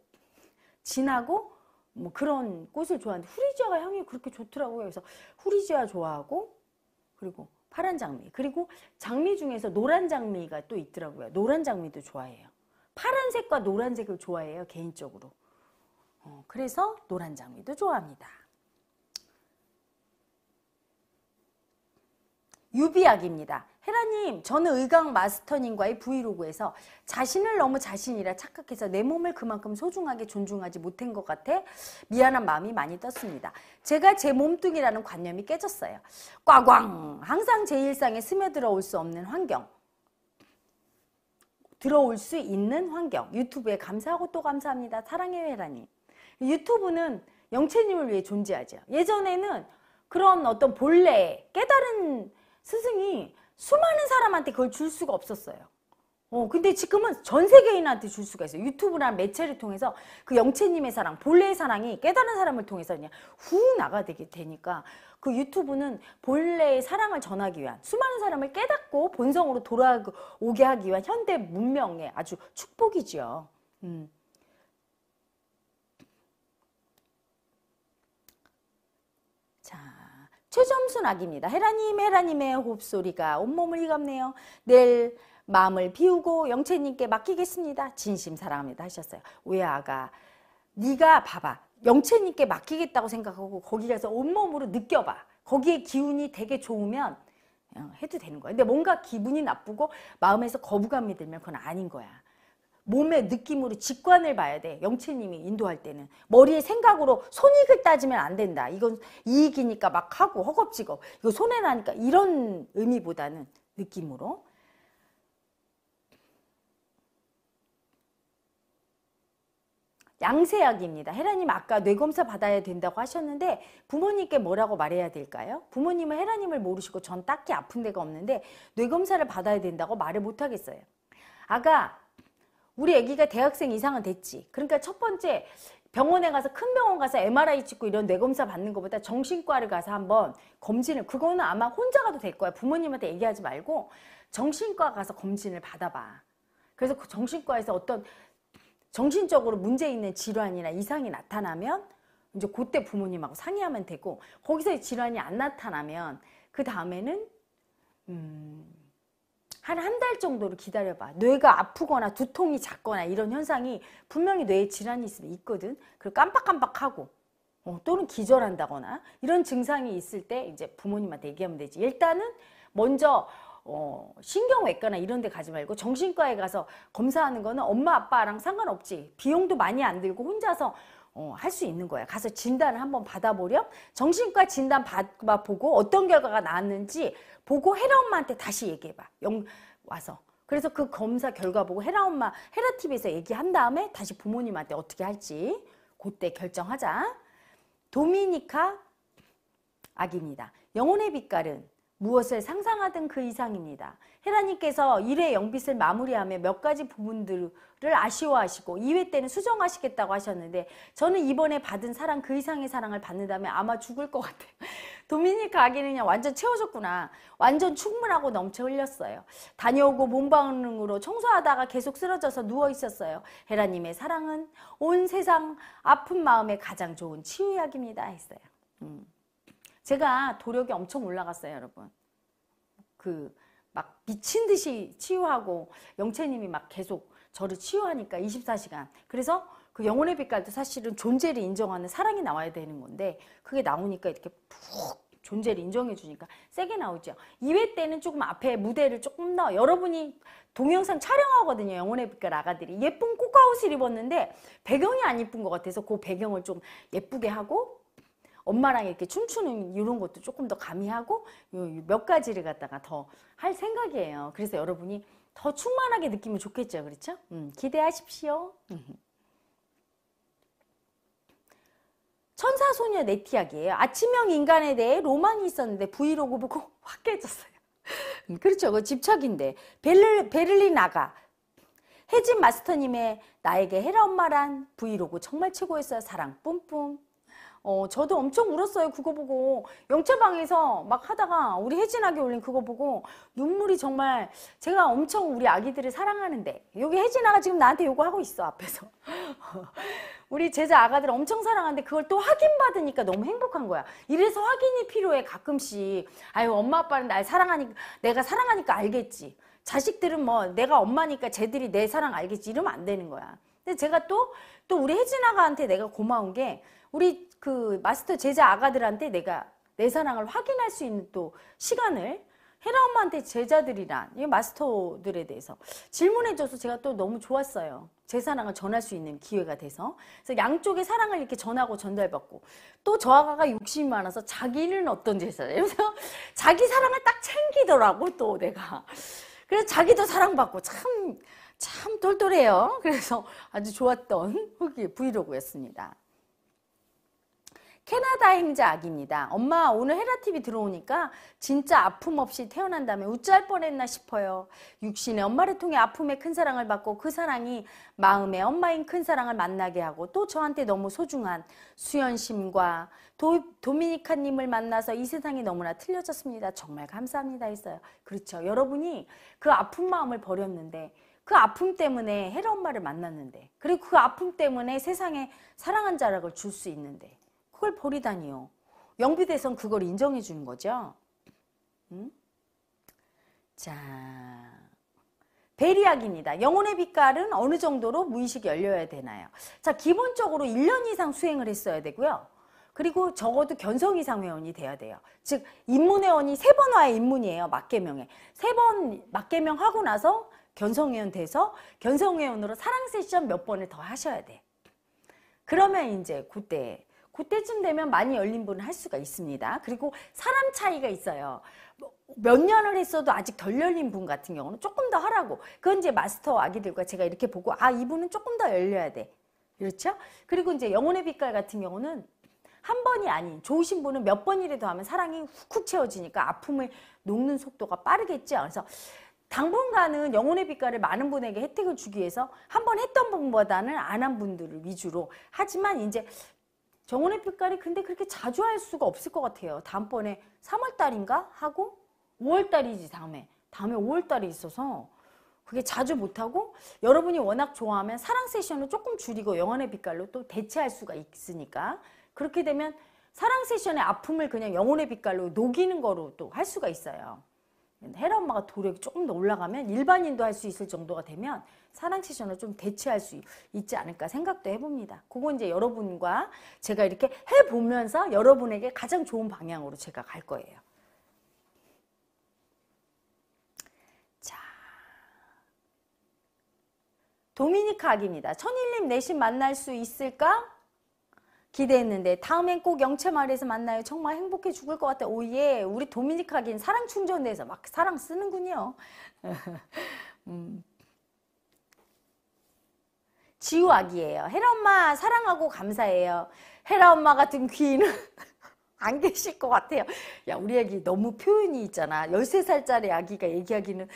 진하고 뭐 그런 꽃을 좋아하는데 후리지아가 향이 그렇게 좋더라고요. 그래서 후리지아 좋아하고 그리고 파란 장미 그리고 장미 중에서 노란 장미가 또 있더라고요. 노란 장미도 좋아해요. 파란색과 노란색을 좋아해요 개인적으로. 어, 그래서 노란 장미도 좋아합니다. 유비약입니다. 헤라님, 저는 의강 마스터님과의 브이로그에서 자신을 너무 자신이라 착각해서 내 몸을 그만큼 소중하게 존중하지 못한 것 같아 미안한 마음이 많이 떴습니다. 제가 제 몸뚱이라는 관념이 깨졌어요. 꽝꽝! 항상 제 일상에 스며들어올 수 없는 환경. 들어올 수 있는 환경. 유튜브에 감사하고 또 감사합니다. 사랑해요, 헤라님. 유튜브는 영채님을 위해 존재하죠. 예전에는 그런 어떤 본래 깨달은 스승이 수많은 사람한테 그걸 줄 수가 없었어요. 어, 근데 지금은 전 세계인한테 줄 수가 있어요. 유튜브라는 매체를 통해서 그 영채님의 사랑, 본래의 사랑이 깨달은 사람을 통해서 그냥 훅 나가게 되니까 그 유튜브는 본래의 사랑을 전하기 위한 수많은 사람을 깨닫고 본성으로 돌아오게 하기 위한 현대 문명의 아주 축복이지 음. 최점순악입니다. 헤라님 헤라님의 홉소리가 온몸을 이갑네요. 내일 마음을 비우고 영채님께 맡기겠습니다. 진심 사랑합니다 하셨어요. 우야가 네가 봐봐. 영채님께 맡기겠다고 생각하고 거기 가서 온몸으로 느껴봐. 거기에 기운이 되게 좋으면 해도 되는 거야. 근데 뭔가 기분이 나쁘고 마음에서 거부감이 들면 그건 아닌 거야. 몸의 느낌으로 직관을 봐야 돼. 영채님이 인도할 때는. 머리의 생각으로 손익을 따지면 안 된다. 이건 이익이니까 막 하고 허겁지겁. 이거 손해나니까 이런 의미보다는 느낌으로. 양세약입니다. 헤라님 아까 뇌검사 받아야 된다고 하셨는데 부모님께 뭐라고 말해야 될까요? 부모님은 헤라님을 모르시고 전 딱히 아픈 데가 없는데 뇌검사를 받아야 된다고 말을 못하겠어요. 아가 우리 아기가 대학생 이상은 됐지. 그러니까 첫 번째 병원에 가서 큰 병원 가서 MRI 찍고 이런 뇌검사 받는 것보다 정신과를 가서 한번 검진을 그거는 아마 혼자 가도 될 거야. 부모님한테 얘기하지 말고 정신과 가서 검진을 받아봐. 그래서 그 정신과에서 어떤 정신적으로 문제 있는 질환이나 이상이 나타나면 이제 그때 부모님하고 상의하면 되고 거기서 질환이 안 나타나면 그 다음에는 음. 한한달 정도를 기다려봐. 뇌가 아프거나 두통이 잦거나 이런 현상이 분명히 뇌에 질환이 있으면 있거든. 그리고 깜빡깜빡하고 어, 또는 기절한다거나 이런 증상이 있을 때 이제 부모님한테 얘기하면 되지. 일단은 먼저 어, 신경외과나 이런 데 가지 말고 정신과에 가서 검사하는 거는 엄마 아빠랑 상관없지. 비용도 많이 안 들고 혼자서 어, 할 수 있는 거야. 가서 진단을 한번 받아보렴. 정신과 진단 받아보고 어떤 결과가 나왔는지 보고 헤라 엄마한테 다시 얘기해봐. 영, 와서. 그래서 그 검사 결과 보고 헤라 엄마, 헤라 TV에서 얘기한 다음에 다시 부모님한테 어떻게 할지 그때 결정하자. 도미니카 악입니다. 영혼의 빛깔은 무엇을 상상하든 그 이상입니다. 헤라님께서 1회 영빛을 마무리하며 몇 가지 부분들을 아쉬워하시고 2회 때는 수정하시겠다고 하셨는데 저는 이번에 받은 사랑 그 이상의 사랑을 받는다면 아마 죽을 것 같아요. 도미니카 아기는 그냥 완전 채워졌구나 완전 충분하고 넘쳐 흘렸어요. 다녀오고 몸방응으로 청소하다가 계속 쓰러져서 누워있었어요. 헤라님의 사랑은 온 세상 아픈 마음에 가장 좋은 치유약입니다 했어요. 음. 제가 도력이 엄청 올라갔어요, 여러분. 그, 막 미친 듯이 치유하고 영채님이 막 계속 저를 치유하니까 24시간. 그래서 그 영혼의 빛깔도 사실은 존재를 인정하는 사랑이 나와야 되는 건데 그게 나오니까 이렇게 푹 존재를 인정해 주니까 세게 나오죠. 2회 때는 조금 앞에 무대를 조금 더 여러분이 동영상 촬영하거든요. 영혼의 빛깔 아가들이 예쁜 꽃가옷을 입었는데 배경이 안 예쁜 것 같아서 그 배경을 좀 예쁘게 하고 엄마랑 이렇게 춤추는 이런 것도 조금 더 가미하고 몇 가지를 갖다가 더 할 생각이에요. 그래서 여러분이 더 충만하게 느끼면 좋겠죠. 그렇죠? 음, 기대하십시오. 천사소녀 네티약이에요 아침형 인간에 대해 로망이 있었는데 브이로그 보고 확 깨졌어요. 음, 그렇죠. 그 집착인데. 베를, 베를린 아가. 혜진 마스터님의 나에게 헤라 엄마란 브이로그 정말 최고였어요. 사랑 뿜뿜. 어, 저도 엄청 울었어요. 그거 보고. 영차방에서 막 하다가 우리 혜진아게 올린 그거 보고 눈물이 정말 제가 엄청 우리 아기들을 사랑하는데 여기 혜진아가 지금 나한테 요거 하고 있어. 앞에서. 우리 제자 아가들 엄청 사랑하는데 그걸 또 확인받으니까 너무 행복한 거야. 이래서 확인이 필요해. 가끔씩. 아유, 엄마 아빠는 날 사랑하니까 내가 사랑하니까 알겠지. 자식들은 뭐 내가 엄마니까 쟤들이 내 사랑 알겠지. 이러면 안 되는 거야. 근데 제가 또, 또 우리 혜진아가한테 내가 고마운 게 우리 그 마스터 제자 아가들한테 내가 내 사랑을 확인할 수 있는 또 시간을 헤라 엄마한테 제자들이란 이 마스터들에 대해서 질문해줘서 제가 또 너무 좋았어요. 제 사랑을 전할 수 있는 기회가 돼서 그래서 양쪽의 사랑을 이렇게 전하고 전달받고 또 저아가가 욕심이 많아서 자기는 어떤 제사 이러면서 자기 사랑을 딱 챙기더라고 또 내가 그래서 자기도 사랑받고 참참 참 똘똘해요. 그래서 아주 좋았던 후기 브이로그였습니다. 캐나다 행자 아기입니다. 엄마 오늘 헤라TV 들어오니까 진짜 아픔 없이 태어난 다음에 우짤 뻔했나 싶어요. 육신의 엄마를 통해 아픔의 큰 사랑을 받고 그 사랑이 마음의 엄마인 큰 사랑을 만나게 하고 또 저한테 너무 소중한 수연심과 도, 도미니카님을 만나서 이 세상이 너무나 틀려졌습니다. 정말 감사합니다 했어요. 그렇죠. 여러분이 그 아픈 마음을 버렸는데 그 아픔 때문에 헤라 엄마를 만났는데 그리고 그 아픔 때문에 세상에 사랑한 자락을 줄 수 있는데 그걸 버리다니요. 영비대선 그걸 인정해 주는 거죠. 음? 자, 배리학입니다 영혼의 빛깔은 어느 정도로 무의식이 열려야 되나요? 자, 기본적으로 1년 이상 수행을 했어야 되고요. 그리고 적어도 견성 이상 회원이 돼야 돼요. 즉 입문회원이 세번 와야 입문이에요. 맞개명에. 세번 맞개명 하고 나서 견성회원 돼서 견성회원으로 사랑 세션 몇 번을 더 하셔야 돼. 그러면 이제 그때 그때쯤 되면 많이 열린 분을할 수가 있습니다. 그리고 사람 차이가 있어요. 뭐, 몇 년을 했어도 아직 덜 열린 분 같은 경우는 조금 더 하라고. 그건 이제 마스터 아기들과 제가 이렇게 보고 아 이분은 조금 더 열려야 돼. 그렇죠? 그리고 이제 영혼의 빛깔 같은 경우는 한 번이 아닌 좋으신 분은 몇 번이라도 하면 사랑이 훅훅 채워지니까 아픔을 녹는 속도가 빠르겠죠. 그래서 당분간은 영혼의 빛깔을 많은 분에게 혜택을 주기 위해서 한 번 했던 분보다는 안 한 분들을 위주로 하지만 이제 정원의 빛깔이 근데 그렇게 자주 할 수가 없을 것 같아요. 다음번에 3월달인가 하고 5월달이지 다음에 다음에 5월달이 있어서 그게 자주 못하고 여러분이 워낙 좋아하면 사랑 세션을 조금 줄이고 영혼의 빛깔로 또 대체할 수가 있으니까 그렇게 되면 사랑 세션의 아픔을 그냥 영혼의 빛깔로 녹이는 거로 또 할 수가 있어요. 헤라 엄마가 도력이 조금 더 올라가면 일반인도 할 수 있을 정도가 되면 사랑 세션을 좀 대체할 수 있지 않을까 생각도 해봅니다. 그거 이제 여러분과 제가 이렇게 해보면서 여러분에게 가장 좋은 방향으로 제가 갈 거예요. 자, 도미니카 악입니다. 천일님 내심 만날 수 있을까? 기대했는데 다음엔 꼭 영체 말에서 만나요. 정말 행복해 죽을 것 같아. 오예, 우리 도미니카긴 사랑 충전돼서 막 사랑 쓰는군요. 음. 지우악이에요. 헤라 엄마 사랑하고 감사해요. 헤라 엄마 같은 귀인은 안 계실 것 같아요. 야 우리 아기 너무 표현이 있잖아. 13살짜리 아기가 얘기하기는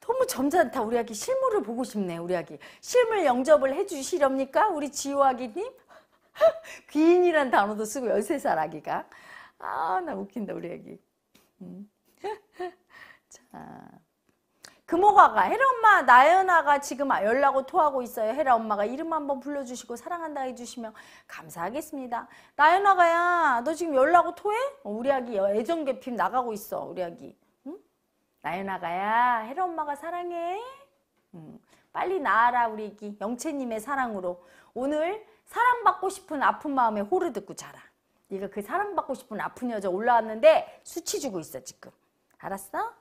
너무 점잖다. 우리 아기 실물을 보고 싶네. 우리 아기 실물 영접을 해주시렵니까? 우리 지우아기님 귀인이란 단어도 쓰고 13살 아기가 아 나 웃긴다 우리 아기 음. 자. 금호가가 헤라 엄마 나연아가 지금 연락고 토하고 있어요. 헤라 엄마가 이름 한번 불러주시고 사랑한다 해주시면 감사하겠습니다. 나연아가야 너 지금 연락고 토해? 어, 우리 아기 애정 개핍 나가고 있어 우리 아기. 응? 나연아가야 헤라 엄마가 사랑해. 응. 음, 빨리 나아라 우리 아기 영채님의 사랑으로 오늘 사랑받고 싶은 아픈 마음에 호르 듣고 자라. 네가 그 사랑받고 싶은 아픈 여자 올라왔는데 수치 주고 있어 지금. 알았어?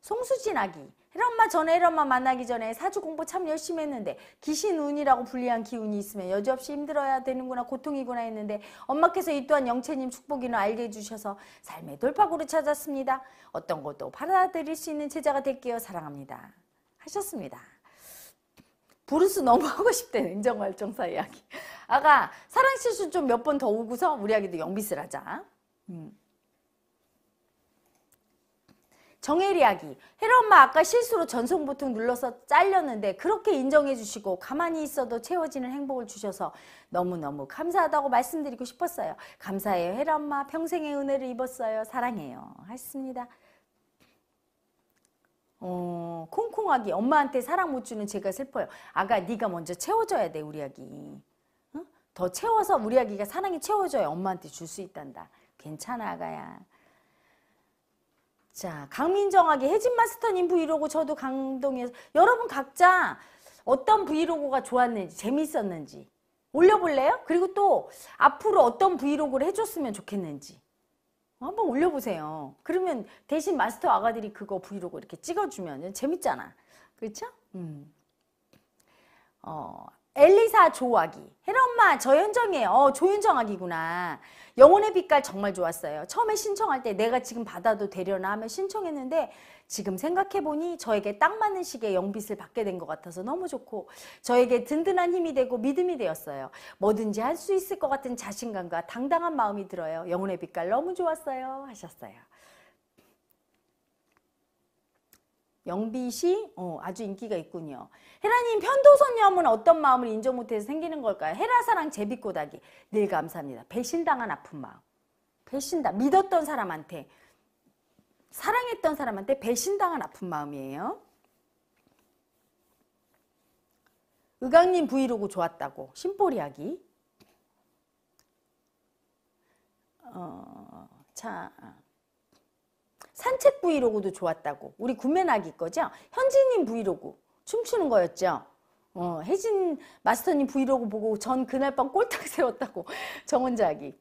송수진아기 헤엄마 전에 헤엄마 만나기 전에 사주 공부 참 열심히 했는데 기신운이라고 불리한 기운이 있으면 여지없이 힘들어야 되는구나 고통이구나 했는데 엄마께서 이 또한 영채님 축복이나 알게 해주셔서 삶의 돌파구를 찾았습니다. 어떤 것도 받아들일 수 있는 제자가 될게요. 사랑합니다. 하셨습니다. 브루스 너무 하고 싶대 냉정활정사 이야기. 아가 사랑 실수 좀 몇 번 더 오고서 우리 아기도 영비스를 자 음. 정혜리 아기 혜라 엄마 아까 실수로 전송 버튼 눌러서 잘렸는데 그렇게 인정해 주시고 가만히 있어도 채워지는 행복을 주셔서 너무너무 감사하다고 말씀드리고 싶었어요. 감사해요 혜라 엄마 평생의 은혜를 입었어요. 사랑해요. 하셨습니다. 어, 콩콩아기 엄마한테 사랑 못 주는 제가 슬퍼요. 아가 네가 먼저 채워줘야 돼 우리 아기. 응? 더 채워서 우리 아기가 사랑이 채워줘야 엄마한테 줄 수 있단다. 괜찮아 아가야. 자, 강민정하게 혜진 마스터님 브이로그 저도 강동에서 여러분 각자 어떤 브이로그가 좋았는지 재밌었는지 올려볼래요? 그리고 또 앞으로 어떤 브이로그를 해줬으면 좋겠는지 한번 올려보세요. 그러면 대신 마스터 아가들이 그거 브이로그 이렇게 찍어주면 재밌잖아. 그렇죠? 음. 어, 엘리사 조화기 헤엄마 저현정이에요 어, 조윤정학이구나 영혼의 빛깔 정말 좋았어요 처음에 신청할 때 내가 지금 받아도 되려나 하며 신청했는데 지금 생각해보니 저에게 딱 맞는 시기에 영빛을 받게 된 것 같아서 너무 좋고 저에게 든든한 힘이 되고 믿음이 되었어요 뭐든지 할 수 있을 것 같은 자신감과 당당한 마음이 들어요 영혼의 빛깔 너무 좋았어요 하셨어요 영빛이 어, 아주 인기가 있군요. 헤라님 편도선염은 어떤 마음을 인정 못해서 생기는 걸까요? 헤라사랑 제비꼬닥이 늘 감사합니다. 배신당한 아픈 마음. 배신당 믿었던 사람한테 사랑했던 사람한테 배신당한 아픈 마음이에요. 의강님 브이로그 좋았다고 심보리하기. 어, 자. 산책 브이로그도 좋았다고. 우리 구매나기 거죠? 현진님 브이로그. 춤추는 거였죠? 어, 혜진 마스터님 브이로그 보고 전 그날 밤 꼴딱 세웠다고. 정원자기.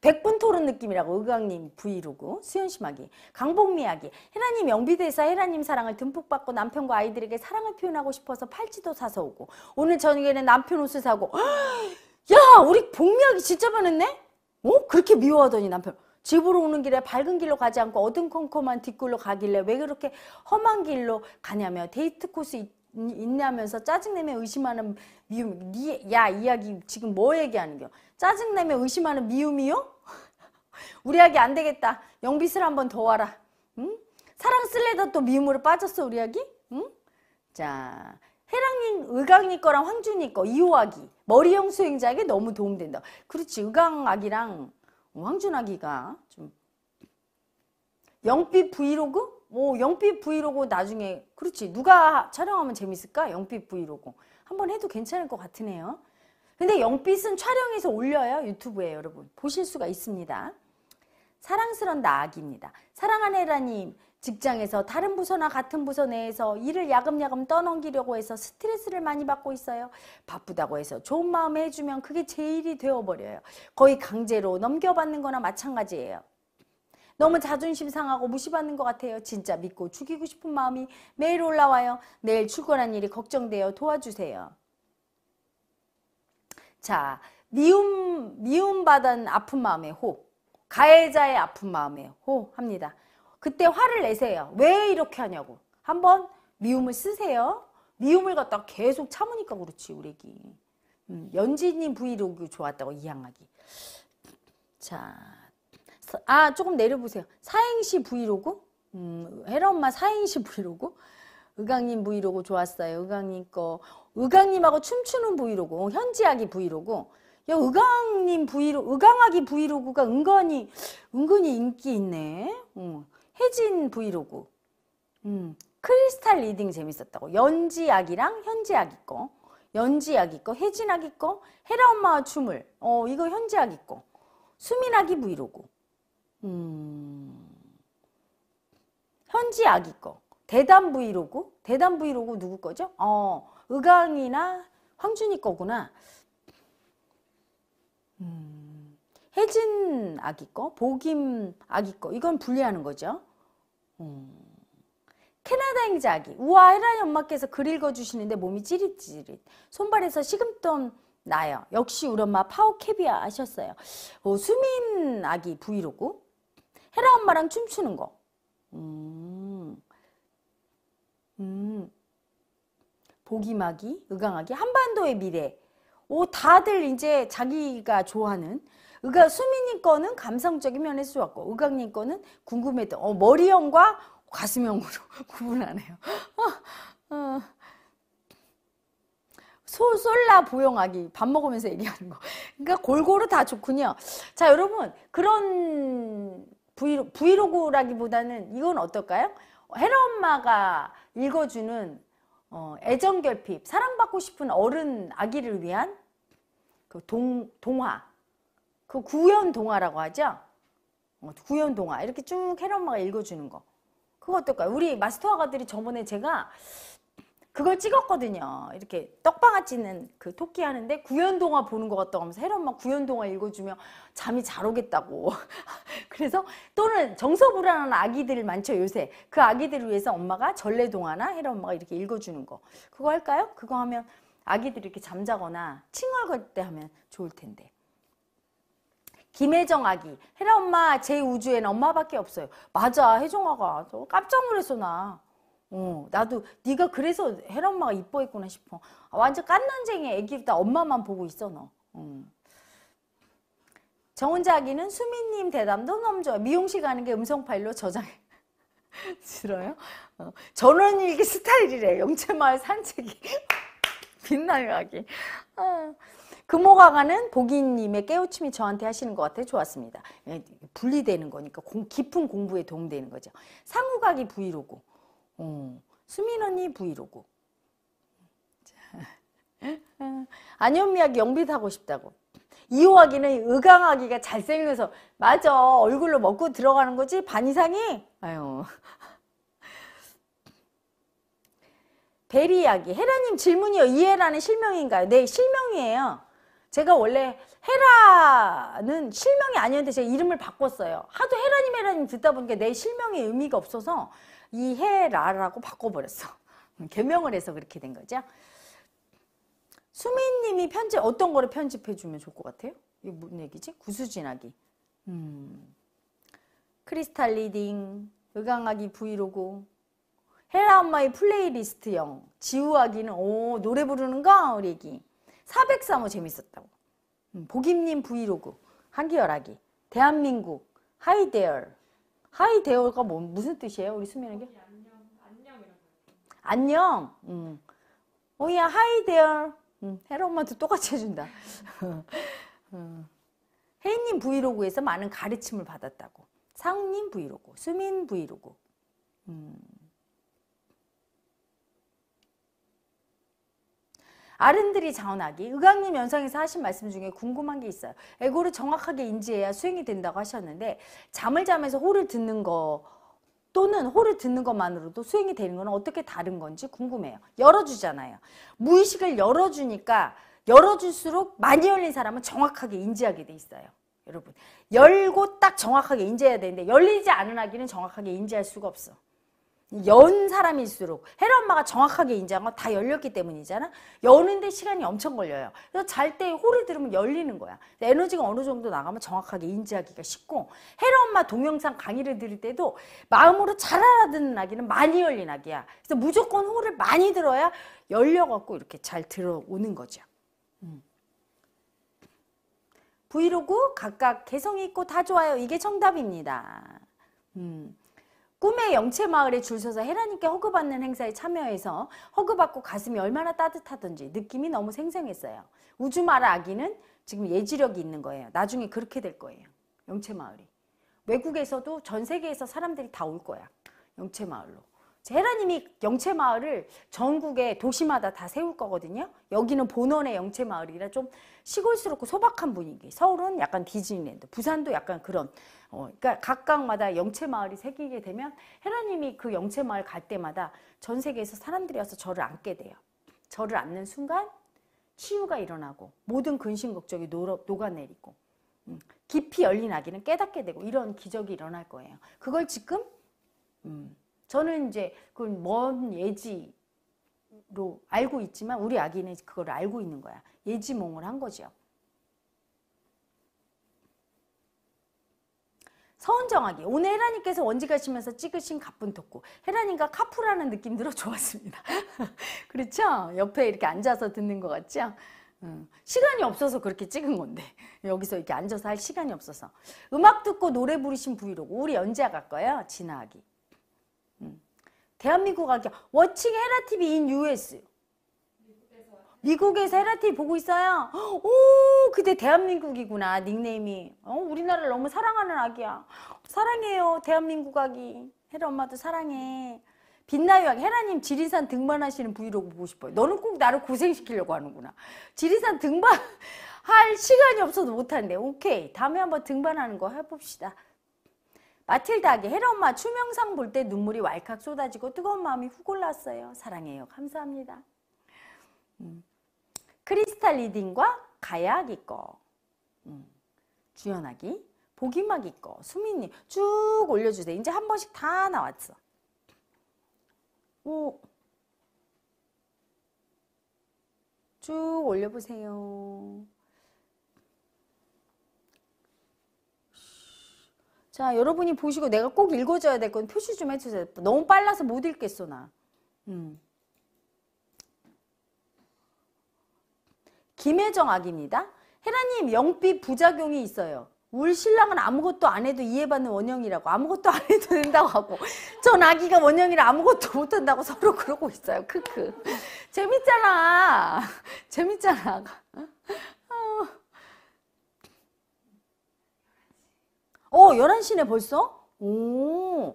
백분 토론 느낌이라고 의강님 브이로그 수연심하기강복미하기 혜라님 영비대사 혜라님 사랑을 듬뿍 받고 남편과 아이들에게 사랑을 표현하고 싶어서 팔찌도 사서 오고 오늘 저녁에는 남편 옷을 사고 야 우리 복미하기 진짜 많했네 어? 그렇게 미워하더니 남편 집으로 오는 길에 밝은 길로 가지 않고 어둠컴컴한 뒷길로 가길래 왜 그렇게 험한 길로 가냐며 데이트 코스 있냐면서 짜증내며 의심하는 미움 니, 야 이야기 지금 뭐 얘기하는겨 짜증내며 의심하는 미움이요? 우리 아기 안 되겠다 영빛을 한번 더 와라 응? 사랑 쓸래다 또 미움으로 빠졌어 우리 아기 응? 자 해랑님, 의강이 거랑 황준이 거, 이호아기. 머리형 수행자에게 너무 도움된다. 그렇지, 의강아기랑 왕준하기가좀 영빛 브이로그? 뭐 영빛 브이로그 나중에 그렇지 누가 촬영하면 재밌을까? 영빛 브이로그 한번 해도 괜찮을 것 같으네요. 근데 영빛은 촬영해서 올려요 유튜브에 여러분 보실 수가 있습니다. 사랑스런 나아기입니다. 사랑하네라님 직장에서 다른 부서나 같은 부서 내에서 일을 야금야금 떠넘기려고 해서 스트레스를 많이 받고 있어요. 바쁘다고 해서 좋은 마음에 해주면 그게 제 일이 되어버려요. 거의 강제로 넘겨받는 거나 마찬가지예요. 너무 자존심 상하고 무시받는 것 같아요. 진짜 믿고 죽이고 싶은 마음이 매일 올라와요. 내일 출근한 일이 걱정돼요. 도와주세요. 자, 미움, 미움받은 아픈 마음의 호. 가해자의 아픈 마음의 호합니다. 그때 화를 내세요. 왜 이렇게 하냐고. 한 번 미움을 쓰세요. 미움을 갖다가 계속 참으니까 그렇지 우리 애기. 음, 연지님 브이로그 좋았다고 이양하기. 자, 아 조금 내려보세요. 사행시 브이로그? 음, 헤라 엄마 사행시 브이로그? 의강님 브이로그 좋았어요. 의강님 거. 의강님하고 춤추는 브이로그. 현지하기 브이로그. 야, 의강님 브이로그, 의강하기 브이로그가 은근히, 은근히 인기 있네. 음. 혜진 브이로그. 음, 크리스탈 리딩 재밌었다고. 연지 아기랑 현지 아기 거. 연지 아기 거, 혜진 아기 거, 헤라 엄마와 춤을. 어, 이거 현지 아기 거. 수민 아기 브이로그. 음. 현지 아기 거. 대담 브이로그? 대담 브이로그 누구 거죠? 어, 의강이나 황준이 거구나. 음, 혜진 아기 거, 보김 아기 거. 이건 분리하는 거죠. 음. 캐나다 행자기 우와 헤라니 엄마께서 글 읽어주시는데 몸이 찌릿찌릿 손발에서 시금돈 나요 역시 우리 엄마 파워 캐비아 하셨어요 어, 수민 아기 브이로그 헤라 엄마랑 춤추는 거 음. 음. 보기마기 의강하기 한반도의 미래 오 다들 이제 자기가 좋아하는 그러니까 수민님 거는 감성적인 면에서 좋았고 의강님 거는 궁금했던 어, 머리형과 가슴형으로 구분하네요. 어, 어. 솔라 보영하기 밥 먹으면서 얘기하는 거. 그러니까 골고루 다 좋군요. 자 여러분 그런 브이로, 브이로그라기보다는 이건 어떨까요? 헤라 엄마가 읽어주는 어, 애정결핍 사랑받고 싶은 어른 아기를 위한 그 동, 동화 그 구연 동화라고 하죠. 어, 구연 동화 이렇게 쭉 해리 엄마가 읽어주는 거. 그거 어떨까요? 우리 마스터 아가들이 저번에 제가 그걸 찍었거든요. 이렇게 떡방아 찢는 그 토끼 하는데 구연동화 보는 것 같다고 하면서 해리 엄마 구연동화 읽어주면 잠이 잘 오겠다고. 그래서 또는 정서 불안한 아기들 많죠 요새. 그 아기들을 위해서 엄마가 전래동화나 해리 엄마가 이렇게 읽어주는 거. 그거 할까요? 그거 하면 아기들이 이렇게 잠자거나 칭얼거릴 때 하면 좋을 텐데. 김혜정 아기. 혜라 엄마 제우주에 엄마밖에 없어요. 맞아 혜정아가. 깜짝 놀랐어 나. 어, 나도 네가 그래서 혜라 엄마가 이뻐했구나 싶어. 완전 깐난쟁이 애기다 엄마만 보고 있어 너. 어. 정은자기는 수민님 대담도 너무 좋아. 미용실 가는 게 음성 파일로 저장해. 싫어요? 어. 전원일기 스타일이래. 영채마을 산책이. 빛나요, 아기. 어. 금호가 가는 보기님의 깨우침이 저한테 하시는 것 같아 좋았습니다. 예, 분리되는 거니까 공, 깊은 공부에 도움되는 거죠. 상우각이 브이로그. 어, 수민 언니 브이로그. 안현미학기 영비 타고 싶다고. 이호하기는 의강하기가 잘생겨서 맞아 얼굴로 먹고 들어가는 거지 반 이상이 아유 베리 이야기. 헤라님 질문이요. 이해라는 실명인가요? 네, 실명이에요. 제가 원래 헤라는 실명이 아니었는데 제 이름을 바꿨어요. 하도 헤라님 헤라님 듣다 보니까 내 실명의 의미가 없어서 이 헤라라고 바꿔버렸어. 음, 개명을 해서 그렇게 된 거죠. 수민님이 편집 어떤 거를 편집해주면 좋을 것 같아요? 이게 뭔 얘기지? 구수진하기. 음. 크리스탈 리딩, 의강하기 브이로그, 헤라 엄마의 플레이리스트 영, 지우하기는 오 노래 부르는 거 우리 애기. 403호 재밌었다고. 음, 복님 브이로그, 한기열하기, 대한민국, 하이데얼. 하이데얼가 뭐, 무슨 뜻이에요? 우리 수민에게? 안녕, 안 오야 하이데얼. 헤라 엄마도 똑같이 해준다. 음. 혜인님 브이로그에서 많은 가르침을 받았다고. 상님 브이로그, 수민 브이로그. 음. 아른들이 자원하기 의강님 연상에서 하신 말씀 중에 궁금한 게 있어요. 에고를 정확하게 인지해야 수행이 된다고 하셨는데 잠을 자면서 호를 듣는 거 또는 호를 듣는 것만으로도 수행이 되는 건 어떻게 다른 건지 궁금해요. 열어주잖아요. 무의식을 열어주니까 열어줄수록 많이 열린 사람은 정확하게 인지하게 돼 있어요. 여러분 열고 딱 정확하게 인지해야 되는데 열리지 않은 아기는 정확하게 인지할 수가 없어. 연 사람일수록 헤라 엄마가 정확하게 인지한 건 다 열렸기 때문이잖아 여는데 시간이 엄청 걸려요 그래서 잘 때 호를 들으면 열리는 거야 에너지가 어느 정도 나가면 정확하게 인지하기가 쉽고 헤라 엄마 동영상 강의를 들을 때도 마음으로 잘 알아듣는 아기는 많이 열린 아기야 그래서 무조건 호를 많이 들어야 열려갖고 이렇게 잘 들어오는 거죠 음. 브이로그 각각 개성 이 있고 다 좋아요 이게 정답입니다 음. 꿈의 영채 마을에 줄 서서 헤라님께 허그받는 행사에 참여해서 허그받고 가슴이 얼마나 따뜻하던지 느낌이 너무 생생했어요. 우주마라 아기는 지금 예지력이 있는 거예요. 나중에 그렇게 될 거예요. 영채 마을이. 외국에서도 전 세계에서 사람들이 다 올 거야. 영채 마을로. 헤라님이 영채 마을을 전국의 도시마다 다 세울 거거든요. 여기는 본원의 영채 마을이라 좀 시골스럽고 소박한 분위기. 서울은 약간 디즈니랜드, 부산도 약간 그런. 어, 그러니까 각각마다 영채 마을이 생기게 되면 헤라님이 그 영채 마을 갈 때마다 전 세계에서 사람들이 와서 저를 안게 돼요. 저를 안는 순간 치유가 일어나고 모든 근심 걱정이 노러, 녹아내리고 음, 깊이 열린 아기는 깨닫게 되고 이런 기적이 일어날 거예요. 그걸 지금 음, 저는 이제 그 먼 예지로 알고 있지만 우리 아기는 그걸 알고 있는 거야. 예지몽을 한 거죠. 서운정하기. 오늘 혜라님께서 원지 가시면서 찍으신 가쁜 토크. 혜라님과 카풀하는 느낌 들어 좋았습니다. 그렇죠? 옆에 이렇게 앉아서 듣는 것 같죠? 음. 시간이 없어서 그렇게 찍은 건데 여기서 이렇게 앉아서 할 시간이 없어서 음악 듣고 노래 부르신 브이로그 우리 연재가 거예요 진화하기 대한민국 아기야. 악역 워칭 헤라 TV 인 US 미국에서 헤라 TV 보고 있어요? 오 그대 대한민국이구나 닉네임이 어, 우리나라를 너무 사랑하는 아기야 사랑해요 대한민국 아기 헤라 엄마도 사랑해 빛나요 헤라님 지리산 등반하시는 브이로그 보고 싶어요 너는 꼭 나를 고생시키려고 하는구나 지리산 등반 할 시간이 없어도 못한대 오케이 다음에 한번 등반하는 거 해봅시다 마틸다에게 헤라엄마 추명상 볼 때 눈물이 왈칵 쏟아지고 뜨거운 마음이 후골났어요. 사랑해요. 감사합니다. 음. 크리스탈 리딩과 가약 기고 음. 주연하기 보기막 이고 수민님 쭉 올려주세요. 이제 한 번씩 다 나왔어. 오. 쭉 올려보세요. 자, 여러분이 보시고 내가 꼭 읽어줘야 될 건 표시 좀 해주세요. 너무 빨라서 못 읽겠어, 나. 음. 김혜정 악입니다. 헤라님, 영비 부작용이 있어요. 울 신랑은 아무것도 안 해도 이해받는 원형이라고 아무것도 안 해도 된다고 하고 전 아기가 원형이라 아무것도 못한다고 서로 그러고 있어요 크크 재밌잖아 재밌잖아 어, 11시네 벌써? 오,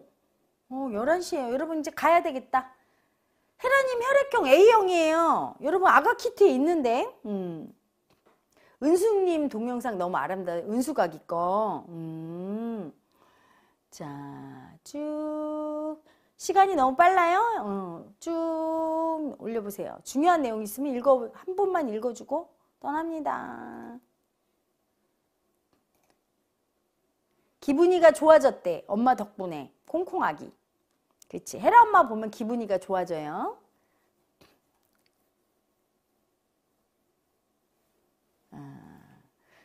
어, 11시에요. 여러분 이제 가야 되겠다. 헤라님 혈액형 A형이에요. 여러분 아가 키트에 있는데. 음. 은숙님 동영상 너무 아름다워. 은숙아기 거. 음. 자, 쭉. 시간이 너무 빨라요? 어, 쭉 올려보세요. 중요한 내용 있으면 읽어, 한 번만 읽어주고 떠납니다. 기분이가 좋아졌대. 엄마 덕분에. 콩콩아기. 그렇지. 헤라 엄마 보면 기분이가 좋아져요. 아.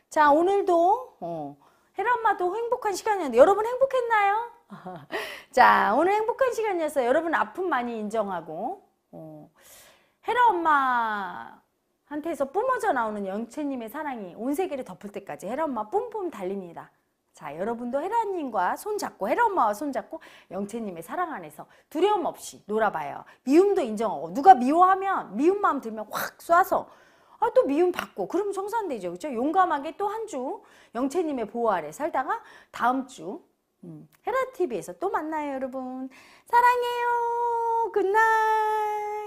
자 오늘도 어, 헤라 엄마도 행복한 시간이었는데 여러분 행복했나요? 자 오늘 행복한 시간이었어요. 여러분 아픔 많이 인정하고 어, 헤라 엄마 한테서 뿜어져 나오는 영채님의 사랑이 온 세계를 덮을 때까지 헤라 엄마 뿜뿜 달립니다. 자, 여러분도 헤라님과 손잡고, 헤라 엄마와 손잡고 영채님의 사랑 안에서 두려움 없이 놀아봐요. 미움도 인정하고, 누가 미워하면, 미운 마음 들면 확 쏴서, 아, 또 미움 받고, 그러면 청산되죠. 그죠? 용감하게 또 한 주 영채님의 보호 아래 살다가 다음 주, 음, 헤라TV에서 또 만나요, 여러분. 사랑해요. 굿나